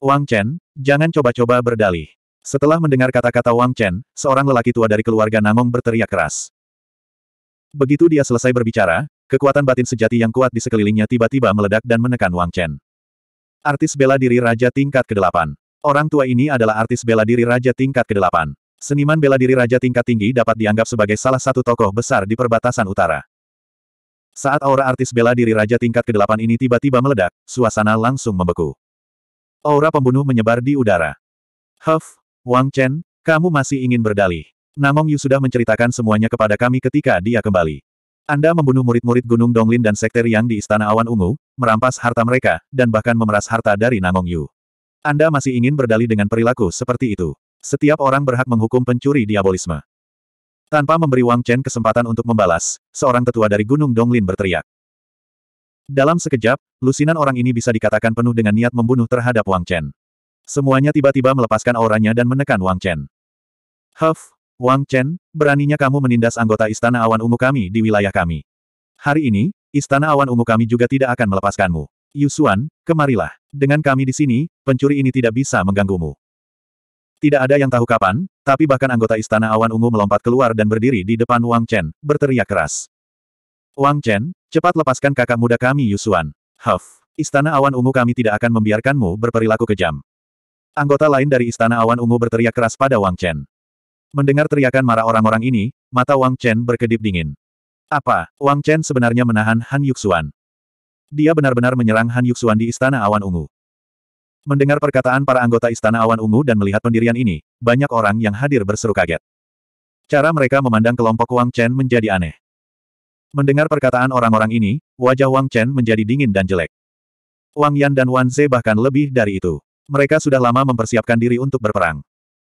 Wang Chen, jangan coba-coba berdalih. Setelah mendengar kata-kata Wang Chen, seorang lelaki tua dari keluarga Namong berteriak keras. Begitu dia selesai berbicara, kekuatan batin sejati yang kuat di sekelilingnya tiba-tiba meledak dan menekan Wang Chen. Artis bela diri Raja Tingkat ke-8 Orang tua ini adalah artis bela diri Raja Tingkat ke-8. Seniman bela diri Raja Tingkat Tinggi dapat dianggap sebagai salah satu tokoh besar di perbatasan utara. Saat aura artis bela diri Raja Tingkat ke-8 ini tiba-tiba meledak, suasana langsung membeku. Aura pembunuh menyebar di udara. Huff, Wang Chen, kamu masih ingin berdalih. Namong Yu sudah menceritakan semuanya kepada kami ketika dia kembali. Anda membunuh murid-murid Gunung Donglin dan Sekte Yang di Istana Awan Ungu, merampas harta mereka, dan bahkan memeras harta dari Namong Yu. Anda masih ingin berdalih dengan perilaku seperti itu. Setiap orang berhak menghukum pencuri diabolisme. Tanpa memberi Wang Chen kesempatan untuk membalas, seorang tetua dari Gunung Donglin berteriak. Dalam sekejap, lusinan orang ini bisa dikatakan penuh dengan niat membunuh terhadap Wang Chen. Semuanya tiba-tiba melepaskan auranya dan menekan Wang Chen. Huff, Wang Chen, beraninya kamu menindas anggota Istana Awan Ungu kami di wilayah kami. Hari ini, Istana Awan Ungu kami juga tidak akan melepaskanmu. Yusuan, kemarilah. Dengan kami di sini, pencuri ini tidak bisa mengganggumu. Tidak ada yang tahu kapan, tapi bahkan anggota Istana Awan Ungu melompat keluar dan berdiri di depan Wang Chen, berteriak keras. Wang Chen, Cepat lepaskan kakak muda kami Yusuan. Huff. Istana Awan Ungu kami tidak akan membiarkanmu berperilaku kejam. Anggota lain dari Istana Awan Ungu berteriak keras pada Wang Chen. Mendengar teriakan marah orang-orang ini, mata Wang Chen berkedip dingin. Apa, Wang Chen sebenarnya menahan Han Yuxuan? Dia benar-benar menyerang Han Yuxuan di Istana Awan Ungu. Mendengar perkataan para anggota Istana Awan Ungu dan melihat pendirian ini, banyak orang yang hadir berseru kaget. Cara mereka memandang kelompok Wang Chen menjadi aneh. Mendengar perkataan orang-orang ini, wajah Wang Chen menjadi dingin dan jelek. Wang Yan dan Wan Ze bahkan lebih dari itu. Mereka sudah lama mempersiapkan diri untuk berperang.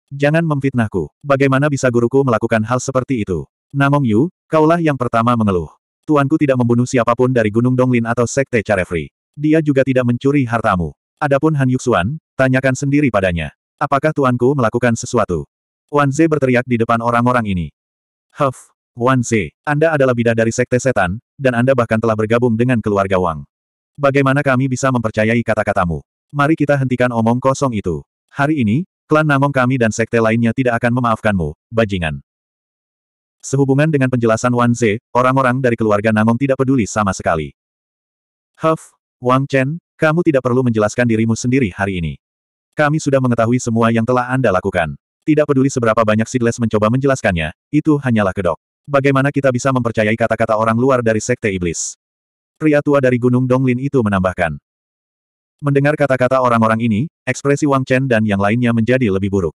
Jangan memfitnahku. Bagaimana bisa guruku melakukan hal seperti itu? Namong Yu, kaulah yang pertama mengeluh. Tuanku tidak membunuh siapapun dari Gunung Donglin atau Sekte Carefree. Dia juga tidak mencuri hartamu. Adapun Han Yuxuan, tanyakan sendiri padanya. Apakah tuanku melakukan sesuatu? Wan Ze berteriak di depan orang-orang ini. Huff, Wan Zi, Anda adalah bidadari Sekte Setan, dan Anda bahkan telah bergabung dengan keluarga Wang. Bagaimana kami bisa mempercayai kata-katamu? Mari kita hentikan omong kosong itu. Hari ini, klan Namong kami dan sekte lainnya tidak akan memaafkanmu, bajingan. Sehubungan dengan penjelasan Wan Zi, orang-orang dari keluarga Namong tidak peduli sama sekali. Huff, Wang Chen, kamu tidak perlu menjelaskan dirimu sendiri hari ini. Kami sudah mengetahui semua yang telah Anda lakukan. Tidak peduli seberapa banyak Sidles mencoba menjelaskannya, itu hanyalah kedok bagaimana kita bisa mempercayai kata-kata orang luar dari Sekte Iblis? Pria tua dari Gunung Donglin itu menambahkan. Mendengar kata-kata orang-orang ini, ekspresi Wang Chen dan yang lainnya menjadi lebih buruk.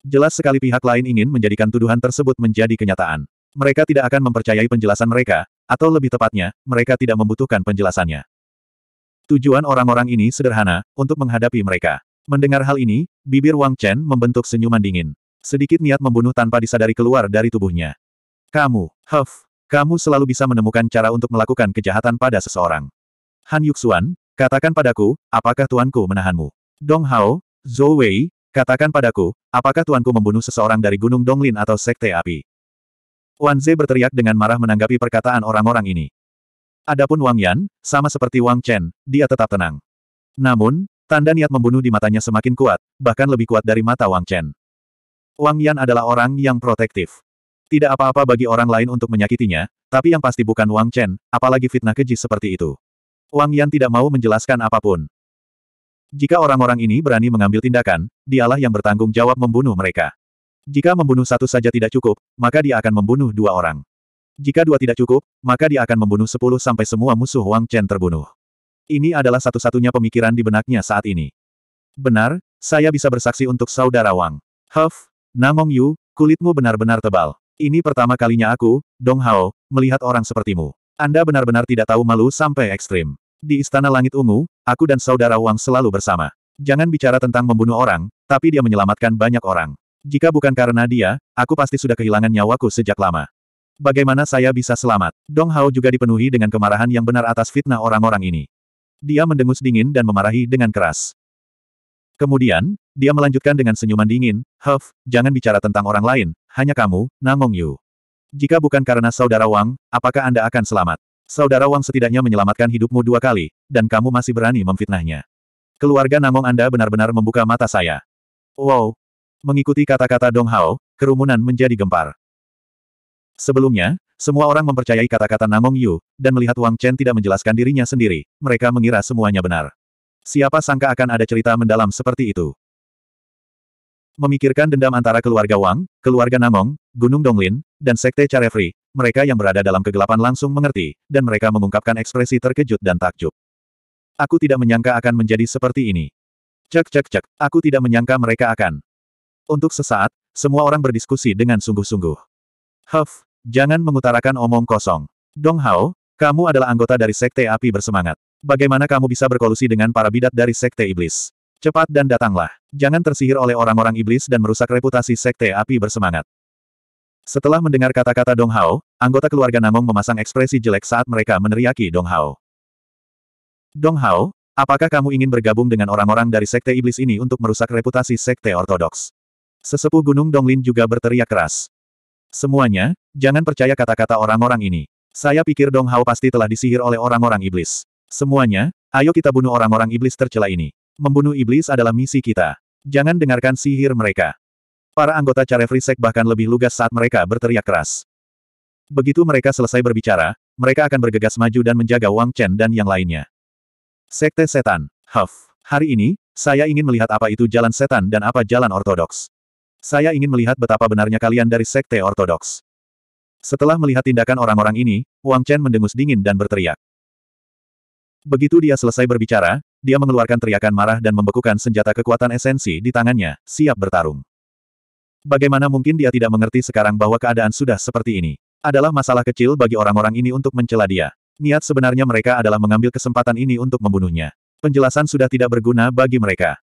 Jelas sekali pihak lain ingin menjadikan tuduhan tersebut menjadi kenyataan. Mereka tidak akan mempercayai penjelasan mereka, atau lebih tepatnya, mereka tidak membutuhkan penjelasannya. Tujuan orang-orang ini sederhana, untuk menghadapi mereka. Mendengar hal ini, bibir Wang Chen membentuk senyuman dingin. Sedikit niat membunuh tanpa disadari keluar dari tubuhnya. Kamu, Huff, kamu selalu bisa menemukan cara untuk melakukan kejahatan pada seseorang. Han Yuxuan, katakan padaku, apakah tuanku menahanmu? Dong Hao, Zhou Wei, katakan padaku, apakah tuanku membunuh seseorang dari Gunung Donglin atau Sekte Api? Wan Ze berteriak dengan marah menanggapi perkataan orang-orang ini. Adapun Wang Yan, sama seperti Wang Chen, dia tetap tenang. Namun, tanda niat membunuh di matanya semakin kuat, bahkan lebih kuat dari mata Wang Chen. Wang Yan adalah orang yang protektif. Tidak apa-apa bagi orang lain untuk menyakitinya, tapi yang pasti bukan Wang Chen, apalagi fitnah keji seperti itu. Wang Yan tidak mau menjelaskan apapun. Jika orang-orang ini berani mengambil tindakan, dialah yang bertanggung jawab membunuh mereka. Jika membunuh satu saja tidak cukup, maka dia akan membunuh dua orang. Jika dua tidak cukup, maka dia akan membunuh sepuluh sampai semua musuh Wang Chen terbunuh. Ini adalah satu-satunya pemikiran di benaknya saat ini. Benar, saya bisa bersaksi untuk saudara Wang. Huff, Namong Yu, kulitmu benar-benar tebal. Ini pertama kalinya aku, Dong Hao, melihat orang sepertimu. Anda benar-benar tidak tahu malu sampai ekstrim. Di Istana Langit Ungu, aku dan Saudara Wang selalu bersama. Jangan bicara tentang membunuh orang, tapi dia menyelamatkan banyak orang. Jika bukan karena dia, aku pasti sudah kehilangan nyawaku sejak lama. Bagaimana saya bisa selamat? Dong Hao juga dipenuhi dengan kemarahan yang benar atas fitnah orang-orang ini. Dia mendengus dingin dan memarahi dengan keras. Kemudian, dia melanjutkan dengan senyuman dingin, Huff, jangan bicara tentang orang lain, hanya kamu, Namong Yu. Jika bukan karena saudara Wang, apakah Anda akan selamat? Saudara Wang setidaknya menyelamatkan hidupmu dua kali, dan kamu masih berani memfitnahnya. Keluarga Namong Anda benar-benar membuka mata saya. Wow. Mengikuti kata-kata Dong Hao, kerumunan menjadi gempar. Sebelumnya, semua orang mempercayai kata-kata Namong Yu, dan melihat Wang Chen tidak menjelaskan dirinya sendiri, mereka mengira semuanya benar. Siapa sangka akan ada cerita mendalam seperti itu? memikirkan dendam antara keluarga Wang, keluarga Namong, Gunung Donglin, dan Sekte Carefree, mereka yang berada dalam kegelapan langsung mengerti, dan mereka mengungkapkan ekspresi terkejut dan takjub. Aku tidak menyangka akan menjadi seperti ini. Cek cek cek, aku tidak menyangka mereka akan. Untuk sesaat, semua orang berdiskusi dengan sungguh-sungguh. Huff, jangan mengutarakan omong kosong. Dong Hao, kamu adalah anggota dari Sekte Api Bersemangat. Bagaimana kamu bisa berkolusi dengan para bidat dari Sekte Iblis? Cepat dan datanglah. Jangan tersihir oleh orang-orang iblis dan merusak reputasi sekte api bersemangat. Setelah mendengar kata-kata Dong Hao, anggota keluarga Namong memasang ekspresi jelek saat mereka meneriaki Dong Hao. Dong Hao, apakah kamu ingin bergabung dengan orang-orang dari sekte iblis ini untuk merusak reputasi sekte ortodoks? Sesepuh Gunung Donglin juga berteriak keras. Semuanya, jangan percaya kata-kata orang-orang ini. Saya pikir Dong Hao pasti telah disihir oleh orang-orang iblis. Semuanya, ayo kita bunuh orang-orang iblis tercela ini membunuh iblis adalah misi kita. Jangan dengarkan sihir mereka. Para anggota Carefrisek bahkan lebih lugas saat mereka berteriak keras. Begitu mereka selesai berbicara, mereka akan bergegas maju dan menjaga Wang Chen dan yang lainnya. Sekte Setan, Huff. Hari ini, saya ingin melihat apa itu jalan setan dan apa jalan ortodoks. Saya ingin melihat betapa benarnya kalian dari Sekte Ortodoks. Setelah melihat tindakan orang-orang ini, Wang Chen mendengus dingin dan berteriak. Begitu dia selesai berbicara, dia mengeluarkan teriakan marah dan membekukan senjata kekuatan esensi di tangannya, siap bertarung. Bagaimana mungkin dia tidak mengerti sekarang bahwa keadaan sudah seperti ini? Adalah masalah kecil bagi orang-orang ini untuk mencela dia. Niat sebenarnya mereka adalah mengambil kesempatan ini untuk membunuhnya. Penjelasan sudah tidak berguna bagi mereka.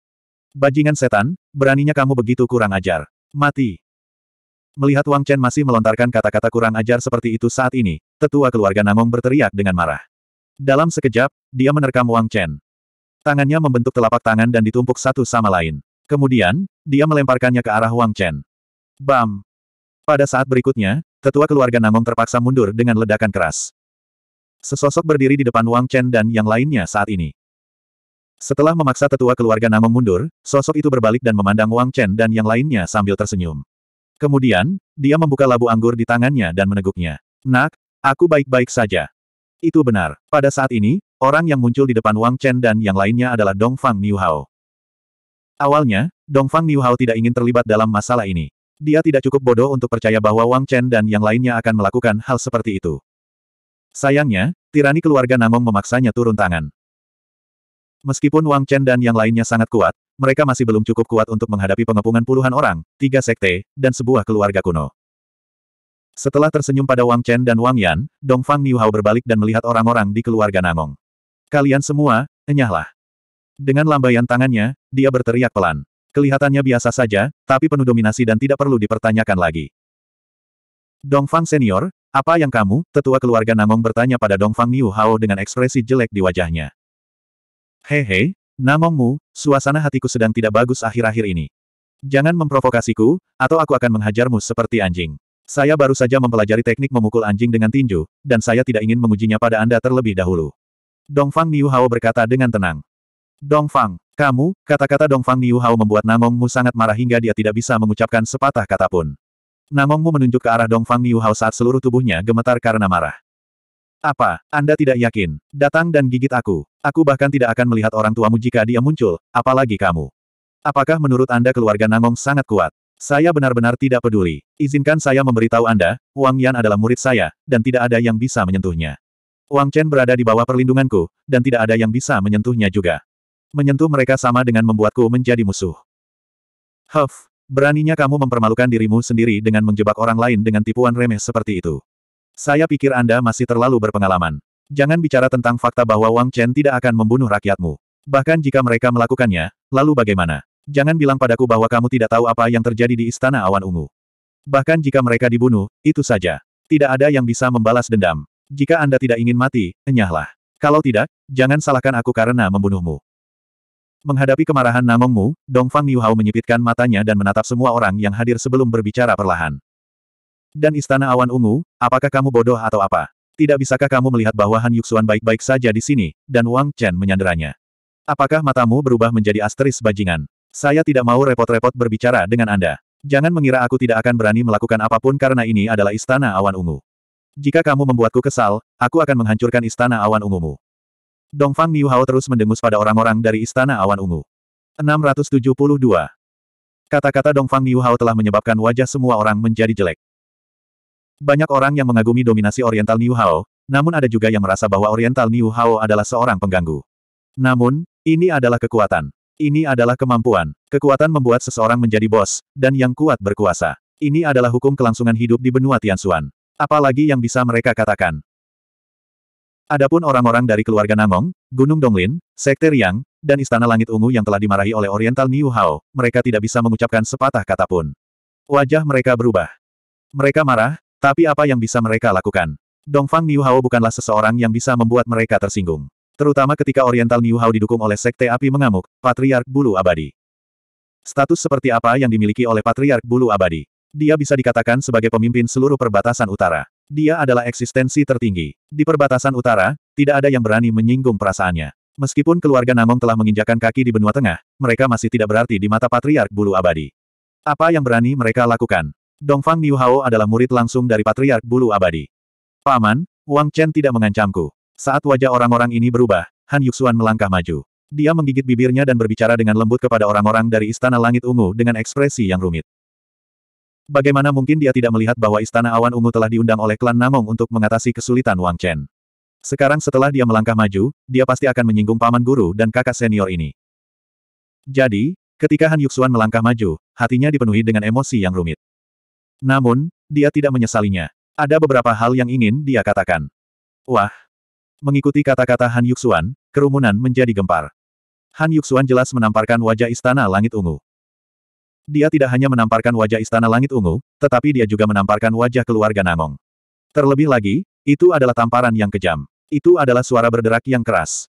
Bajingan setan, beraninya kamu begitu kurang ajar. Mati. Melihat Wang Chen masih melontarkan kata-kata kurang ajar seperti itu saat ini, tetua keluarga Nangong berteriak dengan marah. Dalam sekejap, dia menerkam Wang Chen. Tangannya membentuk telapak tangan dan ditumpuk satu sama lain. Kemudian, dia melemparkannya ke arah Wang Chen. Bam! Pada saat berikutnya, tetua keluarga Nangong terpaksa mundur dengan ledakan keras. Sesosok berdiri di depan Wang Chen dan yang lainnya saat ini. Setelah memaksa tetua keluarga Nangong mundur, sosok itu berbalik dan memandang Wang Chen dan yang lainnya sambil tersenyum. Kemudian, dia membuka labu anggur di tangannya dan meneguknya. Nak, aku baik-baik saja. Itu benar. Pada saat ini, Orang yang muncul di depan Wang Chen dan yang lainnya adalah Dongfang Niuhao. Awalnya, Dongfang Niuhao tidak ingin terlibat dalam masalah ini. Dia tidak cukup bodoh untuk percaya bahwa Wang Chen dan yang lainnya akan melakukan hal seperti itu. Sayangnya, tirani keluarga Namong memaksanya turun tangan. Meskipun Wang Chen dan yang lainnya sangat kuat, mereka masih belum cukup kuat untuk menghadapi pengepungan puluhan orang, tiga sekte, dan sebuah keluarga kuno. Setelah tersenyum pada Wang Chen dan Wang Yan, Dongfang Niuhao berbalik dan melihat orang-orang di keluarga Namong. Kalian semua, enyahlah. Dengan lambaian tangannya, dia berteriak pelan. Kelihatannya biasa saja, tapi penuh dominasi dan tidak perlu dipertanyakan lagi. Dongfang senior, apa yang kamu, tetua keluarga Namong bertanya pada Dongfang Niu Hao dengan ekspresi jelek di wajahnya. Hehe, Namongmu, suasana hatiku sedang tidak bagus akhir-akhir ini. Jangan memprovokasiku, atau aku akan menghajarmu seperti anjing. Saya baru saja mempelajari teknik memukul anjing dengan tinju, dan saya tidak ingin mengujinya pada Anda terlebih dahulu. Dongfang Niuhao berkata dengan tenang. Dongfang, kamu, kata-kata Dongfang Niuhao membuat Namongmu sangat marah hingga dia tidak bisa mengucapkan sepatah kata pun. Namongmu menunjuk ke arah Dongfang Niuhao saat seluruh tubuhnya gemetar karena marah. Apa, Anda tidak yakin? Datang dan gigit aku. Aku bahkan tidak akan melihat orang tuamu jika dia muncul, apalagi kamu. Apakah menurut Anda keluarga Namong sangat kuat? Saya benar-benar tidak peduli. Izinkan saya memberitahu Anda, Wang Yan adalah murid saya, dan tidak ada yang bisa menyentuhnya. Wang Chen berada di bawah perlindunganku, dan tidak ada yang bisa menyentuhnya juga. Menyentuh mereka sama dengan membuatku menjadi musuh. Huff, beraninya kamu mempermalukan dirimu sendiri dengan menjebak orang lain dengan tipuan remeh seperti itu. Saya pikir Anda masih terlalu berpengalaman. Jangan bicara tentang fakta bahwa Wang Chen tidak akan membunuh rakyatmu. Bahkan jika mereka melakukannya, lalu bagaimana? Jangan bilang padaku bahwa kamu tidak tahu apa yang terjadi di Istana Awan Ungu. Bahkan jika mereka dibunuh, itu saja. Tidak ada yang bisa membalas dendam. Jika Anda tidak ingin mati, enyahlah. Kalau tidak, jangan salahkan aku karena membunuhmu. Menghadapi kemarahan namongmu, Dongfang Niuhao menyipitkan matanya dan menatap semua orang yang hadir sebelum berbicara perlahan. Dan istana awan ungu, apakah kamu bodoh atau apa? Tidak bisakah kamu melihat bahwa Han Yuxuan baik-baik saja di sini, dan Wang Chen menyanderanya? Apakah matamu berubah menjadi asteris bajingan? Saya tidak mau repot-repot berbicara dengan Anda. Jangan mengira aku tidak akan berani melakukan apapun karena ini adalah istana awan ungu. Jika kamu membuatku kesal, aku akan menghancurkan istana awan ungumu. Dongfang Miuhao terus mendengus pada orang-orang dari istana awan ungu. 672. Kata-kata Dongfang Miuhao telah menyebabkan wajah semua orang menjadi jelek. Banyak orang yang mengagumi dominasi Oriental Niuhao, namun ada juga yang merasa bahwa Oriental Niuhao adalah seorang pengganggu. Namun, ini adalah kekuatan. Ini adalah kemampuan. Kekuatan membuat seseorang menjadi bos, dan yang kuat berkuasa. Ini adalah hukum kelangsungan hidup di benua Tianxuan. Apalagi yang bisa mereka katakan. Adapun orang-orang dari keluarga Namong, Gunung Donglin, Sekte Riang, dan Istana Langit Ungu yang telah dimarahi oleh Oriental Niu Hao, mereka tidak bisa mengucapkan sepatah kata pun. Wajah mereka berubah. Mereka marah, tapi apa yang bisa mereka lakukan? Dongfang Niu Hao bukanlah seseorang yang bisa membuat mereka tersinggung. Terutama ketika Oriental Niu Hao didukung oleh Sekte Api Mengamuk, Patriark Bulu Abadi. Status seperti apa yang dimiliki oleh Patriark Bulu Abadi? Dia bisa dikatakan sebagai pemimpin seluruh perbatasan utara. Dia adalah eksistensi tertinggi. Di perbatasan utara, tidak ada yang berani menyinggung perasaannya. Meskipun keluarga Namong telah menginjakan kaki di benua tengah, mereka masih tidak berarti di mata Patriark Bulu Abadi. Apa yang berani mereka lakukan? Dongfang Niuhao adalah murid langsung dari Patriark Bulu Abadi. Paman, Wang Chen tidak mengancamku. Saat wajah orang-orang ini berubah, Han Yuxuan melangkah maju. Dia menggigit bibirnya dan berbicara dengan lembut kepada orang-orang dari Istana Langit Ungu dengan ekspresi yang rumit. Bagaimana mungkin dia tidak melihat bahwa Istana Awan Ungu telah diundang oleh klan Namong untuk mengatasi kesulitan Wang Chen. Sekarang setelah dia melangkah maju, dia pasti akan menyinggung paman guru dan kakak senior ini. Jadi, ketika Han Yuxuan melangkah maju, hatinya dipenuhi dengan emosi yang rumit. Namun, dia tidak menyesalinya. Ada beberapa hal yang ingin dia katakan. Wah! Mengikuti kata-kata Han Yuxuan, kerumunan menjadi gempar. Han Yuxuan jelas menamparkan wajah Istana Langit Ungu. Dia tidak hanya menamparkan wajah Istana Langit Ungu, tetapi dia juga menamparkan wajah keluarga Namong. Terlebih lagi, itu adalah tamparan yang kejam. Itu adalah suara berderak yang keras.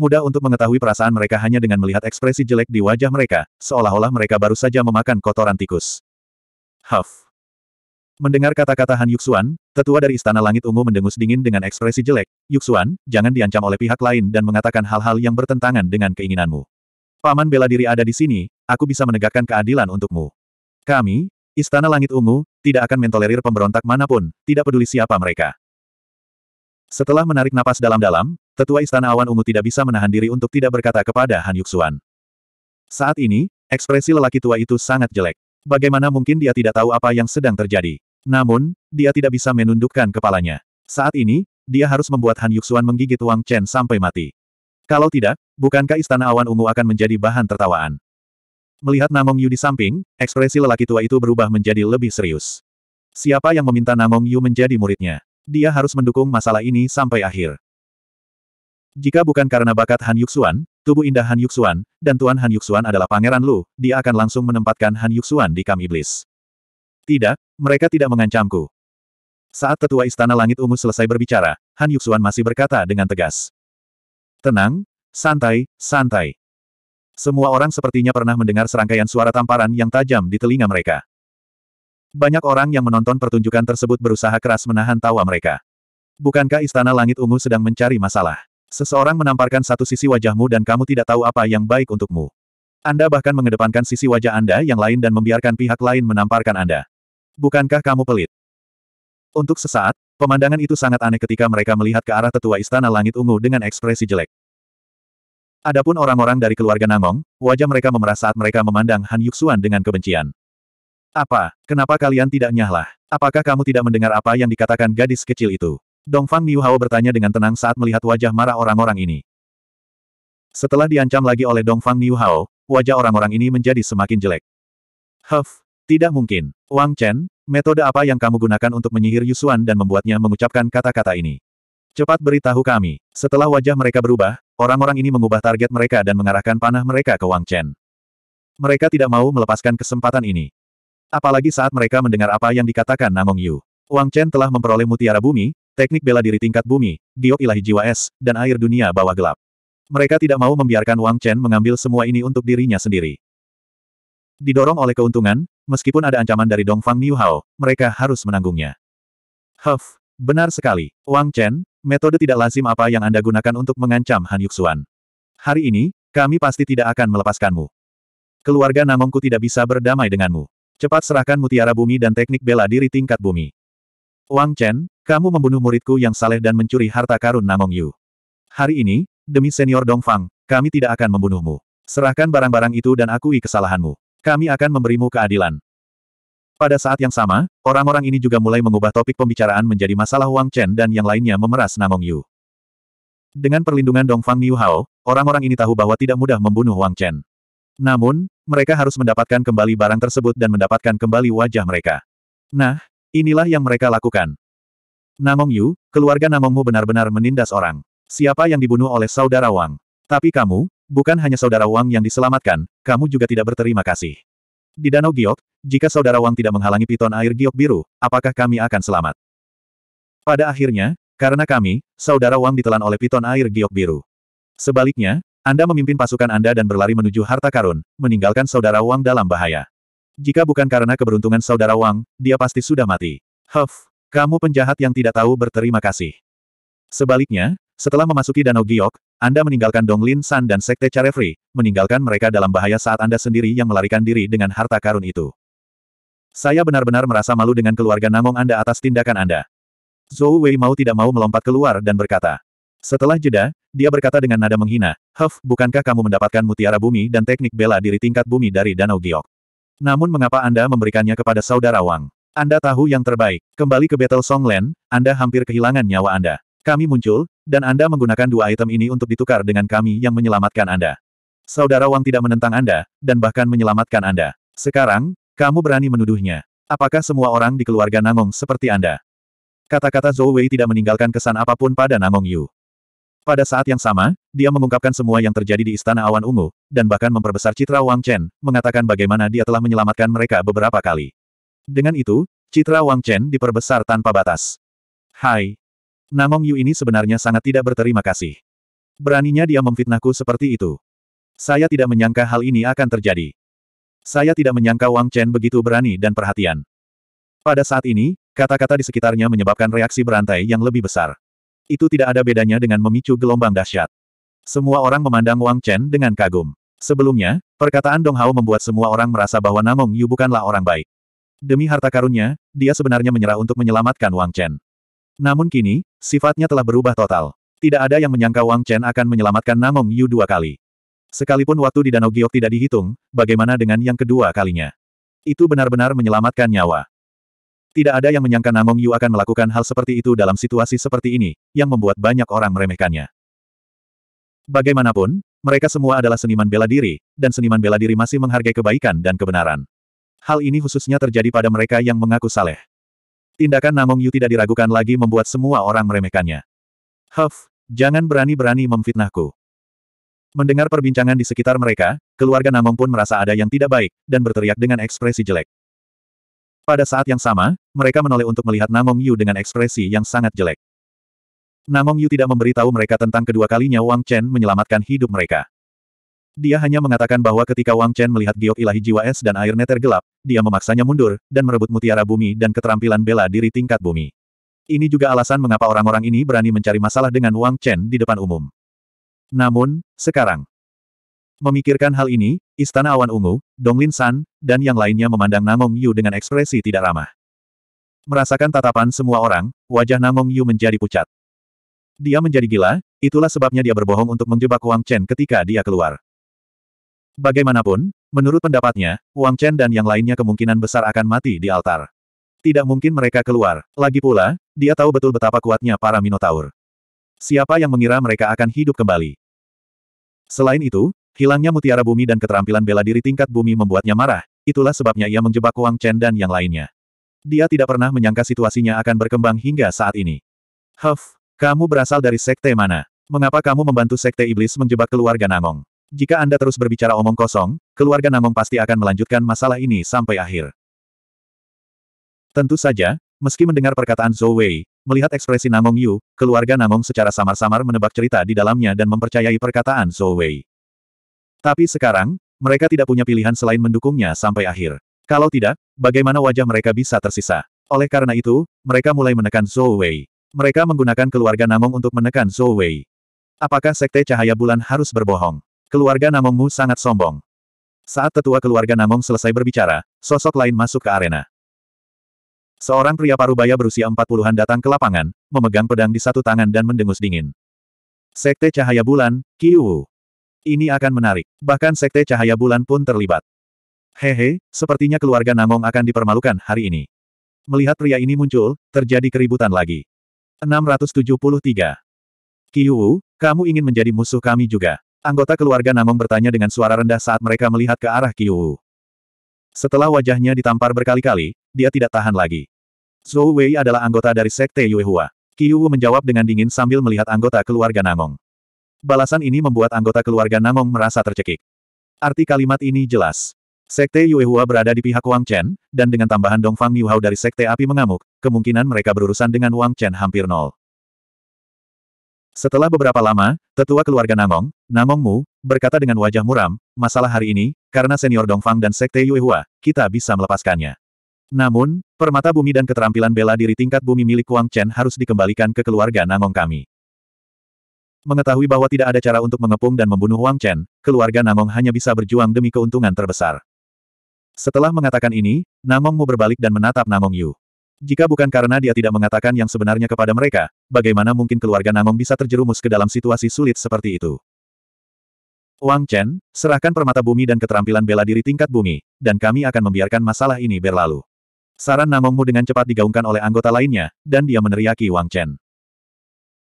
Mudah untuk mengetahui perasaan mereka hanya dengan melihat ekspresi jelek di wajah mereka, seolah-olah mereka baru saja memakan kotoran tikus. Huff. Mendengar kata-kata Han Yuxuan, tetua dari Istana Langit Ungu mendengus dingin dengan ekspresi jelek, Yuxuan, jangan diancam oleh pihak lain dan mengatakan hal-hal yang bertentangan dengan keinginanmu. Paman bela diri ada di sini, aku bisa menegakkan keadilan untukmu. Kami, Istana Langit Ungu, tidak akan mentolerir pemberontak manapun, tidak peduli siapa mereka. Setelah menarik napas dalam-dalam, tetua Istana Awan Ungu tidak bisa menahan diri untuk tidak berkata kepada Han Yuxuan. Saat ini, ekspresi lelaki tua itu sangat jelek. Bagaimana mungkin dia tidak tahu apa yang sedang terjadi? Namun, dia tidak bisa menundukkan kepalanya. Saat ini, dia harus membuat Han Yuxuan menggigit Wang Chen sampai mati. Kalau tidak, bukankah Istana Awan Ungu akan menjadi bahan tertawaan? Melihat Namong Yu di samping, ekspresi lelaki tua itu berubah menjadi lebih serius. Siapa yang meminta Namong Yu menjadi muridnya? Dia harus mendukung masalah ini sampai akhir. Jika bukan karena bakat Han Yuxuan, tubuh indah Han Yuxuan, dan Tuan Han Yuxuan adalah pangeran Lu, dia akan langsung menempatkan Han Yuxuan di kam iblis. Tidak, mereka tidak mengancamku. Saat tetua istana langit ungu selesai berbicara, Han Yuxuan masih berkata dengan tegas. Tenang, santai, santai. Semua orang sepertinya pernah mendengar serangkaian suara tamparan yang tajam di telinga mereka. Banyak orang yang menonton pertunjukan tersebut berusaha keras menahan tawa mereka. Bukankah Istana Langit Ungu sedang mencari masalah? Seseorang menamparkan satu sisi wajahmu dan kamu tidak tahu apa yang baik untukmu. Anda bahkan mengedepankan sisi wajah Anda yang lain dan membiarkan pihak lain menamparkan Anda. Bukankah kamu pelit? Untuk sesaat, Pemandangan itu sangat aneh ketika mereka melihat ke arah tetua istana langit ungu dengan ekspresi jelek. Adapun orang-orang dari keluarga Nangong, wajah mereka memerah saat mereka memandang Han Yuxuan dengan kebencian. Apa? Kenapa kalian tidak nyahlah? Apakah kamu tidak mendengar apa yang dikatakan gadis kecil itu? Dongfang Miuhao bertanya dengan tenang saat melihat wajah marah orang-orang ini. Setelah diancam lagi oleh Dongfang Miuhao, wajah orang-orang ini menjadi semakin jelek. Huff, tidak mungkin. Wang Chen, metode apa yang kamu gunakan untuk menyihir Yusuan dan membuatnya mengucapkan kata-kata ini? Cepat beritahu kami. Setelah wajah mereka berubah, Orang-orang ini mengubah target mereka dan mengarahkan panah mereka ke Wang Chen. Mereka tidak mau melepaskan kesempatan ini. Apalagi saat mereka mendengar apa yang dikatakan Namong Yu. Wang Chen telah memperoleh mutiara bumi, teknik bela diri tingkat bumi, giok ilahi jiwa es, dan air dunia bawah gelap. Mereka tidak mau membiarkan Wang Chen mengambil semua ini untuk dirinya sendiri. Didorong oleh keuntungan, meskipun ada ancaman dari Dongfang Niu Hao, mereka harus menanggungnya. Huff, benar sekali. Wang Chen, metode tidak lazim apa yang Anda gunakan untuk mengancam Han Yuxuan. Hari ini, kami pasti tidak akan melepaskanmu. Keluarga Namongku tidak bisa berdamai denganmu. Cepat serahkan mutiara bumi dan teknik bela diri tingkat bumi. Wang Chen, kamu membunuh muridku yang saleh dan mencuri harta karun Namong Yu. Hari ini, demi senior Dongfang, kami tidak akan membunuhmu. Serahkan barang-barang itu dan akui kesalahanmu. Kami akan memberimu keadilan. Pada saat yang sama, orang-orang ini juga mulai mengubah topik pembicaraan menjadi masalah Wang Chen dan yang lainnya memeras Namong Yu. Dengan perlindungan Dongfang Niu Hao, orang-orang ini tahu bahwa tidak mudah membunuh Wang Chen. Namun, mereka harus mendapatkan kembali barang tersebut dan mendapatkan kembali wajah mereka. Nah, inilah yang mereka lakukan. Namong Yu, keluarga Namongmu benar-benar menindas orang. Siapa yang dibunuh oleh saudara Wang? Tapi kamu, bukan hanya saudara Wang yang diselamatkan, kamu juga tidak berterima kasih. Di Danau Giok, jika Saudara Wang tidak menghalangi piton air giok biru, apakah kami akan selamat? Pada akhirnya, karena kami, Saudara Wang ditelan oleh piton air giok biru. Sebaliknya, Anda memimpin pasukan Anda dan berlari menuju harta karun, meninggalkan Saudara Wang dalam bahaya. Jika bukan karena keberuntungan Saudara Wang, dia pasti sudah mati. Huff, kamu penjahat yang tidak tahu berterima kasih. Sebaliknya, setelah memasuki Danau Giok, Anda meninggalkan Donglin San dan Sekte Carefree, meninggalkan mereka dalam bahaya saat Anda sendiri yang melarikan diri dengan harta karun itu. Saya benar-benar merasa malu dengan keluarga Namong Anda atas tindakan Anda. Zhou Wei mau tidak mau melompat keluar dan berkata. Setelah jeda, dia berkata dengan nada menghina, Huff, bukankah kamu mendapatkan mutiara bumi dan teknik bela diri tingkat bumi dari Danau Giok? Namun mengapa Anda memberikannya kepada saudara Wang? Anda tahu yang terbaik. Kembali ke Battle Songland, Anda hampir kehilangan nyawa Anda. Kami muncul, dan Anda menggunakan dua item ini untuk ditukar dengan kami yang menyelamatkan Anda. Saudara Wang tidak menentang Anda, dan bahkan menyelamatkan Anda. Sekarang, kamu berani menuduhnya. Apakah semua orang di keluarga Nangong seperti Anda? Kata-kata Zhou Wei tidak meninggalkan kesan apapun pada Nangong Yu. Pada saat yang sama, dia mengungkapkan semua yang terjadi di Istana Awan Ungu, dan bahkan memperbesar citra Wang Chen, mengatakan bagaimana dia telah menyelamatkan mereka beberapa kali. Dengan itu, citra Wang Chen diperbesar tanpa batas. Hai, Namong Yu ini sebenarnya sangat tidak berterima kasih. Beraninya dia memfitnahku seperti itu. Saya tidak menyangka hal ini akan terjadi. Saya tidak menyangka Wang Chen begitu berani dan perhatian. Pada saat ini, kata-kata di sekitarnya menyebabkan reaksi berantai yang lebih besar. Itu tidak ada bedanya dengan memicu gelombang dahsyat. Semua orang memandang Wang Chen dengan kagum. Sebelumnya, perkataan Dong Hao membuat semua orang merasa bahwa Namong Yu bukanlah orang baik. Demi harta karunnya, dia sebenarnya menyerah untuk menyelamatkan Wang Chen. Namun kini, sifatnya telah berubah total. Tidak ada yang menyangka Wang Chen akan menyelamatkan Namong Yu dua kali. Sekalipun waktu di Danau Giok tidak dihitung, bagaimana dengan yang kedua kalinya? Itu benar-benar menyelamatkan nyawa. Tidak ada yang menyangka Namong Yu akan melakukan hal seperti itu dalam situasi seperti ini, yang membuat banyak orang meremehkannya. Bagaimanapun, mereka semua adalah seniman bela diri, dan seniman bela diri masih menghargai kebaikan dan kebenaran. Hal ini khususnya terjadi pada mereka yang mengaku saleh. Tindakan Namong Yu tidak diragukan lagi membuat semua orang meremehkannya. Huff, jangan berani-berani memfitnahku. Mendengar perbincangan di sekitar mereka, keluarga Namong pun merasa ada yang tidak baik, dan berteriak dengan ekspresi jelek. Pada saat yang sama, mereka menoleh untuk melihat Namong Yu dengan ekspresi yang sangat jelek. Namong Yu tidak memberitahu mereka tentang kedua kalinya Wang Chen menyelamatkan hidup mereka. Dia hanya mengatakan bahwa ketika Wang Chen melihat giok ilahi jiwa es dan air neter gelap, dia memaksanya mundur, dan merebut mutiara bumi dan keterampilan bela diri tingkat bumi. Ini juga alasan mengapa orang-orang ini berani mencari masalah dengan Wang Chen di depan umum. Namun, sekarang, memikirkan hal ini, Istana Awan Ungu, Donglin San, dan yang lainnya memandang Namong Yu dengan ekspresi tidak ramah. Merasakan tatapan semua orang, wajah Namong Yu menjadi pucat. Dia menjadi gila, itulah sebabnya dia berbohong untuk menjebak Wang Chen ketika dia keluar. Bagaimanapun, Menurut pendapatnya, Wang Chen dan yang lainnya kemungkinan besar akan mati di altar. Tidak mungkin mereka keluar. Lagi pula, dia tahu betul betapa kuatnya para Minotaur. Siapa yang mengira mereka akan hidup kembali? Selain itu, hilangnya mutiara bumi dan keterampilan bela diri tingkat bumi membuatnya marah, itulah sebabnya ia menjebak Wang Chen dan yang lainnya. Dia tidak pernah menyangka situasinya akan berkembang hingga saat ini. Huff, kamu berasal dari sekte mana? Mengapa kamu membantu sekte iblis menjebak keluarga Nangong? Jika Anda terus berbicara omong kosong, keluarga Namong pasti akan melanjutkan masalah ini sampai akhir. Tentu saja, meski mendengar perkataan Zhou Wei, melihat ekspresi Namong Yu, keluarga Namong secara samar-samar menebak cerita di dalamnya dan mempercayai perkataan Zhou Wei. Tapi sekarang, mereka tidak punya pilihan selain mendukungnya sampai akhir. Kalau tidak, bagaimana wajah mereka bisa tersisa? Oleh karena itu, mereka mulai menekan Zhou Wei. Mereka menggunakan keluarga Namong untuk menekan Zhou Wei. Apakah Sekte Cahaya Bulan harus berbohong? Keluarga Namongmu sangat sombong. Saat tetua keluarga Namong selesai berbicara, sosok lain masuk ke arena. Seorang pria parubaya berusia empat puluhan datang ke lapangan, memegang pedang di satu tangan dan mendengus dingin. Sekte Cahaya Bulan, Kiwu. Ini akan menarik. Bahkan Sekte Cahaya Bulan pun terlibat. Hehe, sepertinya keluarga Namong akan dipermalukan hari ini. Melihat pria ini muncul, terjadi keributan lagi. 673. Kiwu, kamu ingin menjadi musuh kami juga. Anggota keluarga Namong bertanya dengan suara rendah saat mereka melihat ke arah Qiu. Setelah wajahnya ditampar berkali-kali, dia tidak tahan lagi. Zhou Wei adalah anggota dari Sekte Yuehua. Qiu menjawab dengan dingin sambil melihat anggota keluarga Namong. Balasan ini membuat anggota keluarga Namong merasa tercekik. Arti kalimat ini jelas. Sekte Yuehua berada di pihak Wang Chen, dan dengan tambahan Dongfang Niuhao dari Sekte Api Mengamuk, kemungkinan mereka berurusan dengan Wang Chen hampir nol. Setelah beberapa lama, tetua keluarga Namong, Namong Mu, berkata dengan wajah muram, masalah hari ini, karena senior Dongfang dan Sekte Yuehua, kita bisa melepaskannya. Namun, permata bumi dan keterampilan bela diri tingkat bumi milik Wang Chen harus dikembalikan ke keluarga Namong kami. Mengetahui bahwa tidak ada cara untuk mengepung dan membunuh Wang Chen, keluarga Namong hanya bisa berjuang demi keuntungan terbesar. Setelah mengatakan ini, Namong Mu berbalik dan menatap Namong Yu. Jika bukan karena dia tidak mengatakan yang sebenarnya kepada mereka, bagaimana mungkin keluarga Namong bisa terjerumus ke dalam situasi sulit seperti itu? Wang Chen, serahkan permata bumi dan keterampilan bela diri tingkat bumi, dan kami akan membiarkan masalah ini berlalu. Saran Namongmu dengan cepat digaungkan oleh anggota lainnya, dan dia meneriaki Wang Chen.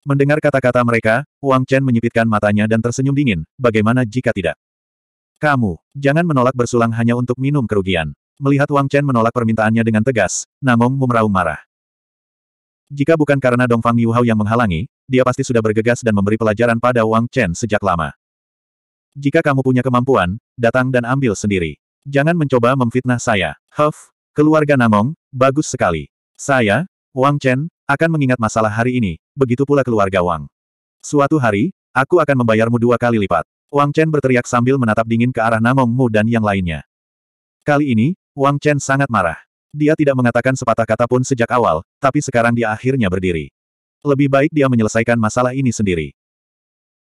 Mendengar kata-kata mereka, Wang Chen menyipitkan matanya dan tersenyum dingin, bagaimana jika tidak? Kamu, jangan menolak bersulang hanya untuk minum kerugian. Melihat Wang Chen menolak permintaannya dengan tegas, Namong meraung marah. Jika bukan karena Dongfang Yuhao yang menghalangi, dia pasti sudah bergegas dan memberi pelajaran pada Wang Chen sejak lama. Jika kamu punya kemampuan, datang dan ambil sendiri. Jangan mencoba memfitnah saya. Huff, keluarga Namong, bagus sekali. Saya, Wang Chen, akan mengingat masalah hari ini, begitu pula keluarga Wang. Suatu hari, aku akan membayarmu dua kali lipat. Wang Chen berteriak sambil menatap dingin ke arah Namong Mu dan yang lainnya. Kali ini, Wang Chen sangat marah. Dia tidak mengatakan sepatah kata pun sejak awal, tapi sekarang dia akhirnya berdiri. Lebih baik dia menyelesaikan masalah ini sendiri.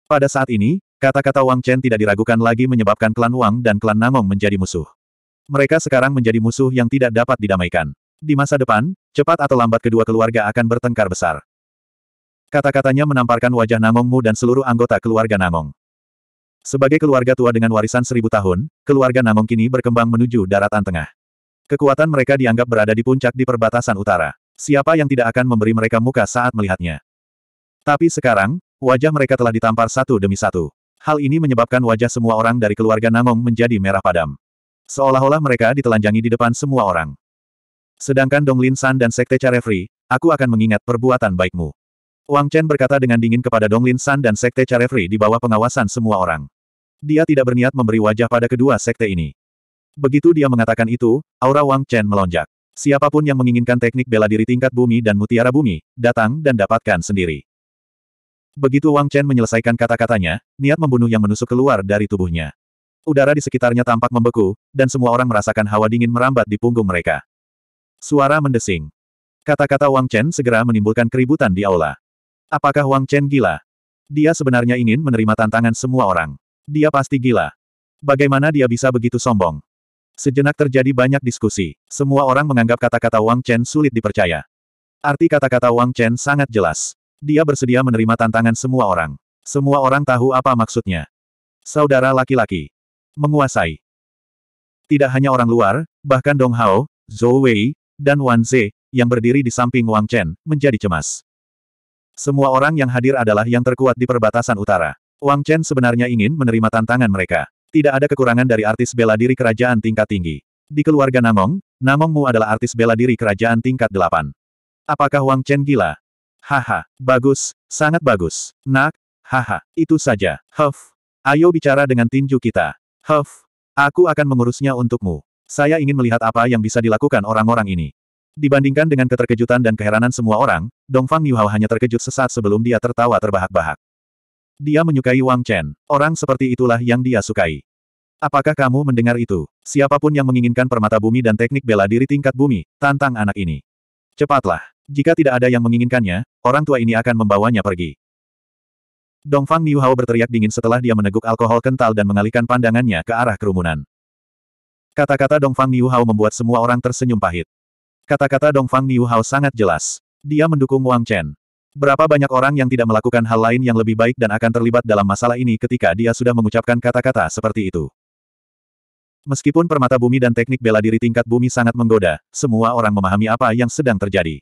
Pada saat ini, kata-kata Wang Chen tidak diragukan lagi menyebabkan klan Wang dan klan Nangong menjadi musuh. Mereka sekarang menjadi musuh yang tidak dapat didamaikan. Di masa depan, cepat atau lambat kedua keluarga akan bertengkar besar. Kata-katanya menamparkan wajah Nangongmu dan seluruh anggota keluarga Nangong. Sebagai keluarga tua dengan warisan seribu tahun, keluarga Nangong kini berkembang menuju daratan tengah. Kekuatan mereka dianggap berada di puncak di perbatasan utara. Siapa yang tidak akan memberi mereka muka saat melihatnya? Tapi sekarang, wajah mereka telah ditampar satu demi satu. Hal ini menyebabkan wajah semua orang dari keluarga Nangong menjadi merah padam. Seolah-olah mereka ditelanjangi di depan semua orang. Sedangkan Dong Lin San dan Sekte Carefree, aku akan mengingat perbuatan baikmu. Wang Chen berkata dengan dingin kepada Dong Lin San dan Sekte Carefree di bawah pengawasan semua orang. Dia tidak berniat memberi wajah pada kedua sekte ini. Begitu dia mengatakan itu, aura Wang Chen melonjak. Siapapun yang menginginkan teknik bela diri tingkat bumi dan mutiara bumi, datang dan dapatkan sendiri. Begitu Wang Chen menyelesaikan kata-katanya, niat membunuh yang menusuk keluar dari tubuhnya. Udara di sekitarnya tampak membeku, dan semua orang merasakan hawa dingin merambat di punggung mereka. Suara mendesing. Kata-kata Wang Chen segera menimbulkan keributan di aula. Apakah Wang Chen gila? Dia sebenarnya ingin menerima tantangan semua orang. Dia pasti gila. Bagaimana dia bisa begitu sombong? Sejenak terjadi banyak diskusi. Semua orang menganggap kata-kata Wang Chen sulit dipercaya. Arti kata-kata Wang Chen sangat jelas. Dia bersedia menerima tantangan semua orang. Semua orang tahu apa maksudnya. Saudara laki-laki. Menguasai. Tidak hanya orang luar, bahkan Dong Hao, Zhou Wei, dan Wan Ze, yang berdiri di samping Wang Chen, menjadi cemas. Semua orang yang hadir adalah yang terkuat di perbatasan utara. Wang Chen sebenarnya ingin menerima tantangan mereka. Tidak ada kekurangan dari artis bela diri kerajaan tingkat tinggi. Di keluarga Namong, Namong Mu adalah artis bela diri kerajaan tingkat delapan. Apakah Wang Chen gila? Haha, bagus, sangat bagus. Nak, haha, itu saja. Huff, ayo bicara dengan tinju kita. Huff, aku akan mengurusnya untukmu. Saya ingin melihat apa yang bisa dilakukan orang-orang ini. Dibandingkan dengan keterkejutan dan keheranan semua orang, Dongfang Hao hanya terkejut sesaat sebelum dia tertawa terbahak-bahak. Dia menyukai Wang Chen. Orang seperti itulah yang dia sukai. Apakah kamu mendengar itu? Siapapun yang menginginkan permata bumi dan teknik bela diri tingkat bumi, tantang anak ini. Cepatlah. Jika tidak ada yang menginginkannya, orang tua ini akan membawanya pergi. Dongfang Niuhao berteriak dingin setelah dia meneguk alkohol kental dan mengalihkan pandangannya ke arah kerumunan. Kata-kata Dongfang Niuhao membuat semua orang tersenyum pahit. Kata-kata Dongfang Niuhao sangat jelas. Dia mendukung Wang Chen. Berapa banyak orang yang tidak melakukan hal lain yang lebih baik dan akan terlibat dalam masalah ini ketika dia sudah mengucapkan kata-kata seperti itu. Meskipun permata bumi dan teknik bela diri tingkat bumi sangat menggoda, semua orang memahami apa yang sedang terjadi.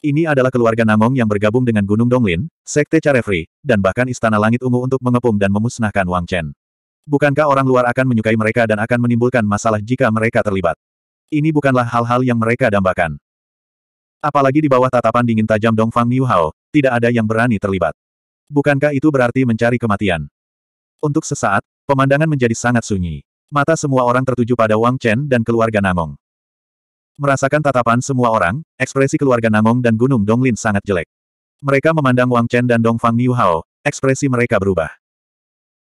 Ini adalah keluarga Namong yang bergabung dengan Gunung Donglin, Sekte Carefree, dan bahkan Istana Langit Ungu untuk mengepung dan memusnahkan Wang Chen. Bukankah orang luar akan menyukai mereka dan akan menimbulkan masalah jika mereka terlibat? Ini bukanlah hal-hal yang mereka dambakan. Apalagi di bawah tatapan dingin tajam Dongfang Niuhao, tidak ada yang berani terlibat. Bukankah itu berarti mencari kematian? Untuk sesaat, pemandangan menjadi sangat sunyi. Mata semua orang tertuju pada Wang Chen dan keluarga Namong. Merasakan tatapan semua orang, ekspresi keluarga Namong dan Gunung Donglin sangat jelek. Mereka memandang Wang Chen dan Dongfang Niuhao, ekspresi mereka berubah.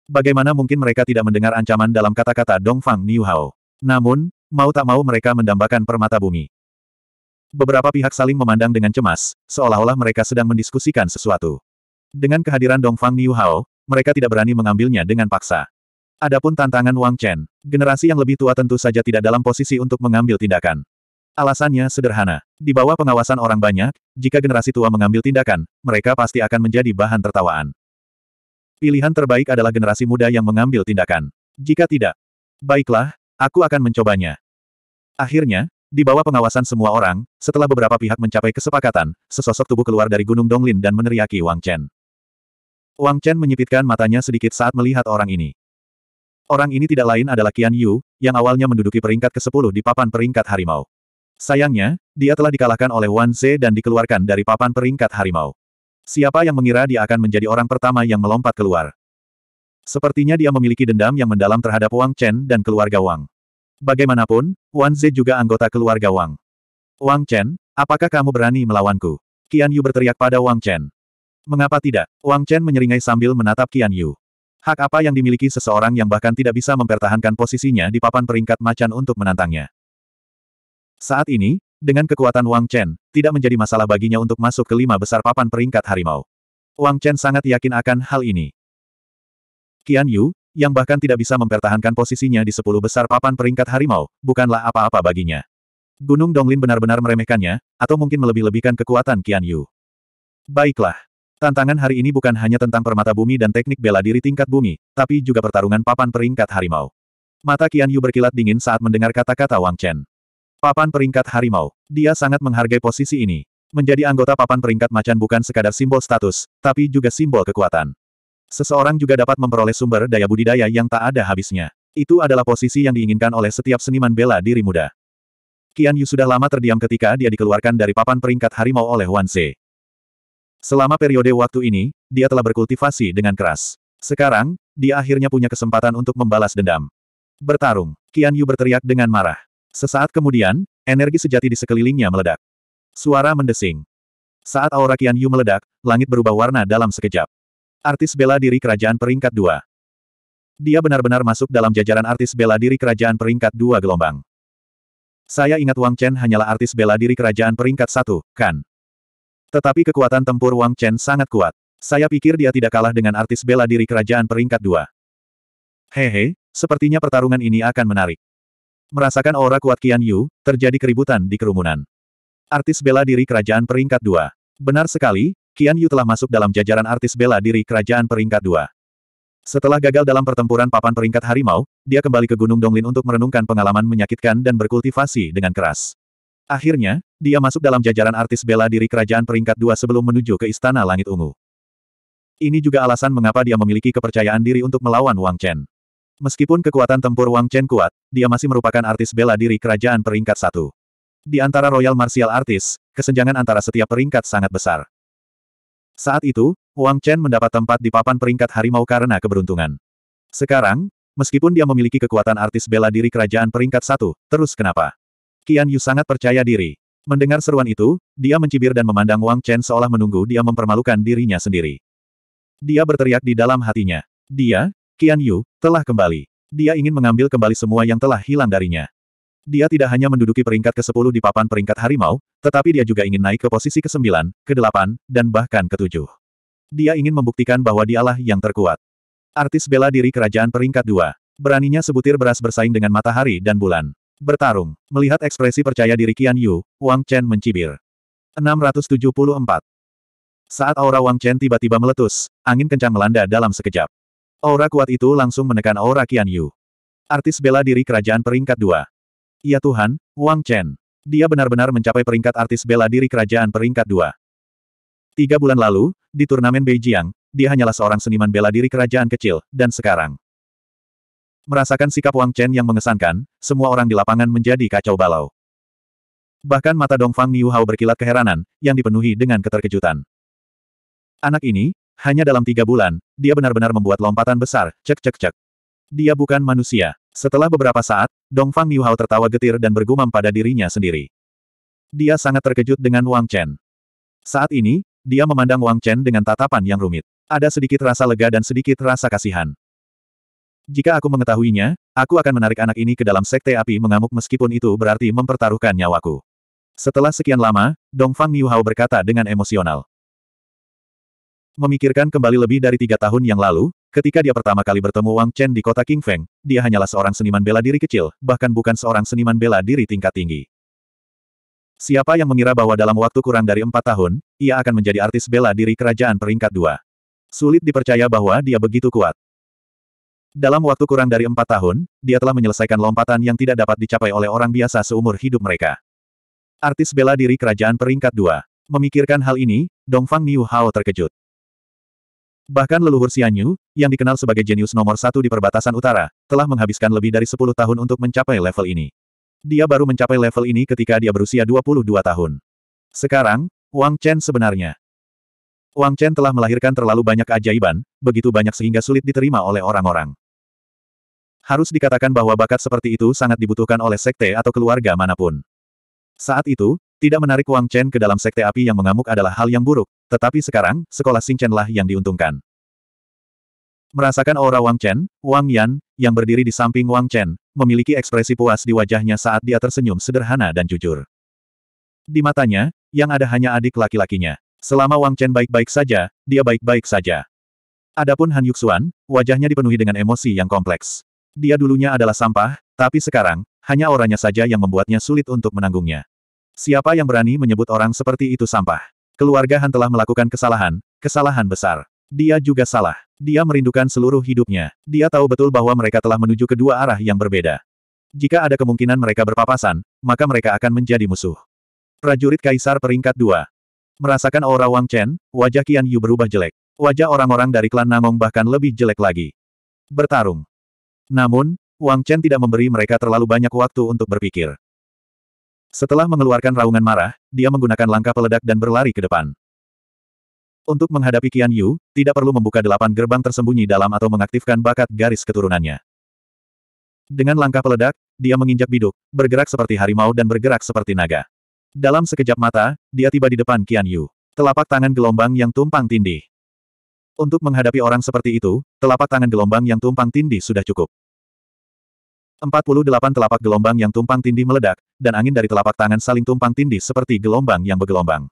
Bagaimana mungkin mereka tidak mendengar ancaman dalam kata-kata Dongfang Niuhao? Namun, mau tak mau mereka mendambakan permata bumi. Beberapa pihak saling memandang dengan cemas, seolah-olah mereka sedang mendiskusikan sesuatu. Dengan kehadiran Dongfang Niu Hao, mereka tidak berani mengambilnya dengan paksa. Adapun tantangan Wang Chen, generasi yang lebih tua tentu saja tidak dalam posisi untuk mengambil tindakan. Alasannya sederhana. Di bawah pengawasan orang banyak, jika generasi tua mengambil tindakan, mereka pasti akan menjadi bahan tertawaan. Pilihan terbaik adalah generasi muda yang mengambil tindakan. Jika tidak, baiklah, aku akan mencobanya. Akhirnya, di bawah pengawasan semua orang, setelah beberapa pihak mencapai kesepakatan, sesosok tubuh keluar dari Gunung Donglin dan meneriaki Wang Chen. Wang Chen menyipitkan matanya sedikit saat melihat orang ini. Orang ini tidak lain adalah Qian Yu, yang awalnya menduduki peringkat ke-10 di papan peringkat harimau. Sayangnya, dia telah dikalahkan oleh Wan Ze dan dikeluarkan dari papan peringkat harimau. Siapa yang mengira dia akan menjadi orang pertama yang melompat keluar? Sepertinya dia memiliki dendam yang mendalam terhadap Wang Chen dan keluarga Wang. Bagaimanapun, Wan Zhe juga anggota keluarga Wang. Wang Chen, apakah kamu berani melawanku? Qian Yu berteriak pada Wang Chen. Mengapa tidak? Wang Chen menyeringai sambil menatap Qian Yu. Hak apa yang dimiliki seseorang yang bahkan tidak bisa mempertahankan posisinya di papan peringkat macan untuk menantangnya? Saat ini, dengan kekuatan Wang Chen, tidak menjadi masalah baginya untuk masuk ke lima besar papan peringkat harimau. Wang Chen sangat yakin akan hal ini. Qian Yu, yang bahkan tidak bisa mempertahankan posisinya di sepuluh besar papan peringkat harimau, bukanlah apa-apa baginya. Gunung Donglin benar-benar meremehkannya, atau mungkin melebih-lebihkan kekuatan Qian Yu. Baiklah. Tantangan hari ini bukan hanya tentang permata bumi dan teknik bela diri tingkat bumi, tapi juga pertarungan papan peringkat harimau. Mata Qian Yu berkilat dingin saat mendengar kata-kata Wang Chen. Papan peringkat harimau. Dia sangat menghargai posisi ini. Menjadi anggota papan peringkat macan bukan sekadar simbol status, tapi juga simbol kekuatan. Seseorang juga dapat memperoleh sumber daya budidaya yang tak ada habisnya. Itu adalah posisi yang diinginkan oleh setiap seniman bela diri muda. Qian Yu sudah lama terdiam ketika dia dikeluarkan dari papan peringkat harimau oleh Wan Ze. Selama periode waktu ini, dia telah berkultivasi dengan keras. Sekarang, dia akhirnya punya kesempatan untuk membalas dendam. Bertarung, Qian Yu berteriak dengan marah. Sesaat kemudian, energi sejati di sekelilingnya meledak. Suara mendesing. Saat aura Qian Yu meledak, langit berubah warna dalam sekejap. Artis bela diri kerajaan peringkat 2. Dia benar-benar masuk dalam jajaran artis bela diri kerajaan peringkat 2 gelombang. Saya ingat Wang Chen hanyalah artis bela diri kerajaan peringkat 1, kan? Tetapi kekuatan tempur Wang Chen sangat kuat. Saya pikir dia tidak kalah dengan artis bela diri kerajaan peringkat 2. Hehe, sepertinya pertarungan ini akan menarik. Merasakan aura kuat Qian Yu, terjadi keributan di kerumunan. Artis bela diri kerajaan peringkat 2. Benar sekali, Qian Yu telah masuk dalam jajaran artis bela diri kerajaan peringkat dua. Setelah gagal dalam pertempuran papan peringkat harimau, dia kembali ke Gunung Donglin untuk merenungkan pengalaman menyakitkan dan berkultivasi dengan keras. Akhirnya, dia masuk dalam jajaran artis bela diri kerajaan peringkat dua sebelum menuju ke Istana Langit Ungu. Ini juga alasan mengapa dia memiliki kepercayaan diri untuk melawan Wang Chen. Meskipun kekuatan tempur Wang Chen kuat, dia masih merupakan artis bela diri kerajaan peringkat satu. Di antara Royal Martial Artist, kesenjangan antara setiap peringkat sangat besar. Saat itu, Wang Chen mendapat tempat di papan peringkat harimau karena keberuntungan. Sekarang, meskipun dia memiliki kekuatan artis bela diri kerajaan peringkat satu, terus kenapa? Qian Yu sangat percaya diri. Mendengar seruan itu, dia mencibir dan memandang Wang Chen seolah menunggu dia mempermalukan dirinya sendiri. Dia berteriak di dalam hatinya. Dia, Qian Yu, telah kembali. Dia ingin mengambil kembali semua yang telah hilang darinya. Dia tidak hanya menduduki peringkat ke-10 di papan peringkat harimau, tetapi dia juga ingin naik ke posisi ke-9, ke-8, dan bahkan ke-7. Dia ingin membuktikan bahwa dialah yang terkuat. Artis bela diri kerajaan peringkat 2. Beraninya sebutir beras bersaing dengan matahari dan bulan. Bertarung. Melihat ekspresi percaya diri Qian Yu, Wang Chen mencibir. 674. Saat aura Wang Chen tiba-tiba meletus, angin kencang melanda dalam sekejap. Aura kuat itu langsung menekan aura Qian Yu. Artis bela diri kerajaan peringkat 2. Ya Tuhan, Wang Chen. Dia benar-benar mencapai peringkat artis bela diri kerajaan peringkat dua. Tiga bulan lalu, di turnamen Beijing, dia hanyalah seorang seniman bela diri kerajaan kecil, dan sekarang. Merasakan sikap Wang Chen yang mengesankan, semua orang di lapangan menjadi kacau balau. Bahkan mata Dongfang Niu berkilat keheranan, yang dipenuhi dengan keterkejutan. Anak ini, hanya dalam tiga bulan, dia benar-benar membuat lompatan besar, cek cek cek. Dia bukan manusia. Setelah beberapa saat, Dongfang Miuhao tertawa getir dan bergumam pada dirinya sendiri. Dia sangat terkejut dengan Wang Chen. Saat ini, dia memandang Wang Chen dengan tatapan yang rumit. Ada sedikit rasa lega dan sedikit rasa kasihan. Jika aku mengetahuinya, aku akan menarik anak ini ke dalam sekte api mengamuk meskipun itu berarti mempertaruhkan nyawaku. Setelah sekian lama, Dongfang Miuhao berkata dengan emosional. Memikirkan kembali lebih dari tiga tahun yang lalu, Ketika dia pertama kali bertemu Wang Chen di kota King Feng, dia hanyalah seorang seniman bela diri kecil, bahkan bukan seorang seniman bela diri tingkat tinggi. Siapa yang mengira bahwa dalam waktu kurang dari empat tahun, ia akan menjadi artis bela diri kerajaan peringkat dua. Sulit dipercaya bahwa dia begitu kuat. Dalam waktu kurang dari empat tahun, dia telah menyelesaikan lompatan yang tidak dapat dicapai oleh orang biasa seumur hidup mereka. Artis bela diri kerajaan peringkat dua. Memikirkan hal ini, Dongfang Niu Hao terkejut. Bahkan leluhur Xianyu, yang dikenal sebagai jenius nomor satu di perbatasan utara, telah menghabiskan lebih dari 10 tahun untuk mencapai level ini. Dia baru mencapai level ini ketika dia berusia 22 tahun. Sekarang, Wang Chen sebenarnya. Wang Chen telah melahirkan terlalu banyak ajaiban, begitu banyak sehingga sulit diterima oleh orang-orang. Harus dikatakan bahwa bakat seperti itu sangat dibutuhkan oleh sekte atau keluarga manapun. Saat itu, tidak menarik Wang Chen ke dalam sekte api yang mengamuk adalah hal yang buruk, tetapi sekarang, sekolah Chen lah yang diuntungkan. Merasakan aura Wang Chen, Wang Yan, yang berdiri di samping Wang Chen, memiliki ekspresi puas di wajahnya saat dia tersenyum sederhana dan jujur. Di matanya, yang ada hanya adik laki-lakinya. Selama Wang Chen baik-baik saja, dia baik-baik saja. Adapun Han Yuxuan, wajahnya dipenuhi dengan emosi yang kompleks. Dia dulunya adalah sampah, tapi sekarang, hanya orangnya saja yang membuatnya sulit untuk menanggungnya. Siapa yang berani menyebut orang seperti itu sampah? Keluarga Han telah melakukan kesalahan, kesalahan besar. Dia juga salah. Dia merindukan seluruh hidupnya. Dia tahu betul bahwa mereka telah menuju ke dua arah yang berbeda. Jika ada kemungkinan mereka berpapasan, maka mereka akan menjadi musuh. Prajurit Kaisar peringkat 2. Merasakan aura Wang Chen, wajah Qian Yu berubah jelek. Wajah orang-orang dari klan Namong bahkan lebih jelek lagi. Bertarung. Namun, Wang Chen tidak memberi mereka terlalu banyak waktu untuk berpikir. Setelah mengeluarkan raungan marah, dia menggunakan langkah peledak dan berlari ke depan. Untuk menghadapi Qian Yu, tidak perlu membuka delapan gerbang tersembunyi dalam atau mengaktifkan bakat garis keturunannya. Dengan langkah peledak, dia menginjak biduk, bergerak seperti harimau dan bergerak seperti naga. Dalam sekejap mata, dia tiba di depan Qian Yu. Telapak tangan gelombang yang tumpang tindih. Untuk menghadapi orang seperti itu, telapak tangan gelombang yang tumpang tindih sudah cukup. 48 telapak gelombang yang tumpang tindih meledak, dan angin dari telapak tangan saling tumpang tindih seperti gelombang yang bergelombang.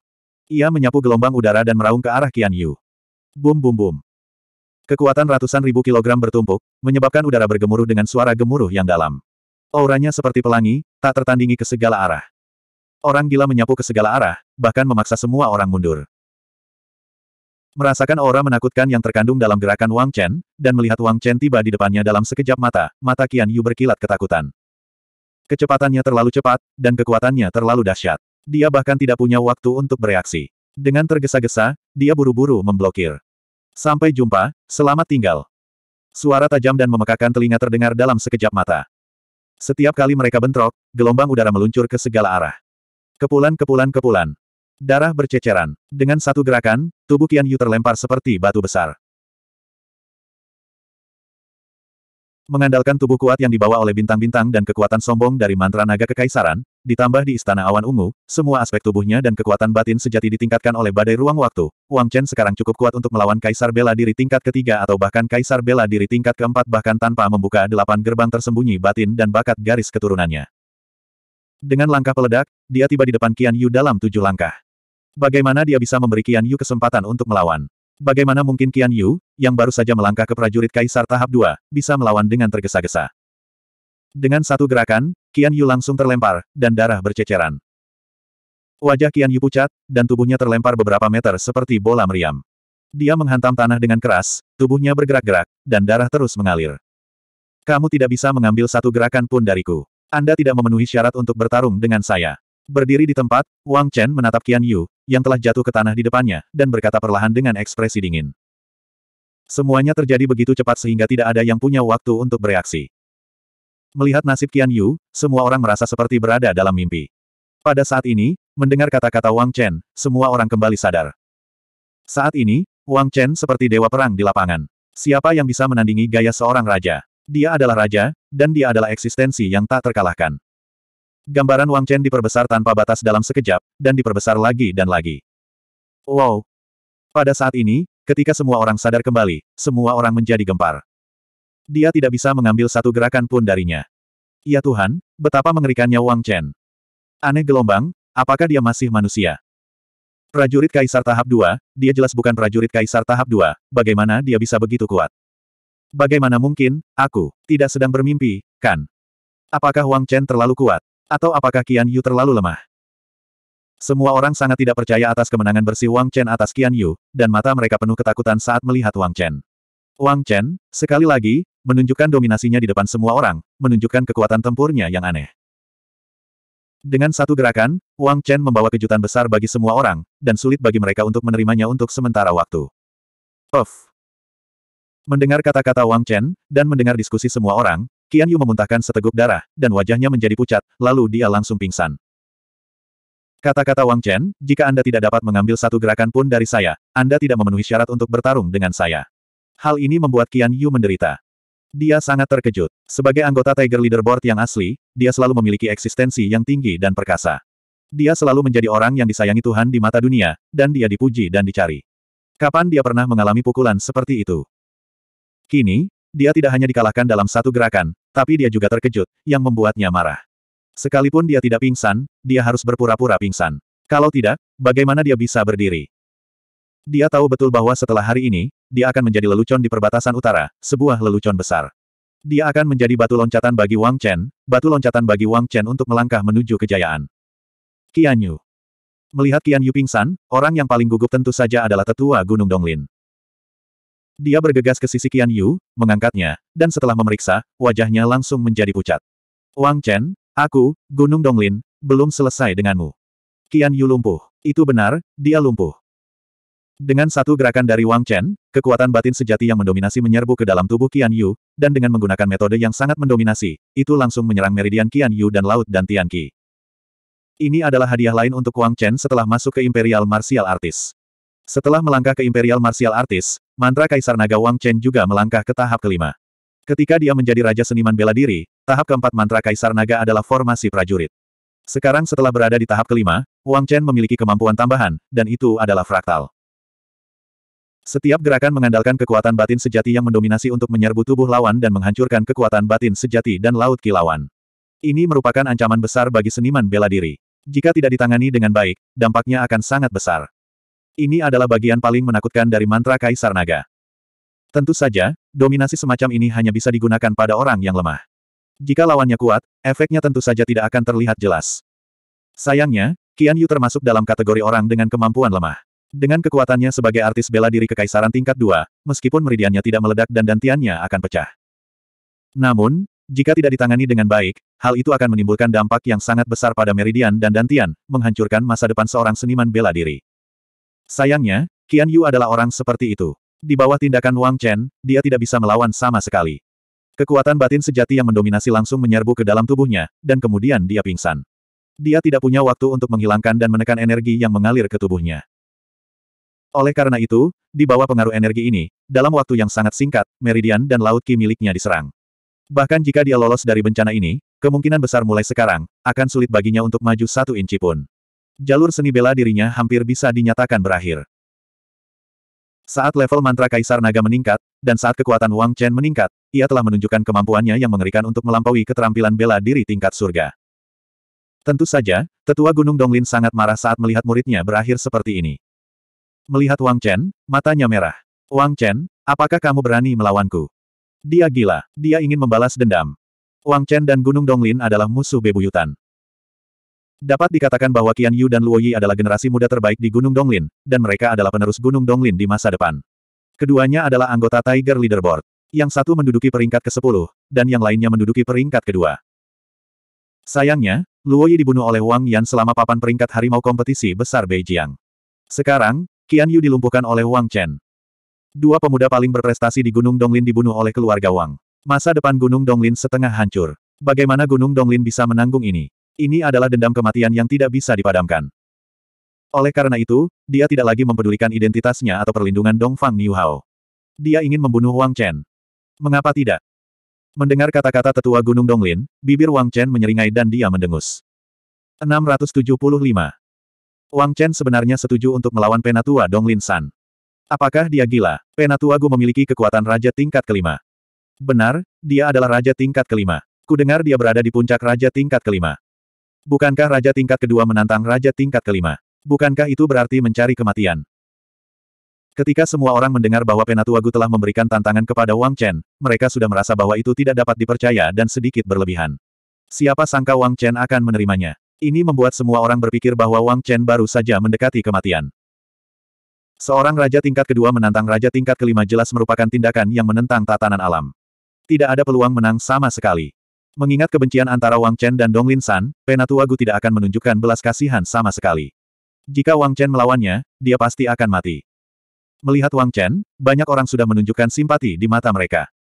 Ia menyapu gelombang udara dan meraung ke arah Qian Yu. Bum bum bum. Kekuatan ratusan ribu kilogram bertumpuk, menyebabkan udara bergemuruh dengan suara gemuruh yang dalam. Auranya seperti pelangi, tak tertandingi ke segala arah. Orang gila menyapu ke segala arah, bahkan memaksa semua orang mundur. Merasakan aura menakutkan yang terkandung dalam gerakan Wang Chen, dan melihat Wang Chen tiba di depannya dalam sekejap mata, mata Qian Yu berkilat ketakutan. Kecepatannya terlalu cepat, dan kekuatannya terlalu dahsyat. Dia bahkan tidak punya waktu untuk bereaksi. Dengan tergesa-gesa, dia buru-buru memblokir. Sampai jumpa, selamat tinggal. Suara tajam dan memekakan telinga terdengar dalam sekejap mata. Setiap kali mereka bentrok, gelombang udara meluncur ke segala arah. Kepulan-kepulan-kepulan. Darah berceceran. Dengan satu gerakan, tubuh Qian Yu terlempar seperti batu besar. Mengandalkan tubuh kuat yang dibawa oleh bintang-bintang dan kekuatan sombong dari mantra naga kekaisaran, ditambah di Istana Awan Ungu, semua aspek tubuhnya dan kekuatan batin sejati ditingkatkan oleh badai ruang waktu, Wang Chen sekarang cukup kuat untuk melawan Kaisar Bela Diri tingkat ketiga atau bahkan Kaisar Bela Diri tingkat keempat bahkan tanpa membuka delapan gerbang tersembunyi batin dan bakat garis keturunannya. Dengan langkah peledak, dia tiba di depan Qian Yu dalam tujuh langkah. Bagaimana dia bisa memberi Qian Yu kesempatan untuk melawan? Bagaimana mungkin Qian Yu, yang baru saja melangkah ke prajurit Kaisar tahap 2, bisa melawan dengan tergesa-gesa? Dengan satu gerakan, Qian Yu langsung terlempar, dan darah berceceran. Wajah Qian Yu pucat, dan tubuhnya terlempar beberapa meter seperti bola meriam. Dia menghantam tanah dengan keras, tubuhnya bergerak-gerak, dan darah terus mengalir. Kamu tidak bisa mengambil satu gerakan pun dariku. Anda tidak memenuhi syarat untuk bertarung dengan saya. Berdiri di tempat, Wang Chen menatap Qian Yu, yang telah jatuh ke tanah di depannya, dan berkata perlahan dengan ekspresi dingin. Semuanya terjadi begitu cepat sehingga tidak ada yang punya waktu untuk bereaksi. Melihat nasib Qian Yu, semua orang merasa seperti berada dalam mimpi. Pada saat ini, mendengar kata-kata Wang Chen, semua orang kembali sadar. Saat ini, Wang Chen seperti dewa perang di lapangan. Siapa yang bisa menandingi gaya seorang raja? Dia adalah raja, dan dia adalah eksistensi yang tak terkalahkan. Gambaran Wang Chen diperbesar tanpa batas dalam sekejap, dan diperbesar lagi dan lagi. Wow! Pada saat ini, ketika semua orang sadar kembali, semua orang menjadi gempar. Dia tidak bisa mengambil satu gerakan pun darinya. Ya Tuhan, betapa mengerikannya Wang Chen. Aneh gelombang, apakah dia masih manusia? Prajurit Kaisar tahap 2, dia jelas bukan prajurit Kaisar tahap 2, bagaimana dia bisa begitu kuat? Bagaimana mungkin, aku, tidak sedang bermimpi, kan? Apakah Wang Chen terlalu kuat? Atau apakah Qian Yu terlalu lemah? Semua orang sangat tidak percaya atas kemenangan bersih Wang Chen atas Qian Yu, dan mata mereka penuh ketakutan saat melihat Wang Chen. Wang Chen, sekali lagi, menunjukkan dominasinya di depan semua orang, menunjukkan kekuatan tempurnya yang aneh. Dengan satu gerakan, Wang Chen membawa kejutan besar bagi semua orang, dan sulit bagi mereka untuk menerimanya untuk sementara waktu. Puf, Mendengar kata-kata Wang Chen, dan mendengar diskusi semua orang, Qian Yu memuntahkan seteguk darah, dan wajahnya menjadi pucat, lalu dia langsung pingsan. Kata-kata Wang Chen, jika Anda tidak dapat mengambil satu gerakan pun dari saya, Anda tidak memenuhi syarat untuk bertarung dengan saya. Hal ini membuat Qian Yu menderita. Dia sangat terkejut. Sebagai anggota Tiger Leaderboard yang asli, dia selalu memiliki eksistensi yang tinggi dan perkasa. Dia selalu menjadi orang yang disayangi Tuhan di mata dunia, dan dia dipuji dan dicari. Kapan dia pernah mengalami pukulan seperti itu? Kini, dia tidak hanya dikalahkan dalam satu gerakan, tapi dia juga terkejut, yang membuatnya marah. Sekalipun dia tidak pingsan, dia harus berpura-pura pingsan. Kalau tidak, bagaimana dia bisa berdiri? Dia tahu betul bahwa setelah hari ini, dia akan menjadi lelucon di perbatasan utara, sebuah lelucon besar. Dia akan menjadi batu loncatan bagi Wang Chen, batu loncatan bagi Wang Chen untuk melangkah menuju kejayaan. Qian Yu. Melihat Qian Yu pingsan, orang yang paling gugup tentu saja adalah tetua Gunung Donglin. Dia bergegas ke sisi Qian Yu, mengangkatnya, dan setelah memeriksa, wajahnya langsung menjadi pucat. Wang Chen, aku, Gunung Donglin, belum selesai denganmu. Qian Yu lumpuh. Itu benar, dia lumpuh. Dengan satu gerakan dari Wang Chen, kekuatan batin sejati yang mendominasi menyerbu ke dalam tubuh Qian Yu, dan dengan menggunakan metode yang sangat mendominasi, itu langsung menyerang meridian Qian Yu dan Laut dan Tian Qi. Ini adalah hadiah lain untuk Wang Chen setelah masuk ke Imperial Martial Artist. Setelah melangkah ke Imperial Martial Artist, mantra Kaisar Naga Wang Chen juga melangkah ke tahap kelima. Ketika dia menjadi Raja Seniman Bela Diri, tahap keempat mantra Kaisar Naga adalah formasi prajurit. Sekarang setelah berada di tahap kelima, Wang Chen memiliki kemampuan tambahan, dan itu adalah fraktal. Setiap gerakan mengandalkan kekuatan batin sejati yang mendominasi untuk menyerbu tubuh lawan dan menghancurkan kekuatan batin sejati dan laut kilauan. Ini merupakan ancaman besar bagi seniman bela diri. Jika tidak ditangani dengan baik, dampaknya akan sangat besar. Ini adalah bagian paling menakutkan dari mantra Kaisar Naga. Tentu saja, dominasi semacam ini hanya bisa digunakan pada orang yang lemah. Jika lawannya kuat, efeknya tentu saja tidak akan terlihat jelas. Sayangnya, Qian Yu termasuk dalam kategori orang dengan kemampuan lemah. Dengan kekuatannya sebagai artis bela diri kekaisaran tingkat 2, meskipun meridiannya tidak meledak dan dantiannya akan pecah. Namun, jika tidak ditangani dengan baik, hal itu akan menimbulkan dampak yang sangat besar pada meridian dan dantian, menghancurkan masa depan seorang seniman bela diri. Sayangnya, Qian Yu adalah orang seperti itu. Di bawah tindakan Wang Chen, dia tidak bisa melawan sama sekali. Kekuatan batin sejati yang mendominasi langsung menyerbu ke dalam tubuhnya, dan kemudian dia pingsan. Dia tidak punya waktu untuk menghilangkan dan menekan energi yang mengalir ke tubuhnya. Oleh karena itu, di bawah pengaruh energi ini, dalam waktu yang sangat singkat, meridian dan laut ki miliknya diserang. Bahkan jika dia lolos dari bencana ini, kemungkinan besar mulai sekarang, akan sulit baginya untuk maju satu inci pun. Jalur seni bela dirinya hampir bisa dinyatakan berakhir. Saat level mantra Kaisar Naga meningkat, dan saat kekuatan Wang Chen meningkat, ia telah menunjukkan kemampuannya yang mengerikan untuk melampaui keterampilan bela diri tingkat surga. Tentu saja, tetua Gunung Donglin sangat marah saat melihat muridnya berakhir seperti ini. Melihat Wang Chen, matanya merah. Wang Chen, apakah kamu berani melawanku? Dia gila, dia ingin membalas dendam. Wang Chen dan Gunung Donglin adalah musuh bebuyutan. Dapat dikatakan bahwa Qian Yu dan Luo Yi adalah generasi muda terbaik di Gunung Donglin, dan mereka adalah penerus Gunung Donglin di masa depan. Keduanya adalah anggota Tiger Leaderboard. Yang satu menduduki peringkat ke-10, dan yang lainnya menduduki peringkat kedua. Sayangnya, Luo Yi dibunuh oleh Wang Yan selama papan peringkat harimau kompetisi besar Beijing. Sekarang, Qian Yu dilumpuhkan oleh Wang Chen. Dua pemuda paling berprestasi di Gunung Donglin dibunuh oleh keluarga Wang. Masa depan Gunung Donglin setengah hancur. Bagaimana Gunung Donglin bisa menanggung ini? Ini adalah dendam kematian yang tidak bisa dipadamkan. Oleh karena itu, dia tidak lagi mempedulikan identitasnya atau perlindungan Dongfang Niuhao. Dia ingin membunuh Wang Chen. Mengapa tidak? Mendengar kata-kata tetua Gunung Donglin, bibir Wang Chen menyeringai dan dia mendengus. 675. Wang Chen sebenarnya setuju untuk melawan penatua Donglin San. Apakah dia gila? Penatua Gu memiliki kekuatan raja tingkat kelima. Benar, dia adalah raja tingkat kelima. Kudengar dia berada di puncak raja tingkat kelima. Bukankah raja tingkat kedua menantang raja tingkat kelima? Bukankah itu berarti mencari kematian? Ketika semua orang mendengar bahwa Penatuagu telah memberikan tantangan kepada Wang Chen, mereka sudah merasa bahwa itu tidak dapat dipercaya dan sedikit berlebihan. Siapa sangka Wang Chen akan menerimanya? Ini membuat semua orang berpikir bahwa Wang Chen baru saja mendekati kematian. Seorang raja tingkat kedua menantang raja tingkat kelima jelas merupakan tindakan yang menentang tatanan alam. Tidak ada peluang menang sama sekali. Mengingat kebencian antara Wang Chen dan Dong Lin San, Penatua Gu tidak akan menunjukkan belas kasihan sama sekali. Jika Wang Chen melawannya, dia pasti akan mati. Melihat Wang Chen, banyak orang sudah menunjukkan simpati di mata mereka.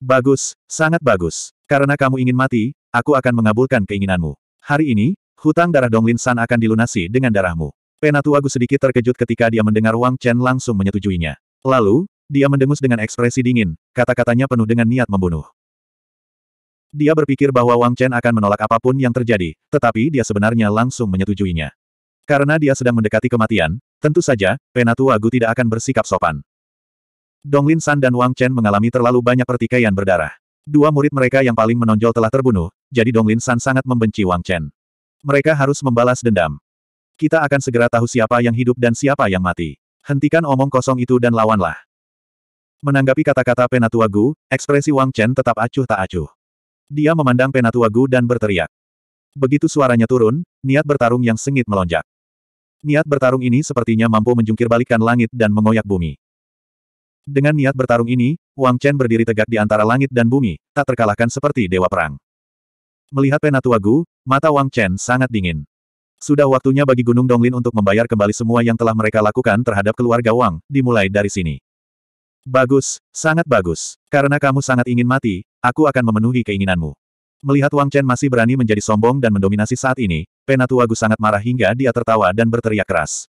Bagus, sangat bagus. Karena kamu ingin mati, aku akan mengabulkan keinginanmu. Hari ini, hutang darah Dong Lin San akan dilunasi dengan darahmu. Penatua Gu sedikit terkejut ketika dia mendengar Wang Chen langsung menyetujuinya. Lalu, dia mendengus dengan ekspresi dingin, kata-katanya penuh dengan niat membunuh. Dia berpikir bahwa Wang Chen akan menolak apapun yang terjadi, tetapi dia sebenarnya langsung menyetujuinya. Karena dia sedang mendekati kematian, tentu saja, Penatua Gu tidak akan bersikap sopan. Dong Lin San dan Wang Chen mengalami terlalu banyak pertikaian berdarah. Dua murid mereka yang paling menonjol telah terbunuh, jadi Dong Lin San sangat membenci Wang Chen. Mereka harus membalas dendam. Kita akan segera tahu siapa yang hidup dan siapa yang mati. Hentikan omong kosong itu dan lawanlah. Menanggapi kata-kata Penatua Gu, ekspresi Wang Chen tetap acuh tak acuh. Dia memandang Penatua Gu dan berteriak. Begitu suaranya turun, niat bertarung yang sengit melonjak. Niat bertarung ini sepertinya mampu menjungkir langit dan mengoyak bumi. Dengan niat bertarung ini, Wang Chen berdiri tegak di antara langit dan bumi, tak terkalahkan seperti dewa perang. Melihat Penatua Gu, mata Wang Chen sangat dingin. Sudah waktunya bagi Gunung Donglin untuk membayar kembali semua yang telah mereka lakukan terhadap keluarga Wang, dimulai dari sini. Bagus, sangat bagus. Karena kamu sangat ingin mati, Aku akan memenuhi keinginanmu. Melihat Wang Chen masih berani menjadi sombong dan mendominasi saat ini, Penatua Gu sangat marah hingga dia tertawa dan berteriak keras.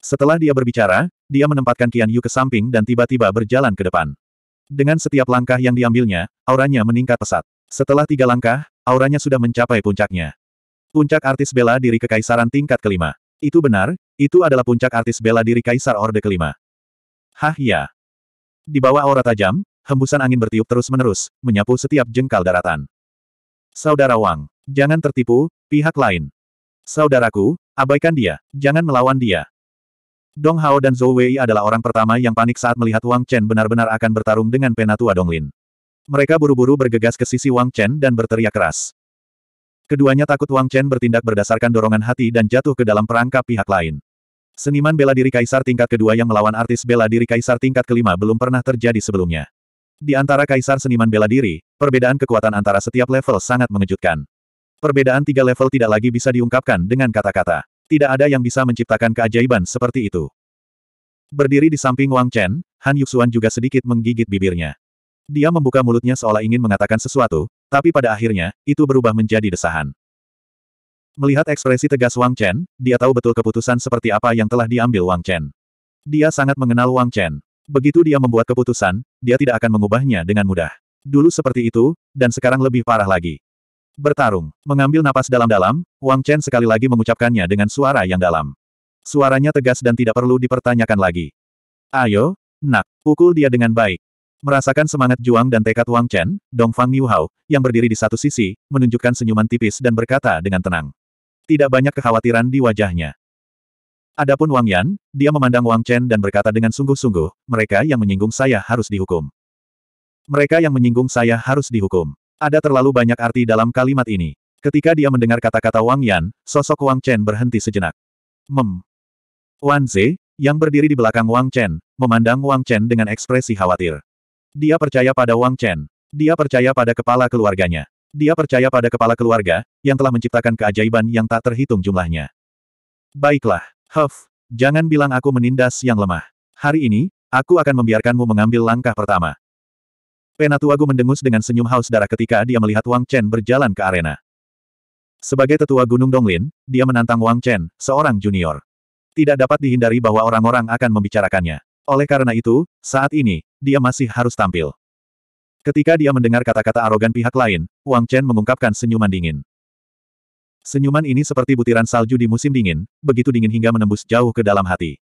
Setelah dia berbicara, dia menempatkan Qian Yu ke samping dan tiba-tiba berjalan ke depan. Dengan setiap langkah yang diambilnya, auranya meningkat pesat. Setelah tiga langkah, auranya sudah mencapai puncaknya. Puncak artis bela diri kekaisaran tingkat kelima. Itu benar, itu adalah puncak artis bela diri kaisar orde kelima. Hah ya. Di bawah aura tajam, hembusan angin bertiup terus-menerus, menyapu setiap jengkal daratan. Saudara Wang, jangan tertipu, pihak lain. Saudaraku, abaikan dia, jangan melawan dia. Dong Hao dan Zhou Wei adalah orang pertama yang panik saat melihat Wang Chen benar-benar akan bertarung dengan penatua Donglin. Mereka buru-buru bergegas ke sisi Wang Chen dan berteriak keras. Keduanya takut Wang Chen bertindak berdasarkan dorongan hati dan jatuh ke dalam perangkap pihak lain. Seniman bela diri kaisar tingkat kedua yang melawan artis bela diri kaisar tingkat kelima belum pernah terjadi sebelumnya. Di antara kaisar seniman bela diri, perbedaan kekuatan antara setiap level sangat mengejutkan. Perbedaan tiga level tidak lagi bisa diungkapkan dengan kata-kata. Tidak ada yang bisa menciptakan keajaiban seperti itu. Berdiri di samping Wang Chen, Han Yuxuan juga sedikit menggigit bibirnya. Dia membuka mulutnya seolah ingin mengatakan sesuatu, tapi pada akhirnya, itu berubah menjadi desahan. Melihat ekspresi tegas Wang Chen, dia tahu betul keputusan seperti apa yang telah diambil Wang Chen. Dia sangat mengenal Wang Chen. Begitu dia membuat keputusan, dia tidak akan mengubahnya dengan mudah. Dulu seperti itu, dan sekarang lebih parah lagi. Bertarung, mengambil napas dalam-dalam, Wang Chen sekali lagi mengucapkannya dengan suara yang dalam. Suaranya tegas dan tidak perlu dipertanyakan lagi. Ayo, nak, pukul dia dengan baik. Merasakan semangat juang dan tekad Wang Chen, Dong Fang Niuhao, yang berdiri di satu sisi, menunjukkan senyuman tipis dan berkata dengan tenang. Tidak banyak kekhawatiran di wajahnya. Adapun Wang Yan, dia memandang Wang Chen dan berkata dengan sungguh-sungguh, mereka yang menyinggung saya harus dihukum. Mereka yang menyinggung saya harus dihukum. Ada terlalu banyak arti dalam kalimat ini. Ketika dia mendengar kata-kata Wang Yan, sosok Wang Chen berhenti sejenak. Mem. Wan Ze, yang berdiri di belakang Wang Chen, memandang Wang Chen dengan ekspresi khawatir. Dia percaya pada Wang Chen. Dia percaya pada kepala keluarganya. Dia percaya pada kepala keluarga, yang telah menciptakan keajaiban yang tak terhitung jumlahnya. Baiklah, Huff, jangan bilang aku menindas yang lemah. Hari ini, aku akan membiarkanmu mengambil langkah pertama. Penatua Penatuagu mendengus dengan senyum haus darah ketika dia melihat Wang Chen berjalan ke arena. Sebagai tetua Gunung Donglin, dia menantang Wang Chen, seorang junior. Tidak dapat dihindari bahwa orang-orang akan membicarakannya. Oleh karena itu, saat ini, dia masih harus tampil. Ketika dia mendengar kata-kata arogan pihak lain, Wang Chen mengungkapkan senyuman dingin. Senyuman ini seperti butiran salju di musim dingin, begitu dingin hingga menembus jauh ke dalam hati.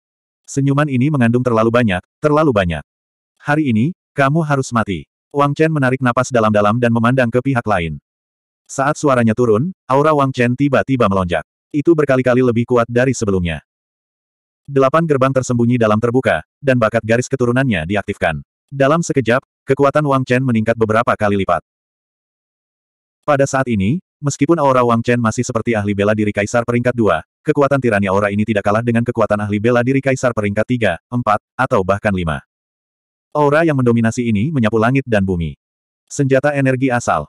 Senyuman ini mengandung terlalu banyak, terlalu banyak. Hari ini, kamu harus mati. Wang Chen menarik napas dalam-dalam dan memandang ke pihak lain. Saat suaranya turun, aura Wang Chen tiba-tiba melonjak. Itu berkali-kali lebih kuat dari sebelumnya. Delapan gerbang tersembunyi dalam terbuka, dan bakat garis keturunannya diaktifkan. Dalam sekejap, kekuatan Wang Chen meningkat beberapa kali lipat. Pada saat ini, Meskipun aura Wang Chen masih seperti ahli bela diri Kaisar peringkat 2, kekuatan tirani aura ini tidak kalah dengan kekuatan ahli bela diri Kaisar peringkat 3, 4, atau bahkan 5. Aura yang mendominasi ini menyapu langit dan bumi. Senjata energi asal.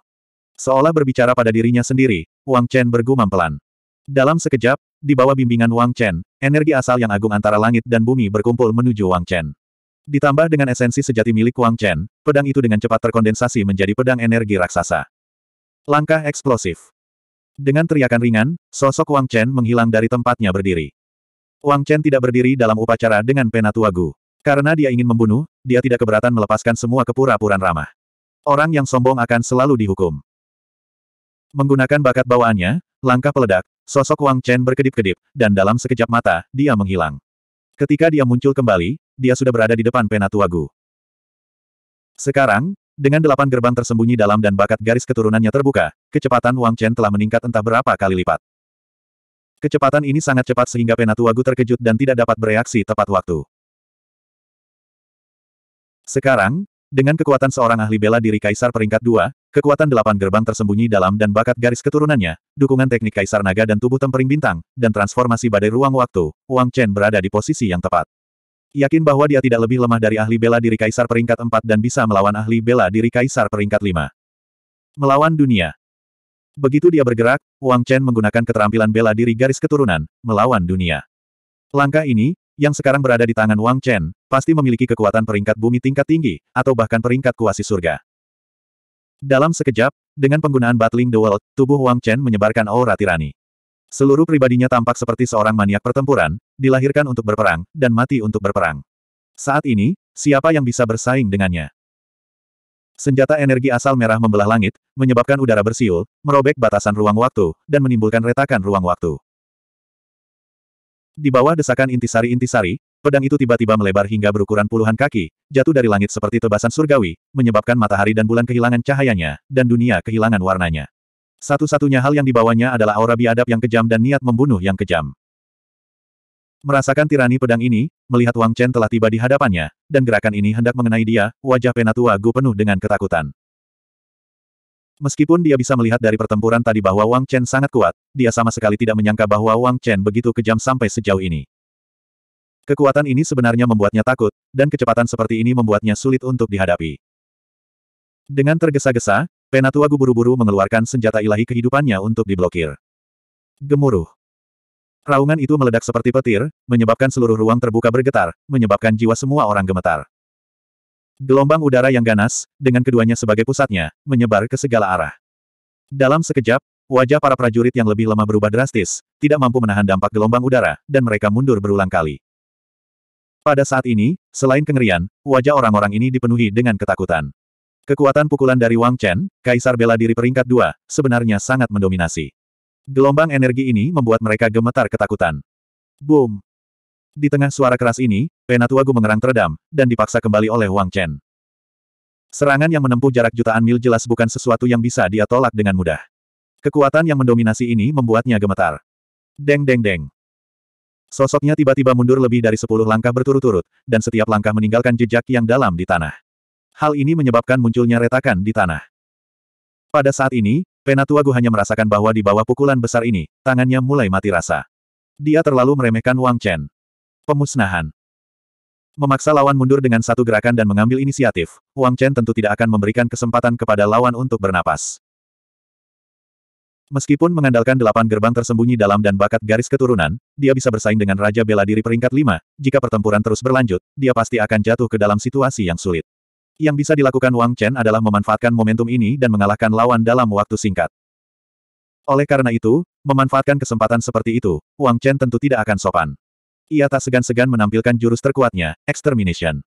Seolah berbicara pada dirinya sendiri, Wang Chen bergumam pelan. Dalam sekejap, di bawah bimbingan Wang Chen, energi asal yang agung antara langit dan bumi berkumpul menuju Wang Chen. Ditambah dengan esensi sejati milik Wang Chen, pedang itu dengan cepat terkondensasi menjadi pedang energi raksasa. Langkah eksplosif. Dengan teriakan ringan, sosok Wang Chen menghilang dari tempatnya berdiri. Wang Chen tidak berdiri dalam upacara dengan penatua Gu. Karena dia ingin membunuh, dia tidak keberatan melepaskan semua kepura-puran ramah. Orang yang sombong akan selalu dihukum. Menggunakan bakat bawaannya, langkah peledak, sosok Wang Chen berkedip-kedip, dan dalam sekejap mata, dia menghilang. Ketika dia muncul kembali, dia sudah berada di depan penatua Gu. Sekarang, dengan delapan gerbang tersembunyi dalam dan bakat garis keturunannya terbuka, kecepatan Wang Chen telah meningkat entah berapa kali lipat. Kecepatan ini sangat cepat sehingga Penatua Gu terkejut dan tidak dapat bereaksi tepat waktu. Sekarang, dengan kekuatan seorang ahli bela diri Kaisar peringkat dua, kekuatan delapan gerbang tersembunyi dalam dan bakat garis keturunannya, dukungan teknik Kaisar Naga dan tubuh tempering bintang, dan transformasi badai ruang waktu, Wang Chen berada di posisi yang tepat. Yakin bahwa dia tidak lebih lemah dari ahli bela diri Kaisar peringkat 4 dan bisa melawan ahli bela diri Kaisar peringkat 5. Melawan dunia. Begitu dia bergerak, Wang Chen menggunakan keterampilan bela diri garis keturunan, melawan dunia. Langkah ini, yang sekarang berada di tangan Wang Chen, pasti memiliki kekuatan peringkat bumi tingkat tinggi, atau bahkan peringkat kuasi surga. Dalam sekejap, dengan penggunaan Battling the World, tubuh Wang Chen menyebarkan aura tirani. Seluruh pribadinya tampak seperti seorang maniak pertempuran, dilahirkan untuk berperang, dan mati untuk berperang. Saat ini, siapa yang bisa bersaing dengannya? Senjata energi asal merah membelah langit, menyebabkan udara bersiul, merobek batasan ruang waktu, dan menimbulkan retakan ruang waktu. Di bawah desakan intisari-intisari, pedang itu tiba-tiba melebar hingga berukuran puluhan kaki, jatuh dari langit seperti tebasan surgawi, menyebabkan matahari dan bulan kehilangan cahayanya, dan dunia kehilangan warnanya. Satu-satunya hal yang dibawanya adalah aura biadab yang kejam dan niat membunuh yang kejam. Merasakan tirani pedang ini, melihat Wang Chen telah tiba di hadapannya, dan gerakan ini hendak mengenai dia, wajah Penatua Gu penuh dengan ketakutan. Meskipun dia bisa melihat dari pertempuran tadi bahwa Wang Chen sangat kuat, dia sama sekali tidak menyangka bahwa Wang Chen begitu kejam sampai sejauh ini. Kekuatan ini sebenarnya membuatnya takut, dan kecepatan seperti ini membuatnya sulit untuk dihadapi. Dengan tergesa-gesa, Penatuagu buru-buru mengeluarkan senjata ilahi kehidupannya untuk diblokir. Gemuruh. Raungan itu meledak seperti petir, menyebabkan seluruh ruang terbuka bergetar, menyebabkan jiwa semua orang gemetar. Gelombang udara yang ganas, dengan keduanya sebagai pusatnya, menyebar ke segala arah. Dalam sekejap, wajah para prajurit yang lebih lemah berubah drastis, tidak mampu menahan dampak gelombang udara, dan mereka mundur berulang kali. Pada saat ini, selain kengerian, wajah orang-orang ini dipenuhi dengan ketakutan. Kekuatan pukulan dari Wang Chen, Kaisar Bela Diri peringkat dua, sebenarnya sangat mendominasi. Gelombang energi ini membuat mereka gemetar ketakutan. Boom! Di tengah suara keras ini, Penatua Gu mengerang teredam, dan dipaksa kembali oleh Wang Chen. Serangan yang menempuh jarak jutaan mil jelas bukan sesuatu yang bisa dia tolak dengan mudah. Kekuatan yang mendominasi ini membuatnya gemetar. Deng deng deng. Sosoknya tiba-tiba mundur lebih dari sepuluh langkah berturut-turut, dan setiap langkah meninggalkan jejak yang dalam di tanah. Hal ini menyebabkan munculnya retakan di tanah. Pada saat ini, Penatua Gu hanya merasakan bahwa di bawah pukulan besar ini, tangannya mulai mati rasa. Dia terlalu meremehkan Wang Chen. Pemusnahan. Memaksa lawan mundur dengan satu gerakan dan mengambil inisiatif, Wang Chen tentu tidak akan memberikan kesempatan kepada lawan untuk bernapas. Meskipun mengandalkan delapan gerbang tersembunyi dalam dan bakat garis keturunan, dia bisa bersaing dengan Raja Bela Diri peringkat lima. jika pertempuran terus berlanjut, dia pasti akan jatuh ke dalam situasi yang sulit. Yang bisa dilakukan Wang Chen adalah memanfaatkan momentum ini dan mengalahkan lawan dalam waktu singkat. Oleh karena itu, memanfaatkan kesempatan seperti itu, Wang Chen tentu tidak akan sopan. Ia tak segan-segan menampilkan jurus terkuatnya, Extermination.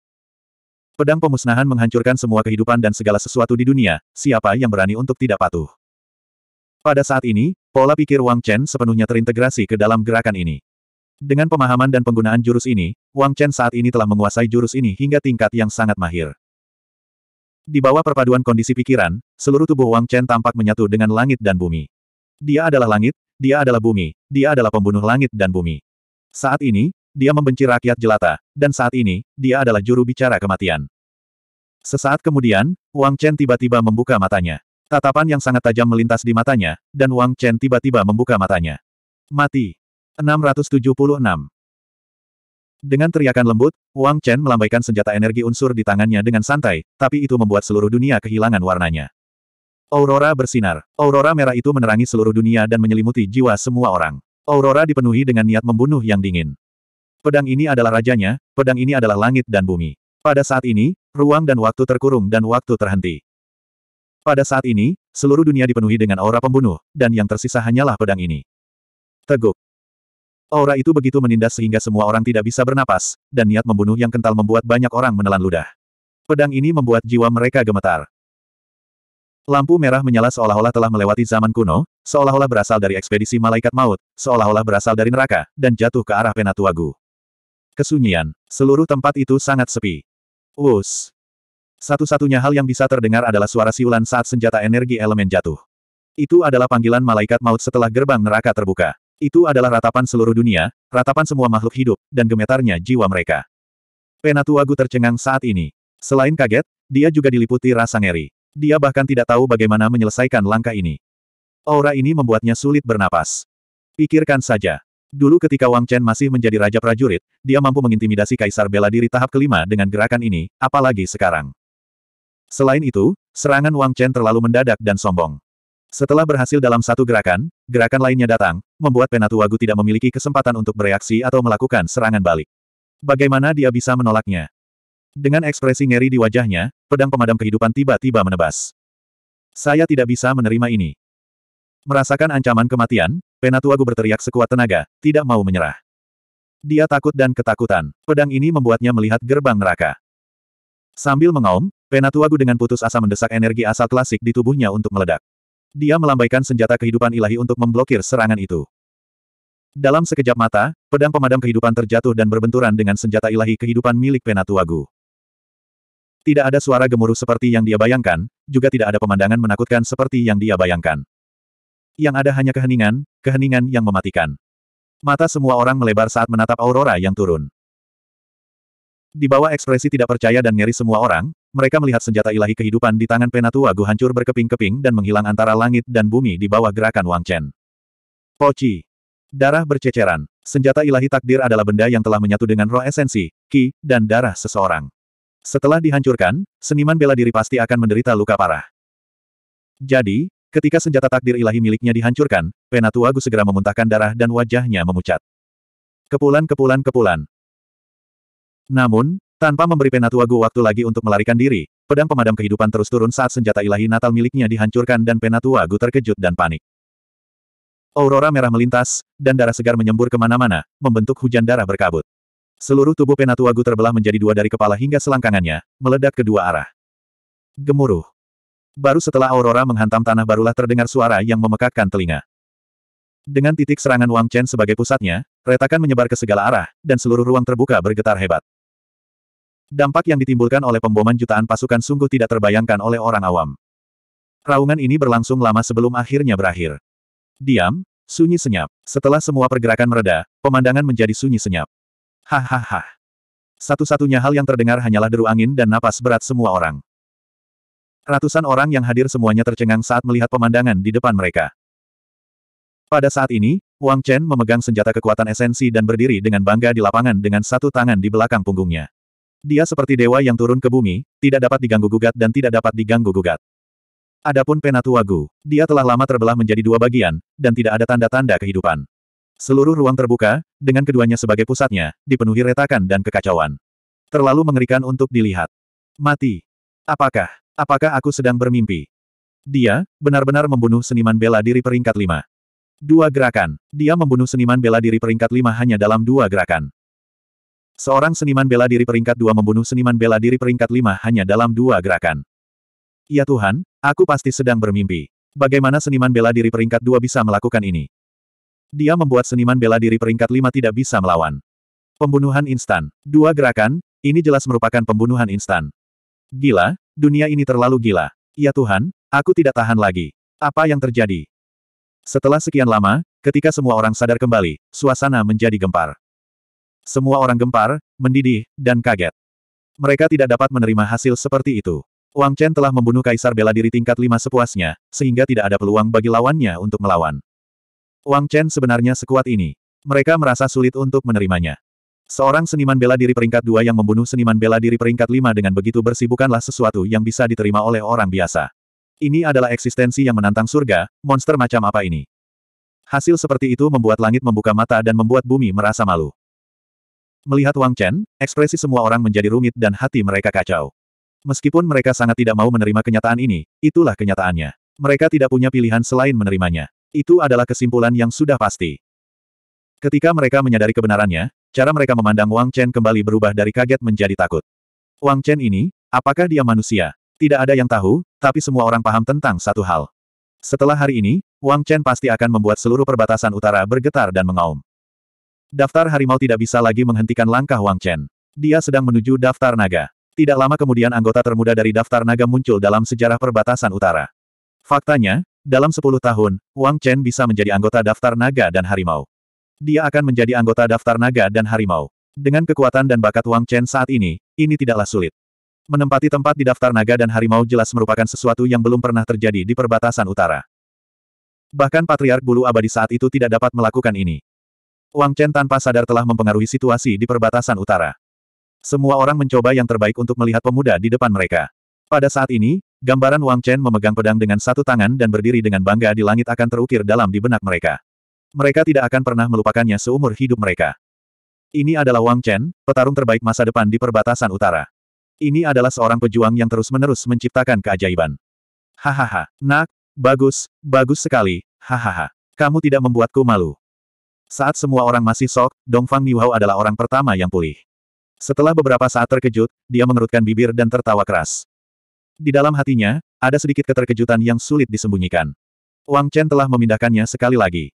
Pedang pemusnahan menghancurkan semua kehidupan dan segala sesuatu di dunia, siapa yang berani untuk tidak patuh. Pada saat ini, pola pikir Wang Chen sepenuhnya terintegrasi ke dalam gerakan ini. Dengan pemahaman dan penggunaan jurus ini, Wang Chen saat ini telah menguasai jurus ini hingga tingkat yang sangat mahir. Di bawah perpaduan kondisi pikiran, seluruh tubuh Wang Chen tampak menyatu dengan langit dan bumi. Dia adalah langit, dia adalah bumi, dia adalah pembunuh langit dan bumi. Saat ini, dia membenci rakyat jelata, dan saat ini, dia adalah juru bicara kematian. Sesaat kemudian, Wang Chen tiba-tiba membuka matanya. Tatapan yang sangat tajam melintas di matanya, dan Wang Chen tiba-tiba membuka matanya. Mati. 676. Dengan teriakan lembut, Wang Chen melambaikan senjata energi unsur di tangannya dengan santai, tapi itu membuat seluruh dunia kehilangan warnanya. Aurora bersinar. Aurora merah itu menerangi seluruh dunia dan menyelimuti jiwa semua orang. Aurora dipenuhi dengan niat membunuh yang dingin. Pedang ini adalah rajanya, pedang ini adalah langit dan bumi. Pada saat ini, ruang dan waktu terkurung dan waktu terhenti. Pada saat ini, seluruh dunia dipenuhi dengan aura pembunuh, dan yang tersisa hanyalah pedang ini. Teguk, Aura itu begitu menindas sehingga semua orang tidak bisa bernapas, dan niat membunuh yang kental membuat banyak orang menelan ludah. Pedang ini membuat jiwa mereka gemetar. Lampu merah menyala seolah-olah telah melewati zaman kuno, seolah-olah berasal dari ekspedisi malaikat maut, seolah-olah berasal dari neraka, dan jatuh ke arah Penatuagu. Kesunyian. Seluruh tempat itu sangat sepi. Us, Satu-satunya hal yang bisa terdengar adalah suara siulan saat senjata energi elemen jatuh. Itu adalah panggilan malaikat maut setelah gerbang neraka terbuka. Itu adalah ratapan seluruh dunia, ratapan semua makhluk hidup, dan gemetarnya jiwa mereka. Penatua tercengang saat ini. Selain kaget, dia juga diliputi rasa ngeri. Dia bahkan tidak tahu bagaimana menyelesaikan langkah ini. Aura ini membuatnya sulit bernapas. Pikirkan saja. Dulu ketika Wang Chen masih menjadi Raja Prajurit, dia mampu mengintimidasi Kaisar Bela Diri tahap kelima dengan gerakan ini, apalagi sekarang. Selain itu, serangan Wang Chen terlalu mendadak dan sombong. Setelah berhasil dalam satu gerakan, gerakan lainnya datang, membuat Penatuwagu tidak memiliki kesempatan untuk bereaksi atau melakukan serangan balik. Bagaimana dia bisa menolaknya? Dengan ekspresi ngeri di wajahnya, pedang pemadam kehidupan tiba-tiba menebas. Saya tidak bisa menerima ini. Merasakan ancaman kematian, Penatuwagu berteriak sekuat tenaga, tidak mau menyerah. Dia takut dan ketakutan. Pedang ini membuatnya melihat gerbang neraka. Sambil mengaum, Penatuwagu dengan putus asa mendesak energi asal klasik di tubuhnya untuk meledak. Dia melambaikan senjata kehidupan ilahi untuk memblokir serangan itu. Dalam sekejap mata, pedang pemadam kehidupan terjatuh dan berbenturan dengan senjata ilahi kehidupan milik Penatuagu. Tidak ada suara gemuruh seperti yang dia bayangkan, juga tidak ada pemandangan menakutkan seperti yang dia bayangkan. Yang ada hanya keheningan, keheningan yang mematikan. Mata semua orang melebar saat menatap aurora yang turun. Di bawah ekspresi tidak percaya dan ngeri semua orang, mereka melihat senjata ilahi kehidupan di tangan penatua Gu hancur berkeping-keping dan menghilang antara langit dan bumi di bawah gerakan Wang Chen. Poci. Darah berceceran. Senjata ilahi takdir adalah benda yang telah menyatu dengan roh esensi, ki, dan darah seseorang. Setelah dihancurkan, seniman bela diri pasti akan menderita luka parah. Jadi, ketika senjata takdir ilahi miliknya dihancurkan, penatua Gu segera memuntahkan darah dan wajahnya memucat. Kepulan-kepulan-kepulan. Namun, tanpa memberi Penatuagu waktu lagi untuk melarikan diri, pedang pemadam kehidupan terus turun saat senjata ilahi natal miliknya dihancurkan dan Penatuagu terkejut dan panik. Aurora merah melintas, dan darah segar menyembur kemana-mana, membentuk hujan darah berkabut. Seluruh tubuh Penatuagu terbelah menjadi dua dari kepala hingga selangkangannya, meledak kedua arah. Gemuruh. Baru setelah Aurora menghantam tanah barulah terdengar suara yang memekakkan telinga. Dengan titik serangan Wang Chen sebagai pusatnya, retakan menyebar ke segala arah, dan seluruh ruang terbuka bergetar hebat. Dampak yang ditimbulkan oleh pemboman jutaan pasukan sungguh tidak terbayangkan oleh orang awam. Raungan ini berlangsung lama sebelum akhirnya berakhir. Diam, sunyi senyap. Setelah semua pergerakan mereda, pemandangan menjadi sunyi senyap. Hahaha. Satu-satunya hal yang terdengar hanyalah deru angin dan napas berat semua orang. Ratusan orang yang hadir semuanya tercengang saat melihat pemandangan di depan mereka. Pada saat ini, Wang Chen memegang senjata kekuatan esensi dan berdiri dengan bangga di lapangan dengan satu tangan di belakang punggungnya. Dia seperti dewa yang turun ke bumi, tidak dapat diganggu-gugat dan tidak dapat diganggu-gugat. Adapun Penatua Gu, dia telah lama terbelah menjadi dua bagian, dan tidak ada tanda-tanda kehidupan. Seluruh ruang terbuka, dengan keduanya sebagai pusatnya, dipenuhi retakan dan kekacauan. Terlalu mengerikan untuk dilihat. Mati. Apakah, apakah aku sedang bermimpi? Dia, benar-benar membunuh seniman bela diri peringkat lima. Dua gerakan. Dia membunuh seniman bela diri peringkat lima hanya dalam dua gerakan. Seorang seniman bela diri peringkat dua membunuh seniman bela diri peringkat lima hanya dalam dua gerakan. Ya Tuhan, aku pasti sedang bermimpi. Bagaimana seniman bela diri peringkat dua bisa melakukan ini? Dia membuat seniman bela diri peringkat lima tidak bisa melawan. Pembunuhan instan. Dua gerakan, ini jelas merupakan pembunuhan instan. Gila, dunia ini terlalu gila. Ya Tuhan, aku tidak tahan lagi. Apa yang terjadi? Setelah sekian lama, ketika semua orang sadar kembali, suasana menjadi gempar. Semua orang gempar, mendidih, dan kaget. Mereka tidak dapat menerima hasil seperti itu. Wang Chen telah membunuh Kaisar Bela Diri tingkat Lima sepuasnya, sehingga tidak ada peluang bagi lawannya untuk melawan. Wang Chen sebenarnya sekuat ini. Mereka merasa sulit untuk menerimanya. Seorang seniman bela diri peringkat dua yang membunuh seniman bela diri peringkat lima dengan begitu bersih bukanlah sesuatu yang bisa diterima oleh orang biasa. Ini adalah eksistensi yang menantang surga, monster macam apa ini? Hasil seperti itu membuat langit membuka mata dan membuat bumi merasa malu. Melihat Wang Chen, ekspresi semua orang menjadi rumit dan hati mereka kacau. Meskipun mereka sangat tidak mau menerima kenyataan ini, itulah kenyataannya. Mereka tidak punya pilihan selain menerimanya. Itu adalah kesimpulan yang sudah pasti. Ketika mereka menyadari kebenarannya, cara mereka memandang Wang Chen kembali berubah dari kaget menjadi takut. Wang Chen ini, apakah dia manusia? Tidak ada yang tahu, tapi semua orang paham tentang satu hal. Setelah hari ini, Wang Chen pasti akan membuat seluruh perbatasan utara bergetar dan mengaum. Daftar harimau tidak bisa lagi menghentikan langkah Wang Chen. Dia sedang menuju daftar naga. Tidak lama kemudian anggota termuda dari daftar naga muncul dalam sejarah perbatasan utara. Faktanya, dalam 10 tahun, Wang Chen bisa menjadi anggota daftar naga dan harimau. Dia akan menjadi anggota daftar naga dan harimau. Dengan kekuatan dan bakat Wang Chen saat ini, ini tidaklah sulit. Menempati tempat di daftar naga dan harimau jelas merupakan sesuatu yang belum pernah terjadi di perbatasan utara. Bahkan Patriark Bulu Abadi saat itu tidak dapat melakukan ini. Wang Chen tanpa sadar telah mempengaruhi situasi di perbatasan utara. Semua orang mencoba yang terbaik untuk melihat pemuda di depan mereka. Pada saat ini, gambaran Wang Chen memegang pedang dengan satu tangan dan berdiri dengan bangga di langit akan terukir dalam di benak mereka. Mereka tidak akan pernah melupakannya seumur hidup mereka. Ini adalah Wang Chen, petarung terbaik masa depan di perbatasan utara. Ini adalah seorang pejuang yang terus-menerus menciptakan keajaiban. Hahaha, nak, bagus, bagus sekali, hahaha. Kamu tidak membuatku malu. Saat semua orang masih sok, Dongfang Niuhao adalah orang pertama yang pulih. Setelah beberapa saat terkejut, dia mengerutkan bibir dan tertawa keras. Di dalam hatinya, ada sedikit keterkejutan yang sulit disembunyikan. Wang Chen telah memindahkannya sekali lagi.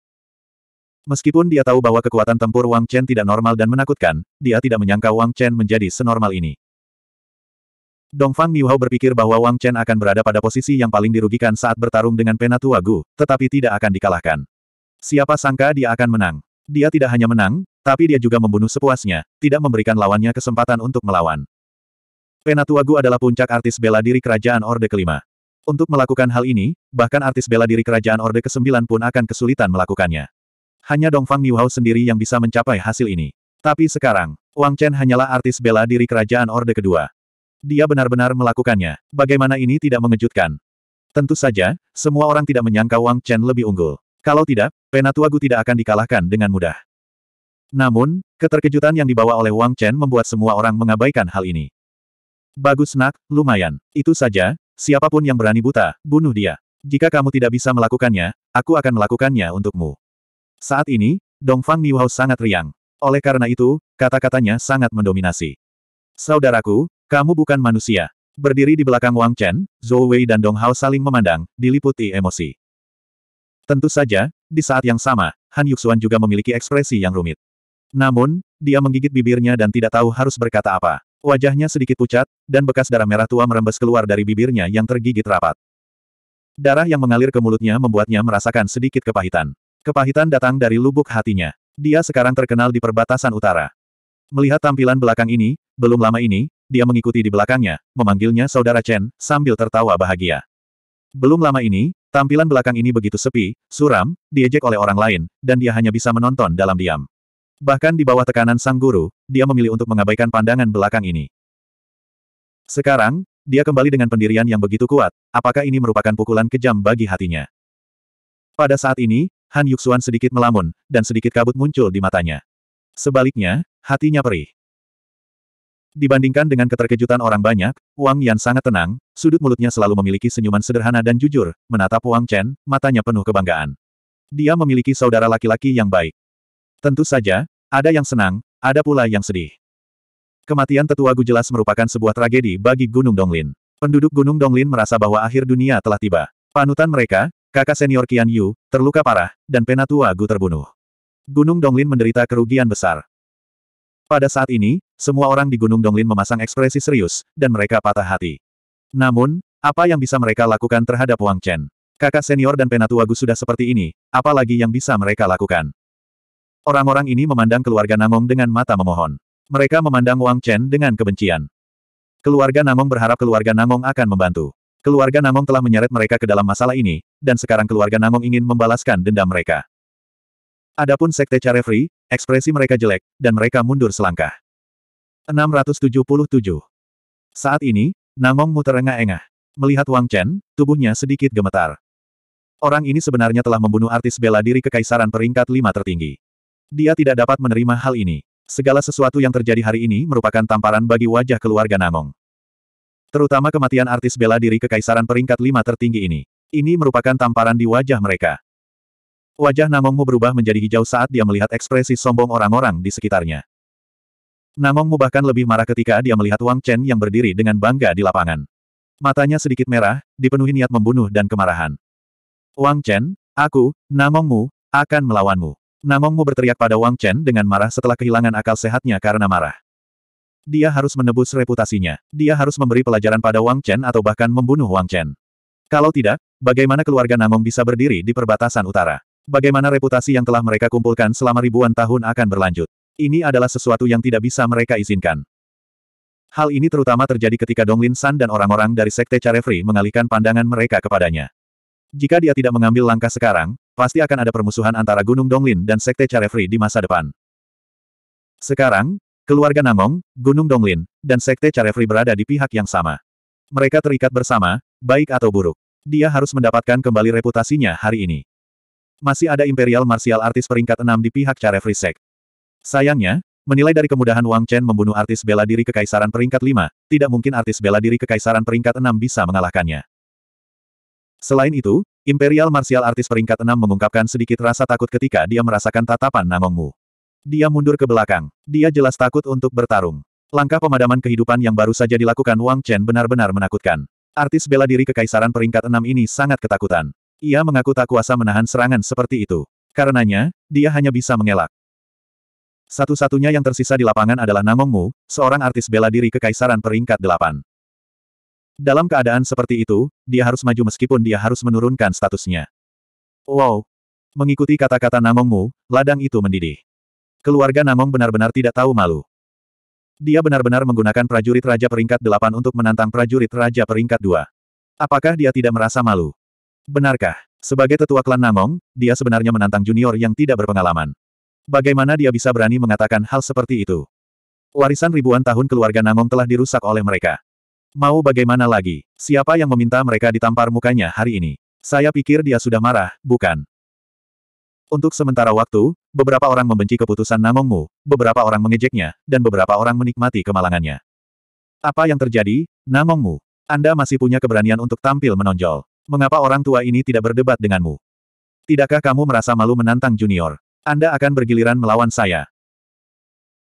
Meskipun dia tahu bahwa kekuatan tempur Wang Chen tidak normal dan menakutkan, dia tidak menyangka Wang Chen menjadi senormal ini. Dongfang Niuhao berpikir bahwa Wang Chen akan berada pada posisi yang paling dirugikan saat bertarung dengan penatua Gu, tetapi tidak akan dikalahkan. Siapa sangka dia akan menang. Dia tidak hanya menang, tapi dia juga membunuh sepuasnya, tidak memberikan lawannya kesempatan untuk melawan. Penatuagu adalah puncak artis bela diri kerajaan Orde kelima. Untuk melakukan hal ini, bahkan artis bela diri kerajaan Orde ke-9 pun akan kesulitan melakukannya. Hanya Dongfang Niuhao sendiri yang bisa mencapai hasil ini. Tapi sekarang, Wang Chen hanyalah artis bela diri kerajaan Orde kedua. Dia benar-benar melakukannya. Bagaimana ini tidak mengejutkan? Tentu saja, semua orang tidak menyangka Wang Chen lebih unggul. Kalau tidak, Penatuagu tidak akan dikalahkan dengan mudah. Namun, keterkejutan yang dibawa oleh Wang Chen membuat semua orang mengabaikan hal ini. Bagus nak, lumayan. Itu saja, siapapun yang berani buta, bunuh dia. Jika kamu tidak bisa melakukannya, aku akan melakukannya untukmu. Saat ini, Dongfang Niuhao sangat riang. Oleh karena itu, kata-katanya sangat mendominasi. Saudaraku, kamu bukan manusia. Berdiri di belakang Wang Chen, Zhou Wei dan Dong Hao saling memandang, diliputi emosi. Tentu saja, di saat yang sama, Han Yuxuan juga memiliki ekspresi yang rumit. Namun, dia menggigit bibirnya dan tidak tahu harus berkata apa. Wajahnya sedikit pucat, dan bekas darah merah tua merembes keluar dari bibirnya yang tergigit rapat. Darah yang mengalir ke mulutnya membuatnya merasakan sedikit kepahitan. Kepahitan datang dari lubuk hatinya. Dia sekarang terkenal di perbatasan utara. Melihat tampilan belakang ini, belum lama ini, dia mengikuti di belakangnya, memanggilnya Saudara Chen, sambil tertawa bahagia. Belum lama ini, Tampilan belakang ini begitu sepi, suram, diejek oleh orang lain, dan dia hanya bisa menonton dalam diam. Bahkan di bawah tekanan sang guru, dia memilih untuk mengabaikan pandangan belakang ini. Sekarang, dia kembali dengan pendirian yang begitu kuat, apakah ini merupakan pukulan kejam bagi hatinya? Pada saat ini, Han Yuxuan sedikit melamun, dan sedikit kabut muncul di matanya. Sebaliknya, hatinya perih. Dibandingkan dengan keterkejutan orang banyak, Wang Yan sangat tenang, sudut mulutnya selalu memiliki senyuman sederhana dan jujur, menatap Wang Chen, matanya penuh kebanggaan. Dia memiliki saudara laki-laki yang baik. Tentu saja, ada yang senang, ada pula yang sedih. Kematian tetua Gu jelas merupakan sebuah tragedi bagi Gunung Donglin. Penduduk Gunung Donglin merasa bahwa akhir dunia telah tiba. Panutan mereka, kakak senior Qian Yu, terluka parah, dan penatua Gu terbunuh. Gunung Donglin menderita kerugian besar. Pada saat ini, semua orang di Gunung Donglin memasang ekspresi serius, dan mereka patah hati. Namun, apa yang bisa mereka lakukan terhadap Wang Chen? Kakak senior dan penatu Gu sudah seperti ini, apalagi yang bisa mereka lakukan? Orang-orang ini memandang keluarga Namong dengan mata memohon. Mereka memandang Wang Chen dengan kebencian. Keluarga Namong berharap keluarga Namong akan membantu. Keluarga Namong telah menyeret mereka ke dalam masalah ini, dan sekarang keluarga Namong ingin membalaskan dendam mereka. Adapun Sekte Carefree, ekspresi mereka jelek, dan mereka mundur selangkah. 677 Saat ini, Namong muterengah engah Melihat Wang Chen, tubuhnya sedikit gemetar. Orang ini sebenarnya telah membunuh artis bela diri kekaisaran peringkat lima tertinggi. Dia tidak dapat menerima hal ini. Segala sesuatu yang terjadi hari ini merupakan tamparan bagi wajah keluarga Namong. Terutama kematian artis bela diri kekaisaran peringkat lima tertinggi ini. Ini merupakan tamparan di wajah mereka. Wajah Namongmu berubah menjadi hijau saat dia melihat ekspresi sombong orang-orang di sekitarnya. Namongmu bahkan lebih marah ketika dia melihat Wang Chen yang berdiri dengan bangga di lapangan. Matanya sedikit merah, dipenuhi niat membunuh dan kemarahan. Wang Chen, aku, Namongmu, akan melawanmu. Namongmu berteriak pada Wang Chen dengan marah setelah kehilangan akal sehatnya karena marah. Dia harus menebus reputasinya. Dia harus memberi pelajaran pada Wang Chen atau bahkan membunuh Wang Chen. Kalau tidak, bagaimana keluarga Namong bisa berdiri di perbatasan utara? Bagaimana reputasi yang telah mereka kumpulkan selama ribuan tahun akan berlanjut. Ini adalah sesuatu yang tidak bisa mereka izinkan. Hal ini terutama terjadi ketika Donglin San dan orang-orang dari Sekte Carefree mengalihkan pandangan mereka kepadanya. Jika dia tidak mengambil langkah sekarang, pasti akan ada permusuhan antara Gunung Donglin dan Sekte Carefree di masa depan. Sekarang, keluarga Namong, Gunung Donglin, dan Sekte Carefree berada di pihak yang sama. Mereka terikat bersama, baik atau buruk. Dia harus mendapatkan kembali reputasinya hari ini. Masih ada Imperial Martial Artis peringkat 6 di pihak Charev Risek. Sayangnya, menilai dari kemudahan Wang Chen membunuh artis bela diri kekaisaran peringkat 5, tidak mungkin artis bela diri kekaisaran peringkat 6 bisa mengalahkannya. Selain itu, Imperial Martial Artis peringkat 6 mengungkapkan sedikit rasa takut ketika dia merasakan tatapan Namongmu. Dia mundur ke belakang. Dia jelas takut untuk bertarung. Langkah pemadaman kehidupan yang baru saja dilakukan Wang Chen benar-benar menakutkan. Artis bela diri kekaisaran peringkat enam ini sangat ketakutan. Ia mengaku tak kuasa menahan serangan seperti itu. Karenanya, dia hanya bisa mengelak. Satu-satunya yang tersisa di lapangan adalah Namongmu, seorang artis bela diri kekaisaran peringkat delapan. Dalam keadaan seperti itu, dia harus maju meskipun dia harus menurunkan statusnya. Wow! Mengikuti kata-kata Namongmu, ladang itu mendidih. Keluarga Namong benar-benar tidak tahu malu. Dia benar-benar menggunakan prajurit Raja Peringkat delapan untuk menantang prajurit Raja Peringkat dua. Apakah dia tidak merasa malu? Benarkah? Sebagai tetua klan Namong, dia sebenarnya menantang junior yang tidak berpengalaman. Bagaimana dia bisa berani mengatakan hal seperti itu? Warisan ribuan tahun keluarga Namong telah dirusak oleh mereka. Mau bagaimana lagi? Siapa yang meminta mereka ditampar mukanya hari ini? Saya pikir dia sudah marah, bukan? Untuk sementara waktu, beberapa orang membenci keputusan Namongmu, beberapa orang mengejeknya, dan beberapa orang menikmati kemalangannya. Apa yang terjadi, Namongmu? Anda masih punya keberanian untuk tampil menonjol. Mengapa orang tua ini tidak berdebat denganmu? Tidakkah kamu merasa malu menantang junior? Anda akan bergiliran melawan saya.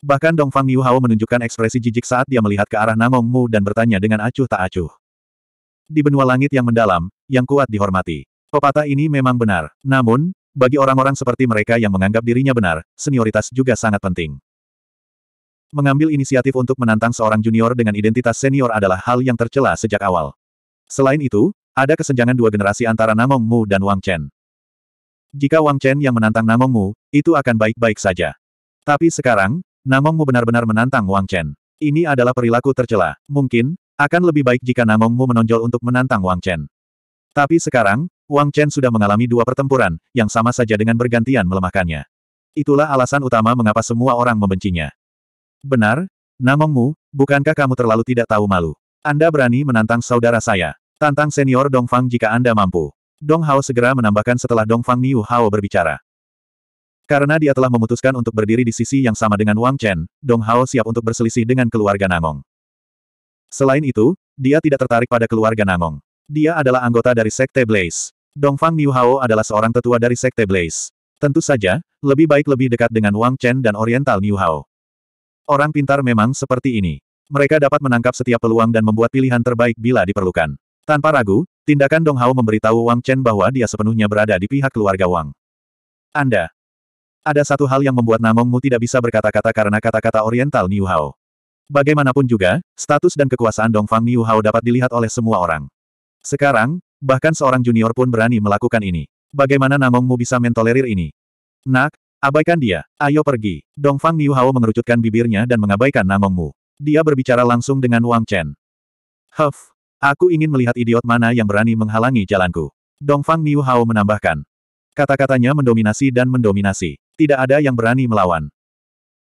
Bahkan Dongfang Niuhao menunjukkan ekspresi jijik saat dia melihat ke arah Namong Mu dan bertanya dengan acuh tak acuh. Di benua langit yang mendalam, yang kuat dihormati. Pepatah ini memang benar. Namun, bagi orang-orang seperti mereka yang menganggap dirinya benar, senioritas juga sangat penting. Mengambil inisiatif untuk menantang seorang junior dengan identitas senior adalah hal yang tercela sejak awal. Selain itu, ada kesenjangan dua generasi antara Namong Mu dan Wang Chen. Jika Wang Chen yang menantang Namong Mu, itu akan baik-baik saja. Tapi sekarang, Namong Mu benar-benar menantang Wang Chen. Ini adalah perilaku tercela. Mungkin, akan lebih baik jika Namong Mu menonjol untuk menantang Wang Chen. Tapi sekarang, Wang Chen sudah mengalami dua pertempuran, yang sama saja dengan bergantian melemahkannya. Itulah alasan utama mengapa semua orang membencinya. Benar, Namong Mu, bukankah kamu terlalu tidak tahu malu? Anda berani menantang saudara saya. Tantang senior Dong Fang jika Anda mampu. Dong Hao segera menambahkan setelah Dong Fang Niu Hao berbicara. Karena dia telah memutuskan untuk berdiri di sisi yang sama dengan Wang Chen, Dong Hao siap untuk berselisih dengan keluarga Nangong. Selain itu, dia tidak tertarik pada keluarga Nangong. Dia adalah anggota dari Sekte Blaze. Dong Dongfang Niu Hao adalah seorang tetua dari Sekte Blaze. Tentu saja, lebih baik lebih dekat dengan Wang Chen dan Oriental Niu Hao. Orang pintar memang seperti ini. Mereka dapat menangkap setiap peluang dan membuat pilihan terbaik bila diperlukan. Tanpa ragu, tindakan Dong Hao memberitahu Wang Chen bahwa dia sepenuhnya berada di pihak keluarga Wang. Anda. Ada satu hal yang membuat Namongmu tidak bisa berkata-kata karena kata-kata Oriental Niu Hao. Bagaimanapun juga, status dan kekuasaan Dong Fang Niu Hao dapat dilihat oleh semua orang. Sekarang, bahkan seorang junior pun berani melakukan ini. Bagaimana Namongmu bisa mentolerir ini? Nak, abaikan dia, ayo pergi. Dong Fang Niu Hao mengerucutkan bibirnya dan mengabaikan Namongmu. Dia berbicara langsung dengan Wang Chen. Huff, Aku ingin melihat idiot mana yang berani menghalangi jalanku. Dongfang Niu Hao menambahkan. Kata-katanya mendominasi dan mendominasi. Tidak ada yang berani melawan.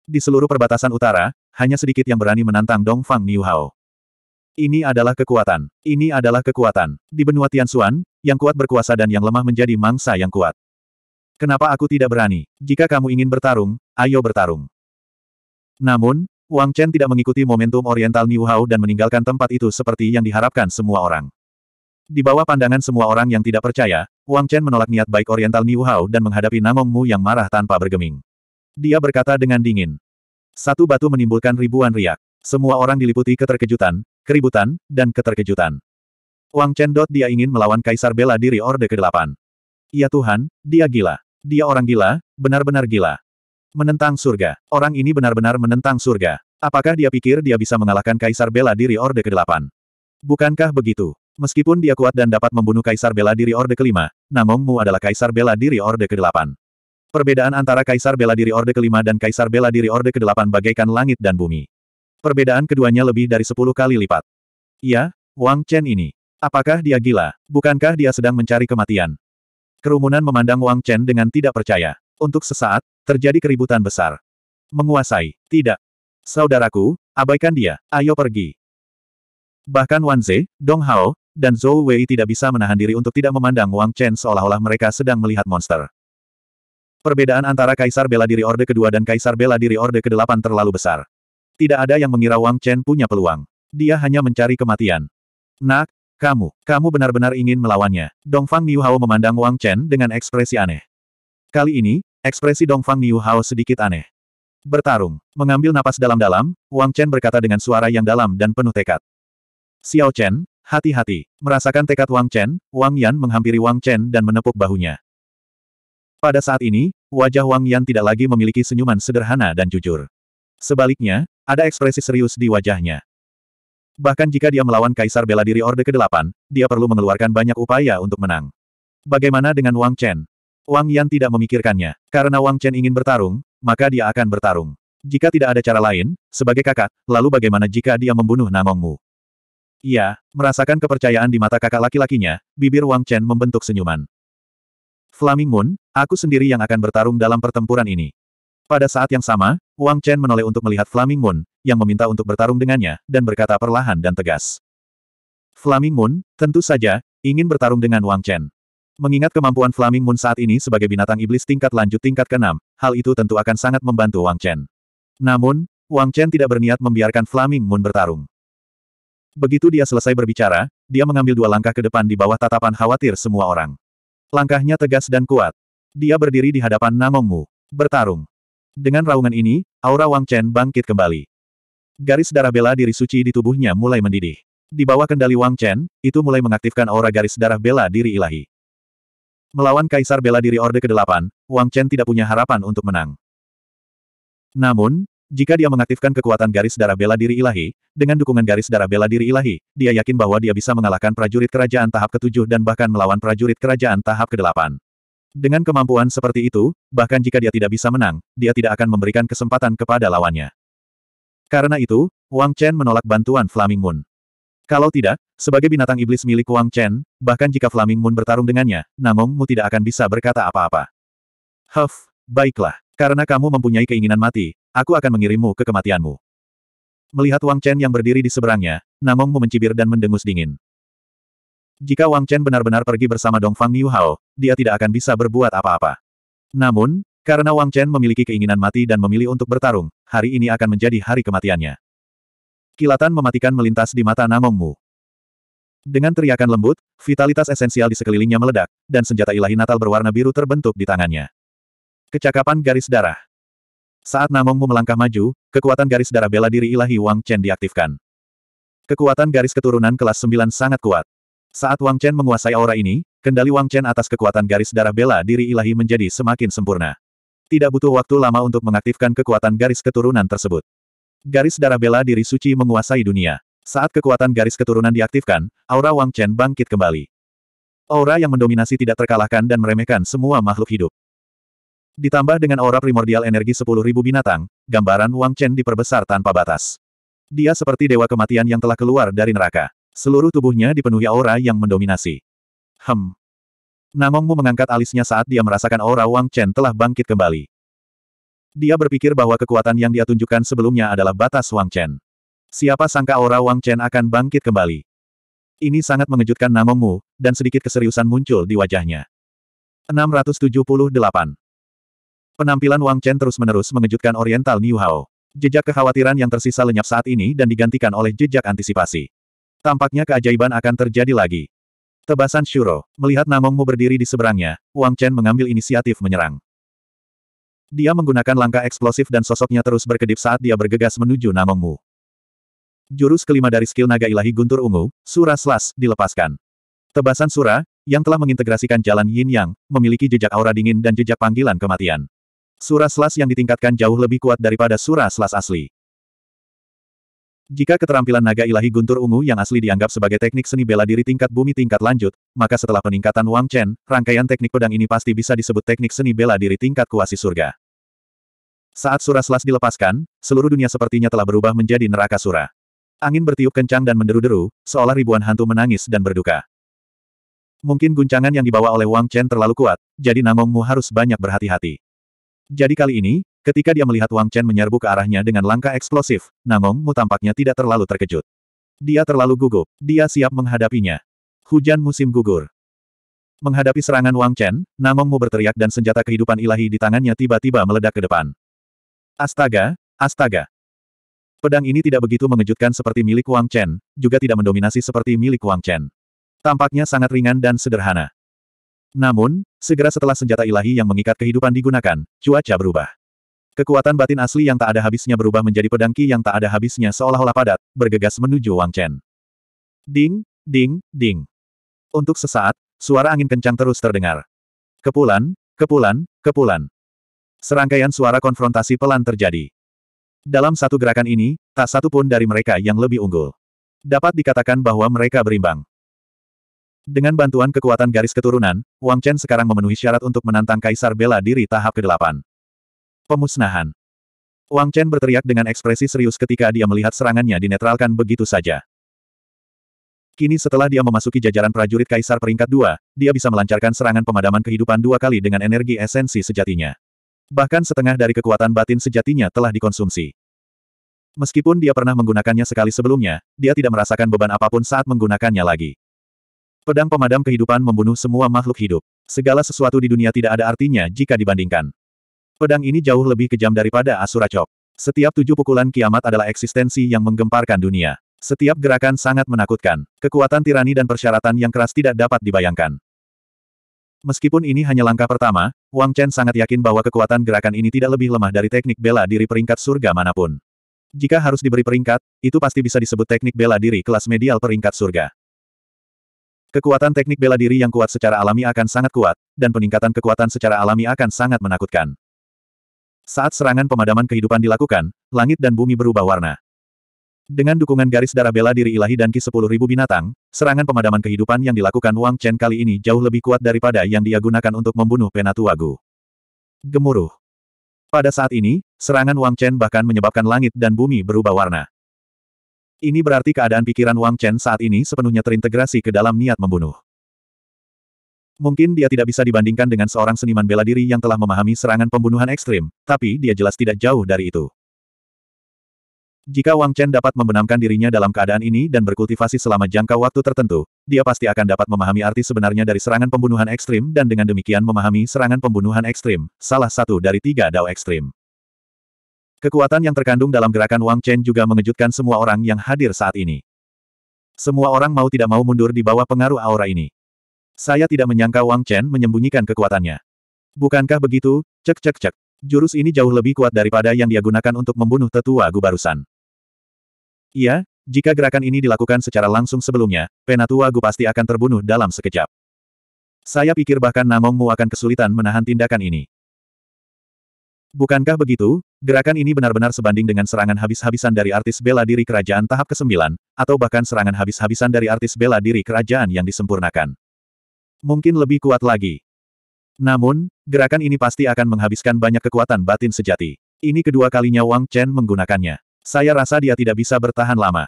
Di seluruh perbatasan utara, hanya sedikit yang berani menantang Dongfang Niu Hao. Ini adalah kekuatan. Ini adalah kekuatan. Di benua Tianxuan, yang kuat berkuasa dan yang lemah menjadi mangsa yang kuat. Kenapa aku tidak berani? Jika kamu ingin bertarung, ayo bertarung. Namun, Wang Chen tidak mengikuti momentum Oriental New Hao dan meninggalkan tempat itu seperti yang diharapkan semua orang. Di bawah pandangan semua orang yang tidak percaya, Wang Chen menolak niat baik Oriental New Hao dan menghadapi Namong Mu yang marah tanpa bergeming. Dia berkata dengan dingin. Satu batu menimbulkan ribuan riak. Semua orang diliputi keterkejutan, keributan, dan keterkejutan. Wang Chen Dot dia ingin melawan Kaisar Bela Diri Orde ke-8. Ya Tuhan, dia gila. Dia orang gila, benar-benar gila. Menentang surga. Orang ini benar-benar menentang surga. Apakah dia pikir dia bisa mengalahkan Kaisar Bela Diri Orde ke-8? Bukankah begitu? Meskipun dia kuat dan dapat membunuh Kaisar Bela Diri Orde ke-5, Namongmu adalah Kaisar Bela Diri Orde ke-8. Perbedaan antara Kaisar Bela Diri Orde ke-5 dan Kaisar Bela Diri Orde ke-8 bagaikan langit dan bumi. Perbedaan keduanya lebih dari 10 kali lipat. Iya, Wang Chen ini. Apakah dia gila? Bukankah dia sedang mencari kematian? Kerumunan memandang Wang Chen dengan tidak percaya. Untuk sesaat, terjadi keributan besar. Menguasai. Tidak. Saudaraku, abaikan dia, ayo pergi. Bahkan Wan Ze, Dong Hao, dan Zhou Wei tidak bisa menahan diri untuk tidak memandang Wang Chen seolah-olah mereka sedang melihat monster. Perbedaan antara Kaisar Bela Diri Orde Kedua dan Kaisar Bela Diri Orde Kedelapan terlalu besar. Tidak ada yang mengira Wang Chen punya peluang. Dia hanya mencari kematian. Nak, kamu, kamu benar-benar ingin melawannya. Dongfang Niu Hao memandang Wang Chen dengan ekspresi aneh. Kali ini, ekspresi Dongfang Niu Hao sedikit aneh. Bertarung. Mengambil napas dalam-dalam, Wang Chen berkata dengan suara yang dalam dan penuh tekad. Xiao Chen, hati-hati. Merasakan tekad Wang Chen, Wang Yan menghampiri Wang Chen dan menepuk bahunya. Pada saat ini, wajah Wang Yan tidak lagi memiliki senyuman sederhana dan jujur. Sebaliknya, ada ekspresi serius di wajahnya. Bahkan jika dia melawan Kaisar Bela Diri Orde ke-8, dia perlu mengeluarkan banyak upaya untuk menang. Bagaimana dengan Wang Chen? Wang Yan tidak memikirkannya. Karena Wang Chen ingin bertarung, maka dia akan bertarung. Jika tidak ada cara lain, sebagai kakak, lalu bagaimana jika dia membunuh Namongmu? Ia, merasakan kepercayaan di mata kakak laki-lakinya, bibir Wang Chen membentuk senyuman. Flaming Moon, aku sendiri yang akan bertarung dalam pertempuran ini. Pada saat yang sama, Wang Chen menoleh untuk melihat Flaming Moon, yang meminta untuk bertarung dengannya, dan berkata perlahan dan tegas. Flaming Moon, tentu saja, ingin bertarung dengan Wang Chen. Mengingat kemampuan Flaming Moon saat ini sebagai binatang iblis tingkat lanjut tingkat ke-6, hal itu tentu akan sangat membantu Wang Chen. Namun, Wang Chen tidak berniat membiarkan Flaming Moon bertarung. Begitu dia selesai berbicara, dia mengambil dua langkah ke depan di bawah tatapan khawatir semua orang. Langkahnya tegas dan kuat. Dia berdiri di hadapan Namong Mu, bertarung. Dengan raungan ini, aura Wang Chen bangkit kembali. Garis darah bela diri suci di tubuhnya mulai mendidih. Di bawah kendali Wang Chen, itu mulai mengaktifkan aura garis darah bela diri ilahi. Melawan Kaisar Bela Diri Orde ke-8, Wang Chen tidak punya harapan untuk menang. Namun, jika dia mengaktifkan kekuatan garis darah bela diri ilahi, dengan dukungan garis darah bela diri ilahi, dia yakin bahwa dia bisa mengalahkan prajurit kerajaan tahap ke-7 dan bahkan melawan prajurit kerajaan tahap ke-8. Dengan kemampuan seperti itu, bahkan jika dia tidak bisa menang, dia tidak akan memberikan kesempatan kepada lawannya. Karena itu, Wang Chen menolak bantuan Flaming Moon. Kalau tidak, sebagai binatang iblis milik Wang Chen, bahkan jika Flaming Moon bertarung dengannya, Namong Mu tidak akan bisa berkata apa-apa. Huff, baiklah. Karena kamu mempunyai keinginan mati, aku akan mengirimmu ke kematianmu. Melihat Wang Chen yang berdiri di seberangnya, Namong Mu mencibir dan mendengus dingin. Jika Wang Chen benar-benar pergi bersama Dongfang Niu Hao, dia tidak akan bisa berbuat apa-apa. Namun, karena Wang Chen memiliki keinginan mati dan memilih untuk bertarung, hari ini akan menjadi hari kematiannya. Kilatan mematikan melintas di mata Namongmu. Dengan teriakan lembut, vitalitas esensial di sekelilingnya meledak, dan senjata ilahi natal berwarna biru terbentuk di tangannya. Kecakapan garis darah. Saat Namongmu melangkah maju, kekuatan garis darah bela diri ilahi Wang Chen diaktifkan. Kekuatan garis keturunan kelas 9 sangat kuat. Saat Wang Chen menguasai aura ini, kendali Wang Chen atas kekuatan garis darah bela diri ilahi menjadi semakin sempurna. Tidak butuh waktu lama untuk mengaktifkan kekuatan garis keturunan tersebut. Garis darah bela diri suci menguasai dunia. Saat kekuatan garis keturunan diaktifkan, aura Wang Chen bangkit kembali. Aura yang mendominasi tidak terkalahkan dan meremehkan semua makhluk hidup. Ditambah dengan aura primordial energi 10.000 binatang, gambaran Wang Chen diperbesar tanpa batas. Dia seperti dewa kematian yang telah keluar dari neraka. Seluruh tubuhnya dipenuhi aura yang mendominasi. Hem. Namongmu mengangkat alisnya saat dia merasakan aura Wang Chen telah bangkit kembali. Dia berpikir bahwa kekuatan yang dia tunjukkan sebelumnya adalah batas Wang Chen. Siapa sangka aura Wang Chen akan bangkit kembali. Ini sangat mengejutkan Namongmu, dan sedikit keseriusan muncul di wajahnya. 678. Penampilan Wang Chen terus-menerus mengejutkan Oriental Niu Hao. Jejak kekhawatiran yang tersisa lenyap saat ini dan digantikan oleh jejak antisipasi. Tampaknya keajaiban akan terjadi lagi. Tebasan Shuro, melihat Namongmu berdiri di seberangnya, Wang Chen mengambil inisiatif menyerang. Dia menggunakan langkah eksplosif dan sosoknya terus berkedip saat dia bergegas menuju Namongmu. Jurus kelima dari skill naga ilahi guntur ungu, Sura Slash, dilepaskan. Tebasan Sura, yang telah mengintegrasikan jalan Yin Yang, memiliki jejak aura dingin dan jejak panggilan kematian. Sura Slash yang ditingkatkan jauh lebih kuat daripada Sura Slash asli. Jika keterampilan naga ilahi guntur ungu yang asli dianggap sebagai teknik seni bela diri tingkat bumi tingkat lanjut, maka setelah peningkatan Wang Chen, rangkaian teknik pedang ini pasti bisa disebut teknik seni bela diri tingkat kuasi surga. Saat surah selas dilepaskan, seluruh dunia sepertinya telah berubah menjadi neraka sura. Angin bertiup kencang dan menderu-deru, seolah ribuan hantu menangis dan berduka. Mungkin guncangan yang dibawa oleh Wang Chen terlalu kuat, jadi Namongmu harus banyak berhati-hati. Jadi kali ini, Ketika dia melihat Wang Chen menyerbu ke arahnya dengan langkah eksplosif, Nangong Mu tampaknya tidak terlalu terkejut. Dia terlalu gugup, dia siap menghadapinya. Hujan musim gugur. Menghadapi serangan Wang Chen, Nangong Mu berteriak dan senjata kehidupan ilahi di tangannya tiba-tiba meledak ke depan. Astaga, astaga. Pedang ini tidak begitu mengejutkan seperti milik Wang Chen, juga tidak mendominasi seperti milik Wang Chen. Tampaknya sangat ringan dan sederhana. Namun, segera setelah senjata ilahi yang mengikat kehidupan digunakan, cuaca berubah. Kekuatan batin asli yang tak ada habisnya berubah menjadi pedangki yang tak ada habisnya seolah-olah padat, bergegas menuju Wang Chen. Ding, ding, ding. Untuk sesaat, suara angin kencang terus terdengar. Kepulan, kepulan, kepulan. Serangkaian suara konfrontasi pelan terjadi. Dalam satu gerakan ini, tak satu pun dari mereka yang lebih unggul. Dapat dikatakan bahwa mereka berimbang. Dengan bantuan kekuatan garis keturunan, Wang Chen sekarang memenuhi syarat untuk menantang Kaisar Bela Diri tahap ke-8. Pemusnahan. Wang Chen berteriak dengan ekspresi serius ketika dia melihat serangannya dinetralkan begitu saja. Kini setelah dia memasuki jajaran prajurit kaisar peringkat dua, dia bisa melancarkan serangan pemadaman kehidupan dua kali dengan energi esensi sejatinya. Bahkan setengah dari kekuatan batin sejatinya telah dikonsumsi. Meskipun dia pernah menggunakannya sekali sebelumnya, dia tidak merasakan beban apapun saat menggunakannya lagi. Pedang pemadam kehidupan membunuh semua makhluk hidup. Segala sesuatu di dunia tidak ada artinya jika dibandingkan. Pedang ini jauh lebih kejam daripada Asura Chop. Setiap tujuh pukulan kiamat adalah eksistensi yang menggemparkan dunia. Setiap gerakan sangat menakutkan. Kekuatan tirani dan persyaratan yang keras tidak dapat dibayangkan. Meskipun ini hanya langkah pertama, Wang Chen sangat yakin bahwa kekuatan gerakan ini tidak lebih lemah dari teknik bela diri peringkat surga manapun. Jika harus diberi peringkat, itu pasti bisa disebut teknik bela diri kelas medial peringkat surga. Kekuatan teknik bela diri yang kuat secara alami akan sangat kuat, dan peningkatan kekuatan secara alami akan sangat menakutkan. Saat serangan pemadaman kehidupan dilakukan, langit dan bumi berubah warna. Dengan dukungan garis darah bela diri ilahi dan ki 10.000 binatang, serangan pemadaman kehidupan yang dilakukan Wang Chen kali ini jauh lebih kuat daripada yang dia gunakan untuk membunuh Penatuagu. Gemuruh. Pada saat ini, serangan Wang Chen bahkan menyebabkan langit dan bumi berubah warna. Ini berarti keadaan pikiran Wang Chen saat ini sepenuhnya terintegrasi ke dalam niat membunuh. Mungkin dia tidak bisa dibandingkan dengan seorang seniman bela diri yang telah memahami serangan pembunuhan ekstrim, tapi dia jelas tidak jauh dari itu. Jika Wang Chen dapat membenamkan dirinya dalam keadaan ini dan berkultivasi selama jangka waktu tertentu, dia pasti akan dapat memahami arti sebenarnya dari serangan pembunuhan ekstrim dan dengan demikian memahami serangan pembunuhan ekstrim, salah satu dari tiga dao ekstrim. Kekuatan yang terkandung dalam gerakan Wang Chen juga mengejutkan semua orang yang hadir saat ini. Semua orang mau tidak mau mundur di bawah pengaruh aura ini. Saya tidak menyangka Wang Chen menyembunyikan kekuatannya. Bukankah begitu, cek cek cek. Jurus ini jauh lebih kuat daripada yang dia gunakan untuk membunuh tetua gu barusan. Iya, jika gerakan ini dilakukan secara langsung sebelumnya, penatua Gu pasti akan terbunuh dalam sekejap. Saya pikir bahkan Namongmu akan kesulitan menahan tindakan ini. Bukankah begitu, gerakan ini benar-benar sebanding dengan serangan habis-habisan dari artis bela diri kerajaan tahap ke-9, atau bahkan serangan habis-habisan dari artis bela diri kerajaan yang disempurnakan mungkin lebih kuat lagi. Namun, gerakan ini pasti akan menghabiskan banyak kekuatan batin sejati. Ini kedua kalinya Wang Chen menggunakannya. Saya rasa dia tidak bisa bertahan lama.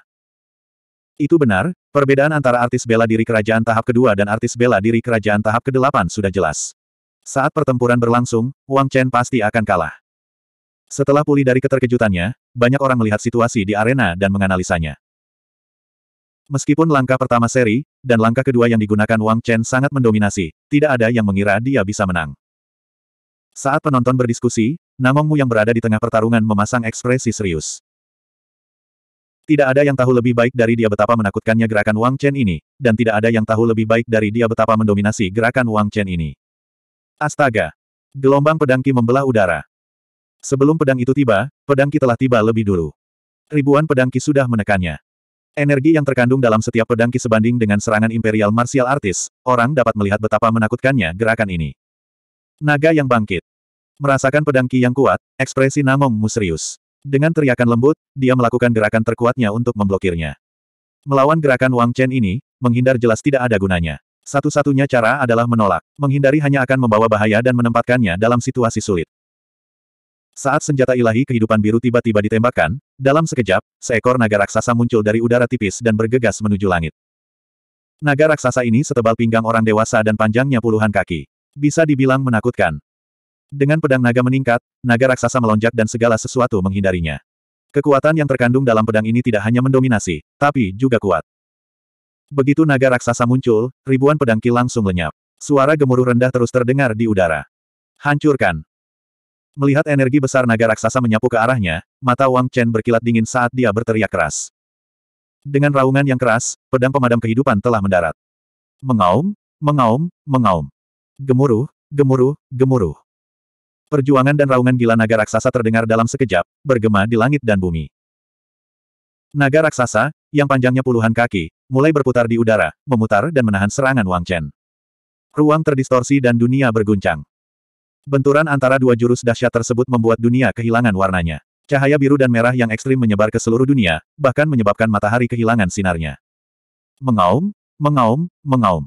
Itu benar, perbedaan antara artis bela diri kerajaan tahap kedua dan artis bela diri kerajaan tahap kedelapan sudah jelas. Saat pertempuran berlangsung, Wang Chen pasti akan kalah. Setelah pulih dari keterkejutannya, banyak orang melihat situasi di arena dan menganalisanya. Meskipun langkah pertama seri, dan langkah kedua yang digunakan Wang Chen sangat mendominasi, tidak ada yang mengira dia bisa menang. Saat penonton berdiskusi, Namongmu yang berada di tengah pertarungan memasang ekspresi serius. Tidak ada yang tahu lebih baik dari dia betapa menakutkannya gerakan Wang Chen ini, dan tidak ada yang tahu lebih baik dari dia betapa mendominasi gerakan Wang Chen ini. Astaga! Gelombang pedangki membelah udara. Sebelum pedang itu tiba, pedangki telah tiba lebih dulu. Ribuan pedangki sudah menekannya. Energi yang terkandung dalam setiap pedangki sebanding dengan serangan Imperial Martial Artis, orang dapat melihat betapa menakutkannya gerakan ini. Naga yang bangkit. Merasakan pedangki yang kuat, ekspresi Namong musrius. Dengan teriakan lembut, dia melakukan gerakan terkuatnya untuk memblokirnya. Melawan gerakan Wang Chen ini, menghindar jelas tidak ada gunanya. Satu-satunya cara adalah menolak. Menghindari hanya akan membawa bahaya dan menempatkannya dalam situasi sulit. Saat senjata ilahi kehidupan biru tiba-tiba ditembakkan, dalam sekejap, seekor naga raksasa muncul dari udara tipis dan bergegas menuju langit. Naga raksasa ini setebal pinggang orang dewasa dan panjangnya puluhan kaki. Bisa dibilang menakutkan. Dengan pedang naga meningkat, naga raksasa melonjak dan segala sesuatu menghindarinya. Kekuatan yang terkandung dalam pedang ini tidak hanya mendominasi, tapi juga kuat. Begitu naga raksasa muncul, ribuan pedang ki langsung lenyap. Suara gemuruh rendah terus terdengar di udara. Hancurkan. Melihat energi besar naga raksasa menyapu ke arahnya, mata Wang Chen berkilat dingin saat dia berteriak keras. Dengan raungan yang keras, pedang pemadam kehidupan telah mendarat. Mengaum, mengaum, mengaum. Gemuruh, gemuruh, gemuruh. Perjuangan dan raungan gila naga raksasa terdengar dalam sekejap, bergema di langit dan bumi. Naga raksasa, yang panjangnya puluhan kaki, mulai berputar di udara, memutar dan menahan serangan Wang Chen. Ruang terdistorsi dan dunia berguncang. Benturan antara dua jurus dahsyat tersebut membuat dunia kehilangan warnanya. Cahaya biru dan merah yang ekstrim menyebar ke seluruh dunia, bahkan menyebabkan matahari kehilangan sinarnya. Mengaum, mengaum, mengaum.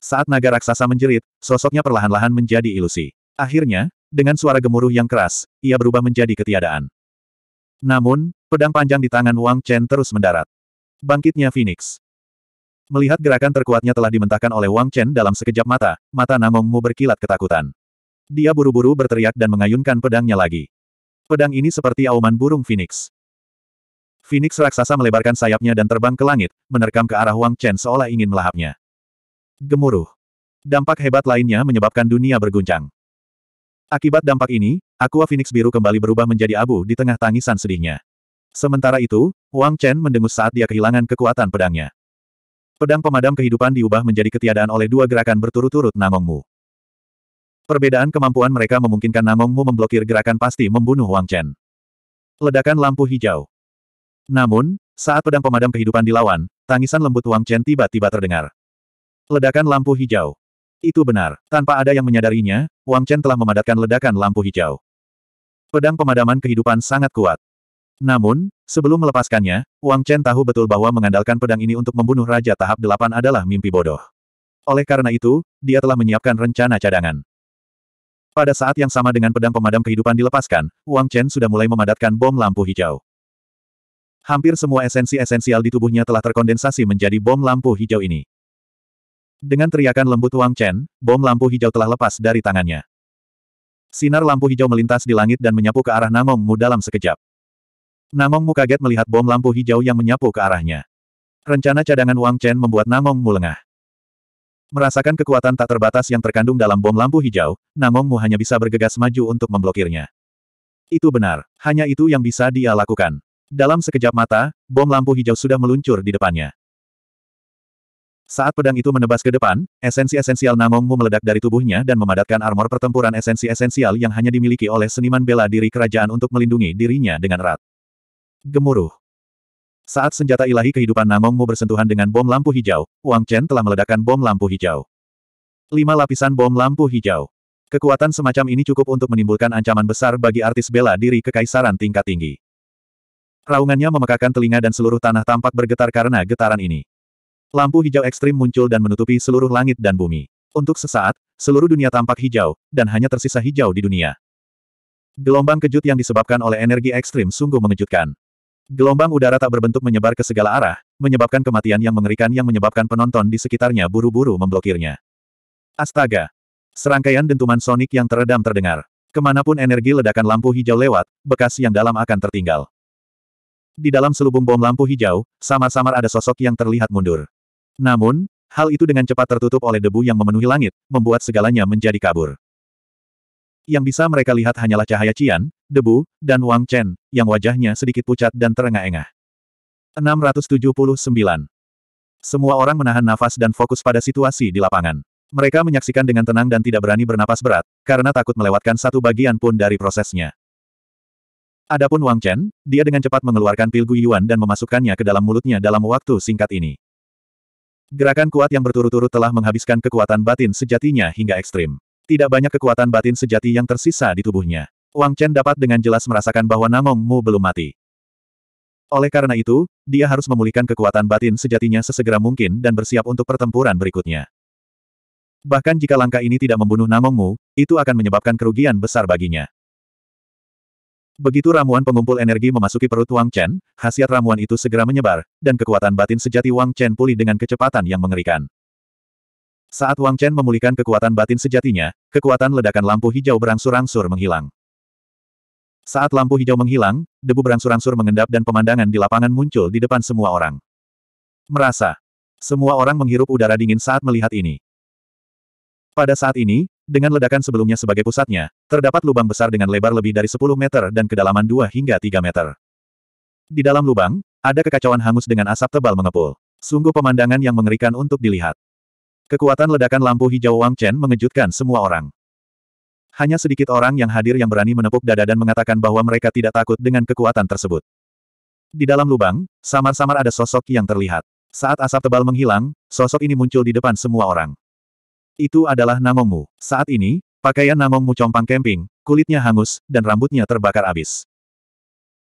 Saat naga raksasa menjerit, sosoknya perlahan-lahan menjadi ilusi. Akhirnya, dengan suara gemuruh yang keras, ia berubah menjadi ketiadaan. Namun, pedang panjang di tangan Wang Chen terus mendarat. Bangkitnya Phoenix. Melihat gerakan terkuatnya telah dimentahkan oleh Wang Chen dalam sekejap mata, mata Nangongmu berkilat ketakutan. Dia buru-buru berteriak dan mengayunkan pedangnya lagi. Pedang ini seperti auman burung Phoenix. Phoenix raksasa melebarkan sayapnya dan terbang ke langit, menerkam ke arah Wang Chen seolah ingin melahapnya. Gemuruh. Dampak hebat lainnya menyebabkan dunia berguncang. Akibat dampak ini, Aqua Phoenix biru kembali berubah menjadi abu di tengah tangisan sedihnya. Sementara itu, Wang Chen mendengus saat dia kehilangan kekuatan pedangnya. Pedang pemadam kehidupan diubah menjadi ketiadaan oleh dua gerakan berturut-turut Namong Mu. Perbedaan kemampuan mereka memungkinkan Nangongmu memblokir gerakan pasti membunuh Wang Chen. Ledakan lampu hijau. Namun, saat pedang pemadam kehidupan dilawan, tangisan lembut Wang Chen tiba-tiba terdengar. Ledakan lampu hijau. Itu benar, tanpa ada yang menyadarinya, Wang Chen telah memadatkan ledakan lampu hijau. Pedang pemadaman kehidupan sangat kuat. Namun, sebelum melepaskannya, Wang Chen tahu betul bahwa mengandalkan pedang ini untuk membunuh Raja Tahap 8 adalah mimpi bodoh. Oleh karena itu, dia telah menyiapkan rencana cadangan. Pada saat yang sama dengan pedang pemadam kehidupan dilepaskan, Wang Chen sudah mulai memadatkan bom lampu hijau. Hampir semua esensi esensial di tubuhnya telah terkondensasi menjadi bom lampu hijau ini. Dengan teriakan lembut Wang Chen, bom lampu hijau telah lepas dari tangannya. Sinar lampu hijau melintas di langit dan menyapu ke arah Namong Mu dalam sekejap. Namong Mu kaget melihat bom lampu hijau yang menyapu ke arahnya. Rencana cadangan Wang Chen membuat Namong Mu lengah. Merasakan kekuatan tak terbatas yang terkandung dalam bom lampu hijau, Nangongmu hanya bisa bergegas maju untuk memblokirnya. Itu benar, hanya itu yang bisa dia lakukan. Dalam sekejap mata, bom lampu hijau sudah meluncur di depannya. Saat pedang itu menebas ke depan, esensi esensial Nangongmu meledak dari tubuhnya dan memadatkan armor pertempuran esensi esensial yang hanya dimiliki oleh seniman bela diri kerajaan untuk melindungi dirinya dengan erat. Gemuruh. Saat senjata ilahi kehidupan Namongmu bersentuhan dengan bom lampu hijau, Wang Chen telah meledakkan bom lampu hijau. Lima lapisan bom lampu hijau. Kekuatan semacam ini cukup untuk menimbulkan ancaman besar bagi artis bela diri kekaisaran tingkat tinggi. Raungannya memekakan telinga dan seluruh tanah tampak bergetar karena getaran ini. Lampu hijau ekstrim muncul dan menutupi seluruh langit dan bumi. Untuk sesaat, seluruh dunia tampak hijau, dan hanya tersisa hijau di dunia. Gelombang kejut yang disebabkan oleh energi ekstrim sungguh mengejutkan. Gelombang udara tak berbentuk menyebar ke segala arah, menyebabkan kematian yang mengerikan yang menyebabkan penonton di sekitarnya buru-buru memblokirnya. Astaga! Serangkaian dentuman sonik yang teredam terdengar. Kemanapun energi ledakan lampu hijau lewat, bekas yang dalam akan tertinggal. Di dalam selubung bom lampu hijau, samar-samar ada sosok yang terlihat mundur. Namun, hal itu dengan cepat tertutup oleh debu yang memenuhi langit, membuat segalanya menjadi kabur yang bisa mereka lihat hanyalah cahaya Cian, debu, dan Wang Chen, yang wajahnya sedikit pucat dan terengah-engah. 679. Semua orang menahan nafas dan fokus pada situasi di lapangan. Mereka menyaksikan dengan tenang dan tidak berani bernapas berat, karena takut melewatkan satu bagian pun dari prosesnya. Adapun Wang Chen, dia dengan cepat mengeluarkan pil Guiyuan dan memasukkannya ke dalam mulutnya dalam waktu singkat ini. Gerakan kuat yang berturut-turut telah menghabiskan kekuatan batin sejatinya hingga ekstrim. Tidak banyak kekuatan batin sejati yang tersisa di tubuhnya. Wang Chen dapat dengan jelas merasakan bahwa Namong Mu belum mati. Oleh karena itu, dia harus memulihkan kekuatan batin sejatinya sesegera mungkin dan bersiap untuk pertempuran berikutnya. Bahkan jika langkah ini tidak membunuh Namong Mu, itu akan menyebabkan kerugian besar baginya. Begitu ramuan pengumpul energi memasuki perut Wang Chen, khasiat ramuan itu segera menyebar, dan kekuatan batin sejati Wang Chen pulih dengan kecepatan yang mengerikan. Saat Wang Chen memulihkan kekuatan batin sejatinya, kekuatan ledakan lampu hijau berangsur-angsur menghilang. Saat lampu hijau menghilang, debu berangsur-angsur mengendap dan pemandangan di lapangan muncul di depan semua orang. Merasa. Semua orang menghirup udara dingin saat melihat ini. Pada saat ini, dengan ledakan sebelumnya sebagai pusatnya, terdapat lubang besar dengan lebar lebih dari 10 meter dan kedalaman 2 hingga 3 meter. Di dalam lubang, ada kekacauan hangus dengan asap tebal mengepul. Sungguh pemandangan yang mengerikan untuk dilihat. Kekuatan ledakan lampu hijau Wang Chen mengejutkan semua orang. Hanya sedikit orang yang hadir yang berani menepuk dada dan mengatakan bahwa mereka tidak takut dengan kekuatan tersebut. Di dalam lubang, samar-samar ada sosok yang terlihat. Saat asap tebal menghilang, sosok ini muncul di depan semua orang. Itu adalah Namongmu. Saat ini, pakaian Namongmu compang kemping, kulitnya hangus, dan rambutnya terbakar abis.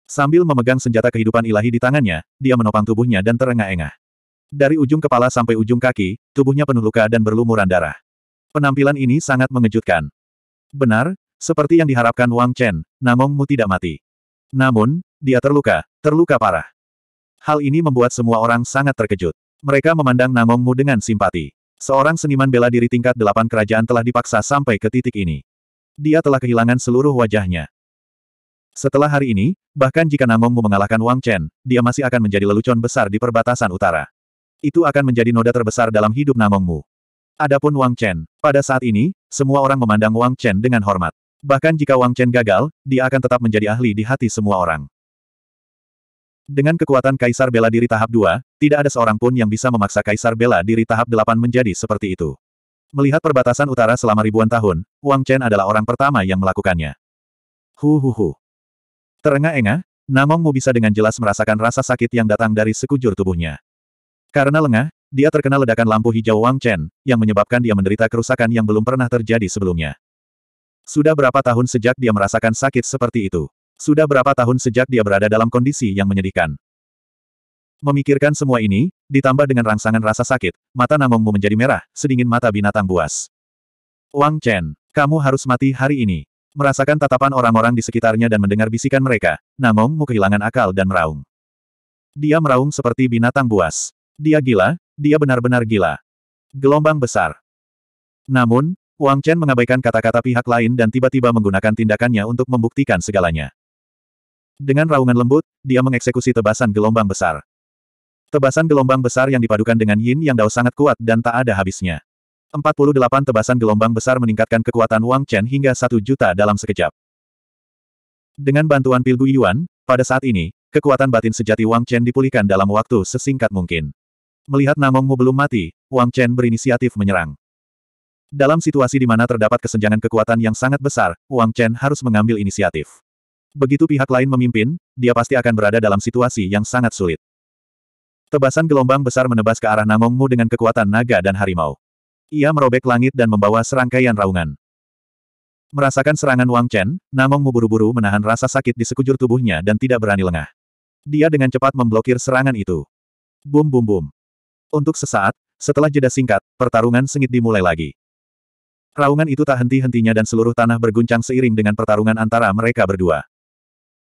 Sambil memegang senjata kehidupan ilahi di tangannya, dia menopang tubuhnya dan terengah-engah. Dari ujung kepala sampai ujung kaki, tubuhnya penuh luka dan berlumuran darah. Penampilan ini sangat mengejutkan. Benar, seperti yang diharapkan Wang Chen, Namong Mu tidak mati. Namun, dia terluka, terluka parah. Hal ini membuat semua orang sangat terkejut. Mereka memandang Namong Mu dengan simpati. Seorang seniman bela diri tingkat delapan kerajaan telah dipaksa sampai ke titik ini. Dia telah kehilangan seluruh wajahnya. Setelah hari ini, bahkan jika Namong Mu mengalahkan Wang Chen, dia masih akan menjadi lelucon besar di perbatasan utara itu akan menjadi noda terbesar dalam hidup Namongmu. Adapun Wang Chen, pada saat ini, semua orang memandang Wang Chen dengan hormat. Bahkan jika Wang Chen gagal, dia akan tetap menjadi ahli di hati semua orang. Dengan kekuatan Kaisar Bela Diri tahap 2, tidak ada seorang pun yang bisa memaksa Kaisar Bela Diri tahap 8 menjadi seperti itu. Melihat perbatasan utara selama ribuan tahun, Wang Chen adalah orang pertama yang melakukannya. Hu hu hu. Terengah-engah, Namongmu bisa dengan jelas merasakan rasa sakit yang datang dari sekujur tubuhnya. Karena lengah, dia terkena ledakan lampu hijau Wang Chen, yang menyebabkan dia menderita kerusakan yang belum pernah terjadi sebelumnya. Sudah berapa tahun sejak dia merasakan sakit seperti itu? Sudah berapa tahun sejak dia berada dalam kondisi yang menyedihkan? Memikirkan semua ini, ditambah dengan rangsangan rasa sakit, mata Nangongmu menjadi merah, sedingin mata binatang buas. Wang Chen, kamu harus mati hari ini. Merasakan tatapan orang-orang di sekitarnya dan mendengar bisikan mereka, Nangongmu kehilangan akal dan meraung. Dia meraung seperti binatang buas. Dia gila, dia benar-benar gila. Gelombang besar. Namun, Wang Chen mengabaikan kata-kata pihak lain dan tiba-tiba menggunakan tindakannya untuk membuktikan segalanya. Dengan raungan lembut, dia mengeksekusi tebasan gelombang besar. Tebasan gelombang besar yang dipadukan dengan yin yang dao sangat kuat dan tak ada habisnya. 48 tebasan gelombang besar meningkatkan kekuatan Wang Chen hingga 1 juta dalam sekejap. Dengan bantuan Pilgu Yuan, pada saat ini, kekuatan batin sejati Wang Chen dipulihkan dalam waktu sesingkat mungkin. Melihat Namongmu belum mati, Wang Chen berinisiatif menyerang. Dalam situasi di mana terdapat kesenjangan kekuatan yang sangat besar, Wang Chen harus mengambil inisiatif. Begitu pihak lain memimpin, dia pasti akan berada dalam situasi yang sangat sulit. Tebasan gelombang besar menebas ke arah Namongmu dengan kekuatan naga dan harimau. Ia merobek langit dan membawa serangkaian raungan. Merasakan serangan Wang Chen, Namongmu buru-buru menahan rasa sakit di sekujur tubuhnya dan tidak berani lengah. Dia dengan cepat memblokir serangan itu. Bum bum bum. Untuk sesaat, setelah jeda singkat, pertarungan sengit dimulai lagi. Raungan itu tak henti-hentinya dan seluruh tanah berguncang seiring dengan pertarungan antara mereka berdua.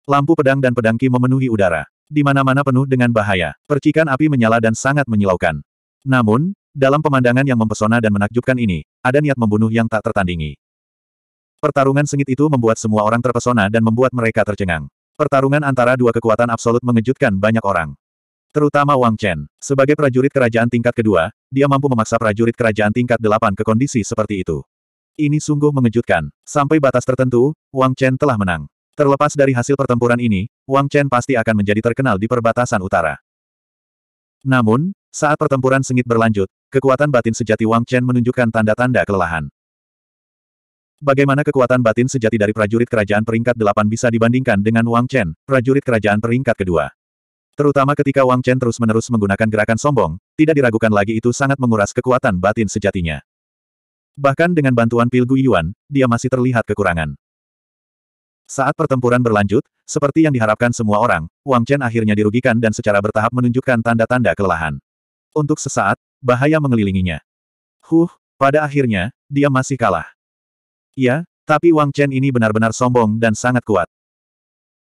Lampu pedang dan pedangki memenuhi udara. Di mana-mana penuh dengan bahaya. Percikan api menyala dan sangat menyilaukan. Namun, dalam pemandangan yang mempesona dan menakjubkan ini, ada niat membunuh yang tak tertandingi. Pertarungan sengit itu membuat semua orang terpesona dan membuat mereka tercengang. Pertarungan antara dua kekuatan absolut mengejutkan banyak orang. Terutama Wang Chen. Sebagai prajurit kerajaan tingkat kedua, dia mampu memaksa prajurit kerajaan tingkat delapan ke kondisi seperti itu. Ini sungguh mengejutkan. Sampai batas tertentu, Wang Chen telah menang. Terlepas dari hasil pertempuran ini, Wang Chen pasti akan menjadi terkenal di perbatasan utara. Namun, saat pertempuran sengit berlanjut, kekuatan batin sejati Wang Chen menunjukkan tanda-tanda kelelahan. Bagaimana kekuatan batin sejati dari prajurit kerajaan peringkat delapan bisa dibandingkan dengan Wang Chen, prajurit kerajaan peringkat kedua? Terutama ketika Wang Chen terus-menerus menggunakan gerakan sombong, tidak diragukan lagi itu sangat menguras kekuatan batin sejatinya. Bahkan dengan bantuan pil Guiyuan, dia masih terlihat kekurangan. Saat pertempuran berlanjut, seperti yang diharapkan semua orang, Wang Chen akhirnya dirugikan dan secara bertahap menunjukkan tanda-tanda kelelahan. Untuk sesaat, bahaya mengelilinginya. Huh, pada akhirnya, dia masih kalah. Ya, tapi Wang Chen ini benar-benar sombong dan sangat kuat.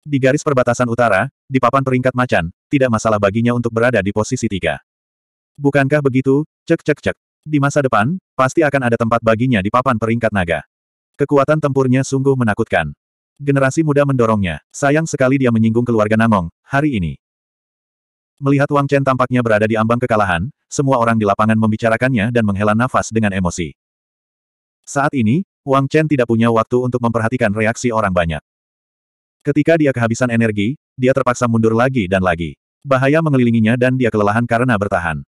Di garis perbatasan utara, di papan peringkat macan, tidak masalah baginya untuk berada di posisi tiga. Bukankah begitu, cek cek cek. Di masa depan, pasti akan ada tempat baginya di papan peringkat naga. Kekuatan tempurnya sungguh menakutkan. Generasi muda mendorongnya. Sayang sekali dia menyinggung keluarga Namong, hari ini. Melihat Wang Chen tampaknya berada di ambang kekalahan, semua orang di lapangan membicarakannya dan menghela nafas dengan emosi. Saat ini, Wang Chen tidak punya waktu untuk memperhatikan reaksi orang banyak. Ketika dia kehabisan energi, dia terpaksa mundur lagi dan lagi. Bahaya mengelilinginya dan dia kelelahan karena bertahan.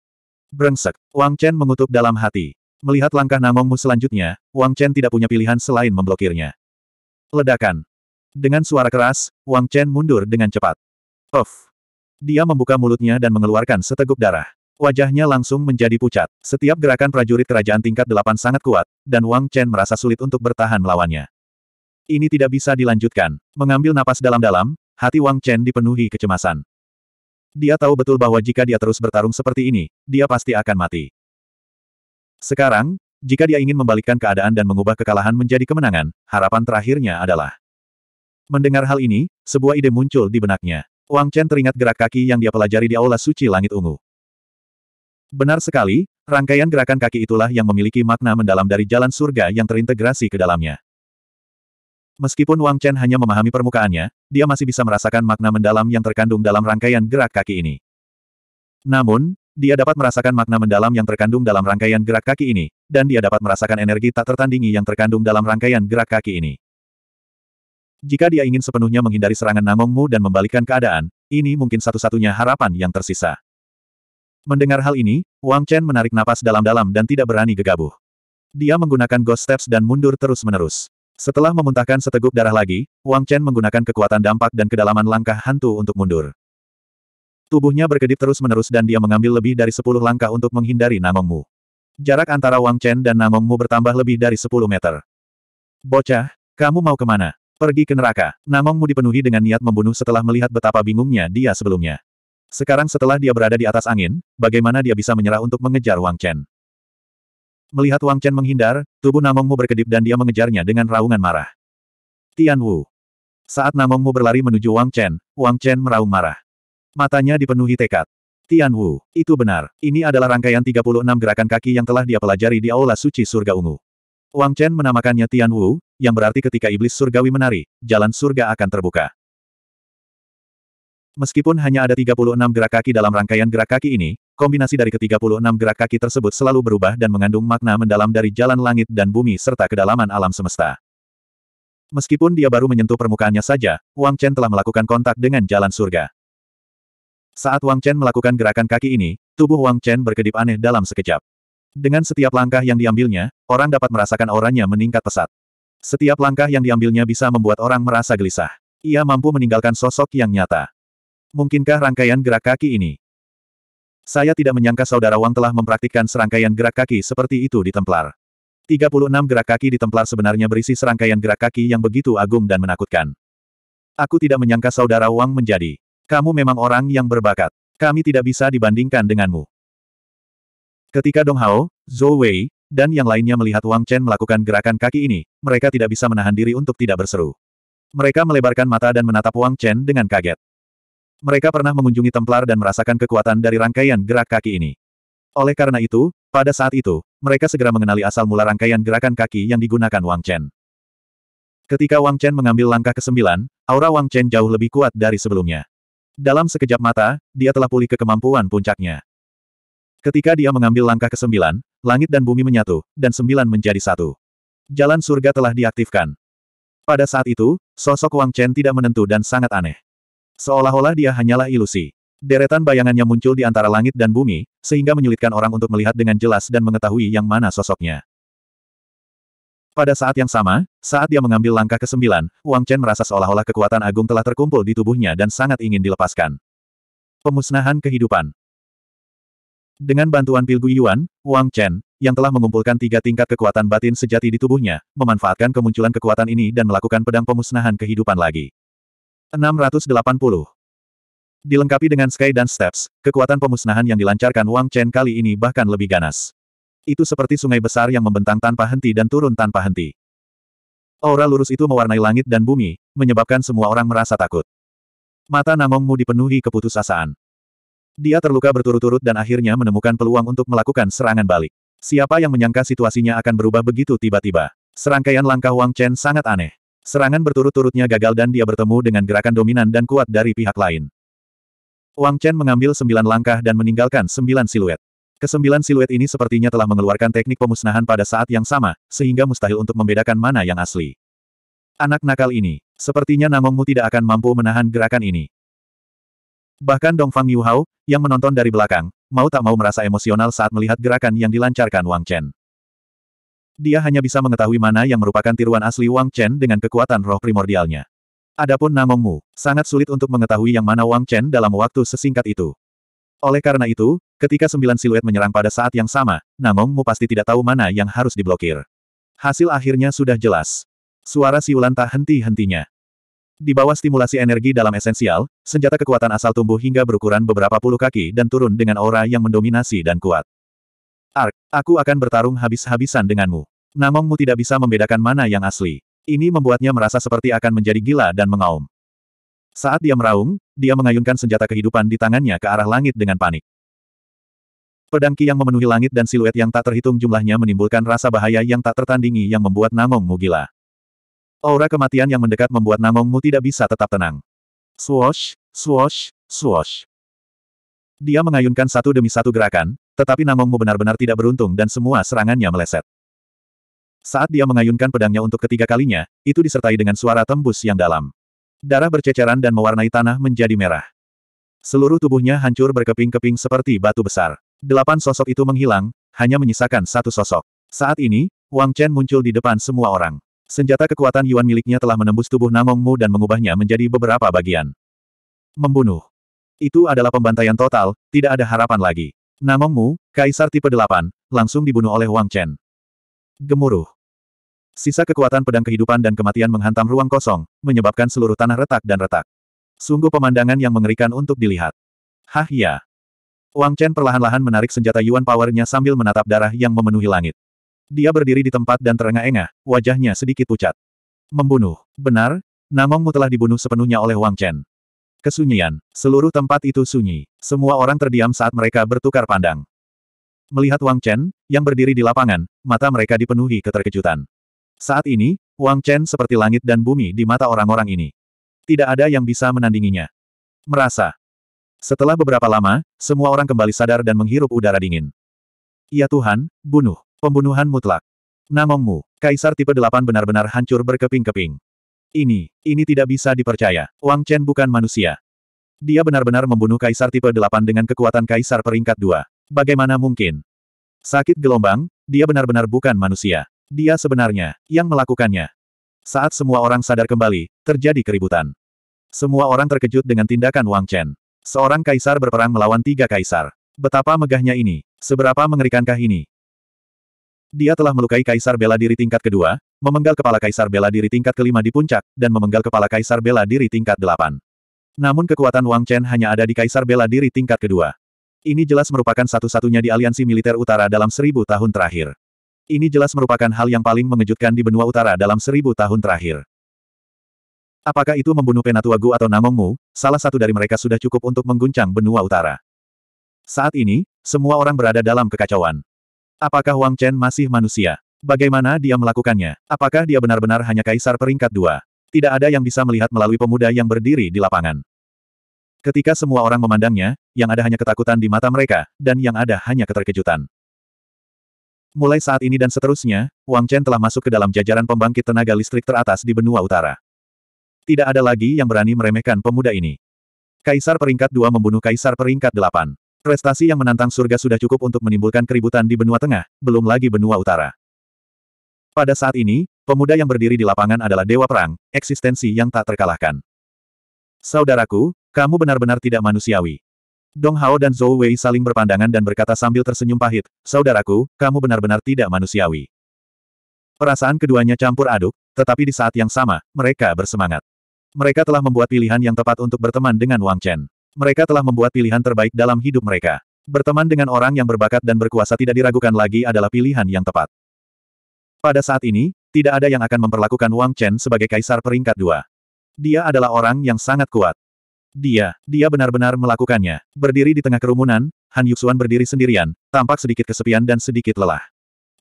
Brengsek, Wang Chen mengutuk dalam hati. Melihat langkah Nangongmu selanjutnya, Wang Chen tidak punya pilihan selain memblokirnya. Ledakan. Dengan suara keras, Wang Chen mundur dengan cepat. Of. Dia membuka mulutnya dan mengeluarkan seteguk darah. Wajahnya langsung menjadi pucat. Setiap gerakan prajurit kerajaan tingkat delapan sangat kuat, dan Wang Chen merasa sulit untuk bertahan melawannya. Ini tidak bisa dilanjutkan. Mengambil napas dalam-dalam, Hati Wang Chen dipenuhi kecemasan. Dia tahu betul bahwa jika dia terus bertarung seperti ini, dia pasti akan mati. Sekarang, jika dia ingin membalikkan keadaan dan mengubah kekalahan menjadi kemenangan, harapan terakhirnya adalah. Mendengar hal ini, sebuah ide muncul di benaknya. Wang Chen teringat gerak kaki yang dia pelajari di Aula Suci Langit Ungu. Benar sekali, rangkaian gerakan kaki itulah yang memiliki makna mendalam dari jalan surga yang terintegrasi ke dalamnya. Meskipun Wang Chen hanya memahami permukaannya, dia masih bisa merasakan makna mendalam yang terkandung dalam rangkaian gerak kaki ini. Namun, dia dapat merasakan makna mendalam yang terkandung dalam rangkaian gerak kaki ini, dan dia dapat merasakan energi tak tertandingi yang terkandung dalam rangkaian gerak kaki ini. Jika dia ingin sepenuhnya menghindari serangan Namongmu dan membalikkan keadaan, ini mungkin satu-satunya harapan yang tersisa. Mendengar hal ini, Wang Chen menarik napas dalam-dalam dan tidak berani gegabah. Dia menggunakan ghost steps dan mundur terus-menerus. Setelah memuntahkan seteguk darah lagi, Wang Chen menggunakan kekuatan dampak dan kedalaman langkah hantu untuk mundur. Tubuhnya berkedip terus-menerus dan dia mengambil lebih dari sepuluh langkah untuk menghindari Mu. Jarak antara Wang Chen dan Mu bertambah lebih dari sepuluh meter. Bocah, kamu mau kemana? Pergi ke neraka. Mu dipenuhi dengan niat membunuh setelah melihat betapa bingungnya dia sebelumnya. Sekarang setelah dia berada di atas angin, bagaimana dia bisa menyerah untuk mengejar Wang Chen? Melihat Wang Chen menghindar, tubuh Namongmu berkedip dan dia mengejarnya dengan raungan marah. Tian Wu. Saat Namongmu berlari menuju Wang Chen, Wang Chen meraung marah. Matanya dipenuhi tekad. Tian Wu, itu benar. Ini adalah rangkaian 36 gerakan kaki yang telah dia pelajari di Aula Suci Surga Ungu. Wang Chen menamakannya Tian Wu, yang berarti ketika iblis surgawi menari, jalan surga akan terbuka. Meskipun hanya ada 36 gerak kaki dalam rangkaian gerak kaki ini, Kombinasi dari ke-36 gerak kaki tersebut selalu berubah dan mengandung makna mendalam dari jalan langit dan bumi serta kedalaman alam semesta. Meskipun dia baru menyentuh permukaannya saja, Wang Chen telah melakukan kontak dengan jalan surga. Saat Wang Chen melakukan gerakan kaki ini, tubuh Wang Chen berkedip aneh dalam sekejap. Dengan setiap langkah yang diambilnya, orang dapat merasakan orangnya meningkat pesat. Setiap langkah yang diambilnya bisa membuat orang merasa gelisah. Ia mampu meninggalkan sosok yang nyata. Mungkinkah rangkaian gerak kaki ini saya tidak menyangka saudara Wang telah mempraktikkan serangkaian gerak kaki seperti itu di Templar. 36 gerak kaki di Templar sebenarnya berisi serangkaian gerak kaki yang begitu agung dan menakutkan. Aku tidak menyangka saudara Wang menjadi. Kamu memang orang yang berbakat. Kami tidak bisa dibandingkan denganmu. Ketika Dong Hao, Zhou Wei, dan yang lainnya melihat Wang Chen melakukan gerakan kaki ini, mereka tidak bisa menahan diri untuk tidak berseru. Mereka melebarkan mata dan menatap Wang Chen dengan kaget. Mereka pernah mengunjungi Templar dan merasakan kekuatan dari rangkaian gerak kaki ini. Oleh karena itu, pada saat itu, mereka segera mengenali asal mula rangkaian gerakan kaki yang digunakan Wang Chen. Ketika Wang Chen mengambil langkah ke-9, aura Wang Chen jauh lebih kuat dari sebelumnya. Dalam sekejap mata, dia telah pulih ke kemampuan puncaknya. Ketika dia mengambil langkah ke-9, langit dan bumi menyatu, dan sembilan menjadi satu. Jalan surga telah diaktifkan. Pada saat itu, sosok Wang Chen tidak menentu dan sangat aneh. Seolah-olah dia hanyalah ilusi. Deretan bayangannya muncul di antara langit dan bumi, sehingga menyulitkan orang untuk melihat dengan jelas dan mengetahui yang mana sosoknya. Pada saat yang sama, saat dia mengambil langkah ke sembilan, Wang Chen merasa seolah-olah kekuatan agung telah terkumpul di tubuhnya dan sangat ingin dilepaskan. Pemusnahan kehidupan Dengan bantuan Pilgu Yuan, Wang Chen, yang telah mengumpulkan tiga tingkat kekuatan batin sejati di tubuhnya, memanfaatkan kemunculan kekuatan ini dan melakukan pedang pemusnahan kehidupan lagi. 680. Dilengkapi dengan Sky dan Steps, kekuatan pemusnahan yang dilancarkan Wang Chen kali ini bahkan lebih ganas. Itu seperti sungai besar yang membentang tanpa henti dan turun tanpa henti. Aura lurus itu mewarnai langit dan bumi, menyebabkan semua orang merasa takut. Mata Namongmu dipenuhi keputusasaan. Dia terluka berturut-turut dan akhirnya menemukan peluang untuk melakukan serangan balik. Siapa yang menyangka situasinya akan berubah begitu tiba-tiba? Serangkaian langkah Wang Chen sangat aneh. Serangan berturut-turutnya gagal dan dia bertemu dengan gerakan dominan dan kuat dari pihak lain. Wang Chen mengambil sembilan langkah dan meninggalkan sembilan siluet. Kesembilan siluet ini sepertinya telah mengeluarkan teknik pemusnahan pada saat yang sama, sehingga mustahil untuk membedakan mana yang asli. Anak nakal ini, sepertinya Nangongmu tidak akan mampu menahan gerakan ini. Bahkan Dongfang Hao, yang menonton dari belakang, mau tak mau merasa emosional saat melihat gerakan yang dilancarkan Wang Chen. Dia hanya bisa mengetahui mana yang merupakan tiruan asli Wang Chen dengan kekuatan roh primordialnya. Adapun Namong Mu, sangat sulit untuk mengetahui yang mana Wang Chen dalam waktu sesingkat itu. Oleh karena itu, ketika sembilan siluet menyerang pada saat yang sama, Namong Mu pasti tidak tahu mana yang harus diblokir. Hasil akhirnya sudah jelas. Suara siulan tak henti-hentinya. Di bawah stimulasi energi dalam esensial, senjata kekuatan asal tumbuh hingga berukuran beberapa puluh kaki dan turun dengan aura yang mendominasi dan kuat. Ark, aku akan bertarung habis-habisan denganmu. Namongmu tidak bisa membedakan mana yang asli. Ini membuatnya merasa seperti akan menjadi gila dan mengaum. Saat dia meraung, dia mengayunkan senjata kehidupan di tangannya ke arah langit dengan panik. Pedang Ki yang memenuhi langit dan siluet yang tak terhitung jumlahnya menimbulkan rasa bahaya yang tak tertandingi yang membuat Namongmu gila. Aura kematian yang mendekat membuat Namongmu tidak bisa tetap tenang. Swosh, swosh, swosh. Dia mengayunkan satu demi satu gerakan, tetapi Namongmu benar-benar tidak beruntung dan semua serangannya meleset. Saat dia mengayunkan pedangnya untuk ketiga kalinya, itu disertai dengan suara tembus yang dalam. Darah berceceran dan mewarnai tanah menjadi merah. Seluruh tubuhnya hancur berkeping-keping seperti batu besar. Delapan sosok itu menghilang, hanya menyisakan satu sosok. Saat ini, Wang Chen muncul di depan semua orang. Senjata kekuatan Yuan miliknya telah menembus tubuh Namongmu dan mengubahnya menjadi beberapa bagian. Membunuh. Itu adalah pembantaian total, tidak ada harapan lagi. Namongmu, Kaisar tipe 8, langsung dibunuh oleh Wang Chen. Gemuruh. Sisa kekuatan pedang kehidupan dan kematian menghantam ruang kosong, menyebabkan seluruh tanah retak dan retak. Sungguh pemandangan yang mengerikan untuk dilihat. Hah ya. Wang Chen perlahan-lahan menarik senjata Yuan Powernya sambil menatap darah yang memenuhi langit. Dia berdiri di tempat dan terengah-engah, wajahnya sedikit pucat. Membunuh. Benar, Namongmu telah dibunuh sepenuhnya oleh Wang Chen. Kesunyian, seluruh tempat itu sunyi. Semua orang terdiam saat mereka bertukar pandang. Melihat Wang Chen, yang berdiri di lapangan, mata mereka dipenuhi keterkejutan. Saat ini, Wang Chen seperti langit dan bumi di mata orang-orang ini. Tidak ada yang bisa menandinginya. Merasa. Setelah beberapa lama, semua orang kembali sadar dan menghirup udara dingin. Ya Tuhan, bunuh. Pembunuhan mutlak. Namongmu, Kaisar tipe 8 benar-benar hancur berkeping-keping. Ini, ini tidak bisa dipercaya. Wang Chen bukan manusia. Dia benar-benar membunuh Kaisar tipe 8 dengan kekuatan Kaisar peringkat 2. Bagaimana mungkin? Sakit gelombang, dia benar-benar bukan manusia. Dia sebenarnya, yang melakukannya. Saat semua orang sadar kembali, terjadi keributan. Semua orang terkejut dengan tindakan Wang Chen. Seorang kaisar berperang melawan tiga kaisar. Betapa megahnya ini, seberapa mengerikankah ini? Dia telah melukai kaisar bela diri tingkat kedua, memenggal kepala Kaisar Bela Diri tingkat kelima di puncak, dan memenggal kepala Kaisar Bela Diri tingkat delapan. Namun kekuatan Wang Chen hanya ada di Kaisar Bela Diri tingkat kedua. Ini jelas merupakan satu-satunya di aliansi militer utara dalam seribu tahun terakhir. Ini jelas merupakan hal yang paling mengejutkan di benua utara dalam seribu tahun terakhir. Apakah itu membunuh Penatua Gu atau Namongmu, salah satu dari mereka sudah cukup untuk mengguncang benua utara. Saat ini, semua orang berada dalam kekacauan. Apakah Wang Chen masih manusia? Bagaimana dia melakukannya? Apakah dia benar-benar hanya kaisar peringkat dua? Tidak ada yang bisa melihat melalui pemuda yang berdiri di lapangan. Ketika semua orang memandangnya, yang ada hanya ketakutan di mata mereka, dan yang ada hanya keterkejutan. Mulai saat ini dan seterusnya, Wang Chen telah masuk ke dalam jajaran pembangkit tenaga listrik teratas di benua utara. Tidak ada lagi yang berani meremehkan pemuda ini. Kaisar peringkat dua membunuh kaisar peringkat delapan. Prestasi yang menantang surga sudah cukup untuk menimbulkan keributan di benua tengah, belum lagi benua utara. Pada saat ini, pemuda yang berdiri di lapangan adalah dewa perang, eksistensi yang tak terkalahkan. Saudaraku, kamu benar-benar tidak manusiawi. Dong Hao dan Zhou Wei saling berpandangan dan berkata sambil tersenyum pahit, Saudaraku, kamu benar-benar tidak manusiawi. Perasaan keduanya campur aduk, tetapi di saat yang sama, mereka bersemangat. Mereka telah membuat pilihan yang tepat untuk berteman dengan Wang Chen. Mereka telah membuat pilihan terbaik dalam hidup mereka. Berteman dengan orang yang berbakat dan berkuasa tidak diragukan lagi adalah pilihan yang tepat. Pada saat ini, tidak ada yang akan memperlakukan Wang Chen sebagai kaisar peringkat dua. Dia adalah orang yang sangat kuat. Dia, dia benar-benar melakukannya. Berdiri di tengah kerumunan, Han Yuxuan berdiri sendirian, tampak sedikit kesepian dan sedikit lelah.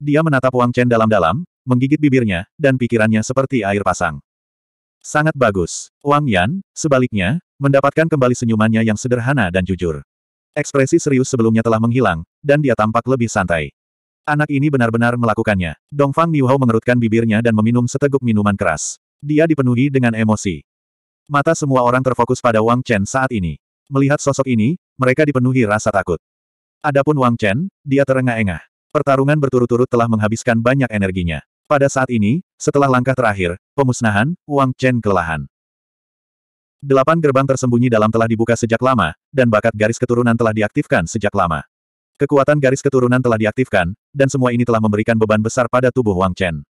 Dia menatap Wang Chen dalam-dalam, menggigit bibirnya, dan pikirannya seperti air pasang. Sangat bagus. Wang Yan, sebaliknya, mendapatkan kembali senyumannya yang sederhana dan jujur. Ekspresi serius sebelumnya telah menghilang, dan dia tampak lebih santai. Anak ini benar-benar melakukannya. Dongfang Niuhao mengerutkan bibirnya dan meminum seteguk minuman keras. Dia dipenuhi dengan emosi. Mata semua orang terfokus pada Wang Chen saat ini. Melihat sosok ini, mereka dipenuhi rasa takut. Adapun Wang Chen, dia terengah-engah. Pertarungan berturut-turut telah menghabiskan banyak energinya. Pada saat ini, setelah langkah terakhir, pemusnahan, Wang Chen kelelahan. Delapan gerbang tersembunyi dalam telah dibuka sejak lama, dan bakat garis keturunan telah diaktifkan sejak lama. Kekuatan garis keturunan telah diaktifkan, dan semua ini telah memberikan beban besar pada tubuh Wang Chen.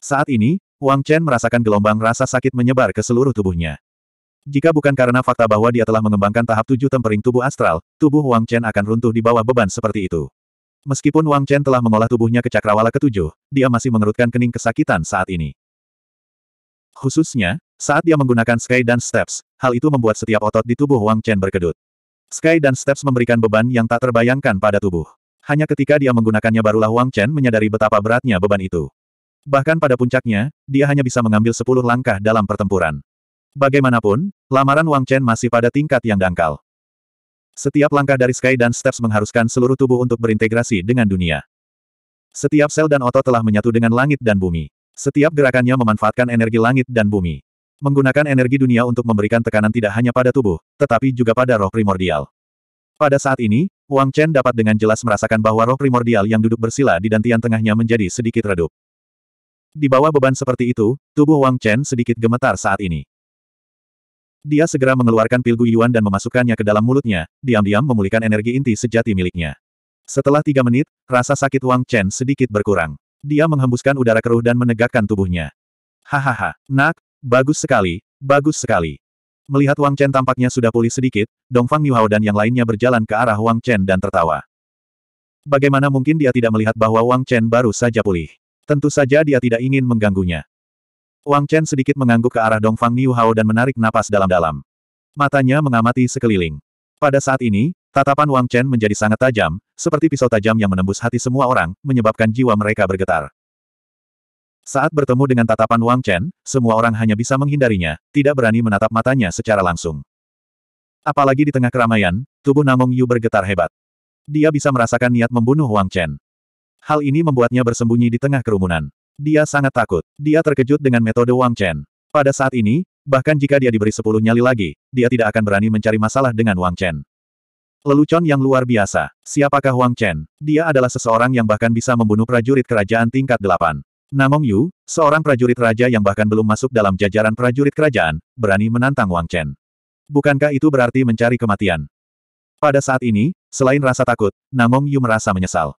Saat ini, Wang Chen merasakan gelombang rasa sakit menyebar ke seluruh tubuhnya. Jika bukan karena fakta bahwa dia telah mengembangkan tahap tujuh tempering tubuh astral, tubuh Wang Chen akan runtuh di bawah beban seperti itu. Meskipun Wang Chen telah mengolah tubuhnya ke cakrawala ketujuh, dia masih mengerutkan kening kesakitan saat ini. Khususnya, saat dia menggunakan Sky dan Steps, hal itu membuat setiap otot di tubuh Wang Chen berkedut. Sky dan Steps memberikan beban yang tak terbayangkan pada tubuh. Hanya ketika dia menggunakannya barulah Wang Chen menyadari betapa beratnya beban itu. Bahkan pada puncaknya, dia hanya bisa mengambil sepuluh langkah dalam pertempuran. Bagaimanapun, lamaran Wang Chen masih pada tingkat yang dangkal. Setiap langkah dari Sky dan Steps mengharuskan seluruh tubuh untuk berintegrasi dengan dunia. Setiap sel dan otot telah menyatu dengan langit dan bumi. Setiap gerakannya memanfaatkan energi langit dan bumi. Menggunakan energi dunia untuk memberikan tekanan tidak hanya pada tubuh, tetapi juga pada roh primordial. Pada saat ini, Wang Chen dapat dengan jelas merasakan bahwa roh primordial yang duduk bersila di dantian tengahnya menjadi sedikit redup. Di bawah beban seperti itu, tubuh Wang Chen sedikit gemetar saat ini. Dia segera mengeluarkan pil Guyuan dan memasukkannya ke dalam mulutnya, diam-diam memulihkan energi inti sejati miliknya. Setelah tiga menit, rasa sakit Wang Chen sedikit berkurang. Dia menghembuskan udara keruh dan menegakkan tubuhnya. Hahaha, nak, Bagus sekali, bagus sekali. Melihat Wang Chen tampaknya sudah pulih sedikit, Dongfang Niuhao dan yang lainnya berjalan ke arah Wang Chen dan tertawa. Bagaimana mungkin dia tidak melihat bahwa Wang Chen baru saja pulih? Tentu saja dia tidak ingin mengganggunya. Wang Chen sedikit mengangguk ke arah Dongfang Niuhao dan menarik napas dalam-dalam. Matanya mengamati sekeliling. Pada saat ini, tatapan Wang Chen menjadi sangat tajam, seperti pisau tajam yang menembus hati semua orang, menyebabkan jiwa mereka bergetar. Saat bertemu dengan tatapan Wang Chen, semua orang hanya bisa menghindarinya, tidak berani menatap matanya secara langsung. Apalagi di tengah keramaian, tubuh Namong Yu bergetar hebat. Dia bisa merasakan niat membunuh Wang Chen. Hal ini membuatnya bersembunyi di tengah kerumunan. Dia sangat takut. Dia terkejut dengan metode Wang Chen. Pada saat ini, bahkan jika dia diberi sepuluh nyali lagi, dia tidak akan berani mencari masalah dengan Wang Chen. Lelucon yang luar biasa. Siapakah Wang Chen? Dia adalah seseorang yang bahkan bisa membunuh prajurit kerajaan tingkat delapan. Namong Yu, seorang prajurit raja yang bahkan belum masuk dalam jajaran prajurit kerajaan, berani menantang Wang Chen. Bukankah itu berarti mencari kematian? Pada saat ini, selain rasa takut, Namong Yu merasa menyesal.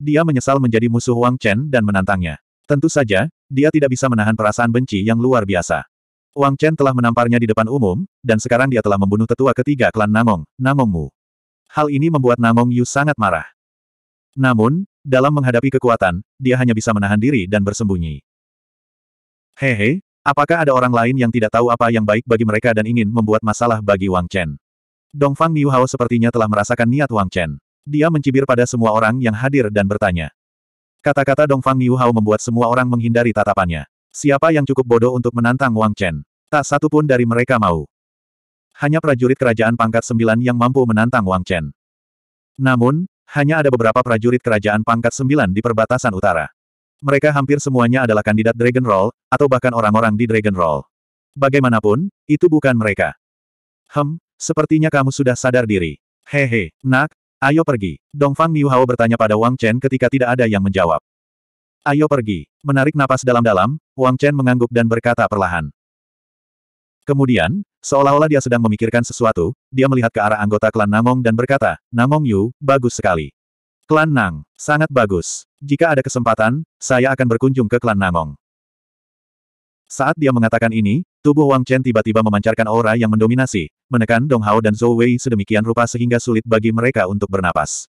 Dia menyesal menjadi musuh Wang Chen dan menantangnya. Tentu saja, dia tidak bisa menahan perasaan benci yang luar biasa. Wang Chen telah menamparnya di depan umum, dan sekarang dia telah membunuh tetua ketiga klan Namong, Namong Mu. Hal ini membuat Namong Yu sangat marah. Namun, dalam menghadapi kekuatan, dia hanya bisa menahan diri dan bersembunyi. Hehe, apakah ada orang lain yang tidak tahu apa yang baik bagi mereka dan ingin membuat masalah bagi Wang Chen? Dongfang Niuhao sepertinya telah merasakan niat Wang Chen. Dia mencibir pada semua orang yang hadir dan bertanya. Kata-kata Dongfang Niuhao membuat semua orang menghindari tatapannya. Siapa yang cukup bodoh untuk menantang Wang Chen? Tak satu pun dari mereka mau. Hanya prajurit kerajaan pangkat sembilan yang mampu menantang Wang Chen. Namun, hanya ada beberapa prajurit kerajaan pangkat sembilan di perbatasan utara. Mereka hampir semuanya adalah kandidat Dragon Roll, atau bahkan orang-orang di Dragon Roll. Bagaimanapun, itu bukan mereka. Hem, sepertinya kamu sudah sadar diri. Hehe, nak, ayo pergi. Dongfang Niuhao bertanya pada Wang Chen ketika tidak ada yang menjawab. Ayo pergi. Menarik napas dalam-dalam, Wang Chen mengangguk dan berkata perlahan. Kemudian, seolah-olah dia sedang memikirkan sesuatu, dia melihat ke arah anggota klan Namong dan berkata, Namong Yu, bagus sekali. Klan Nang, sangat bagus. Jika ada kesempatan, saya akan berkunjung ke klan Namong. Saat dia mengatakan ini, tubuh Wang Chen tiba-tiba memancarkan aura yang mendominasi, menekan Dong Hao dan Zhou Wei sedemikian rupa sehingga sulit bagi mereka untuk bernapas.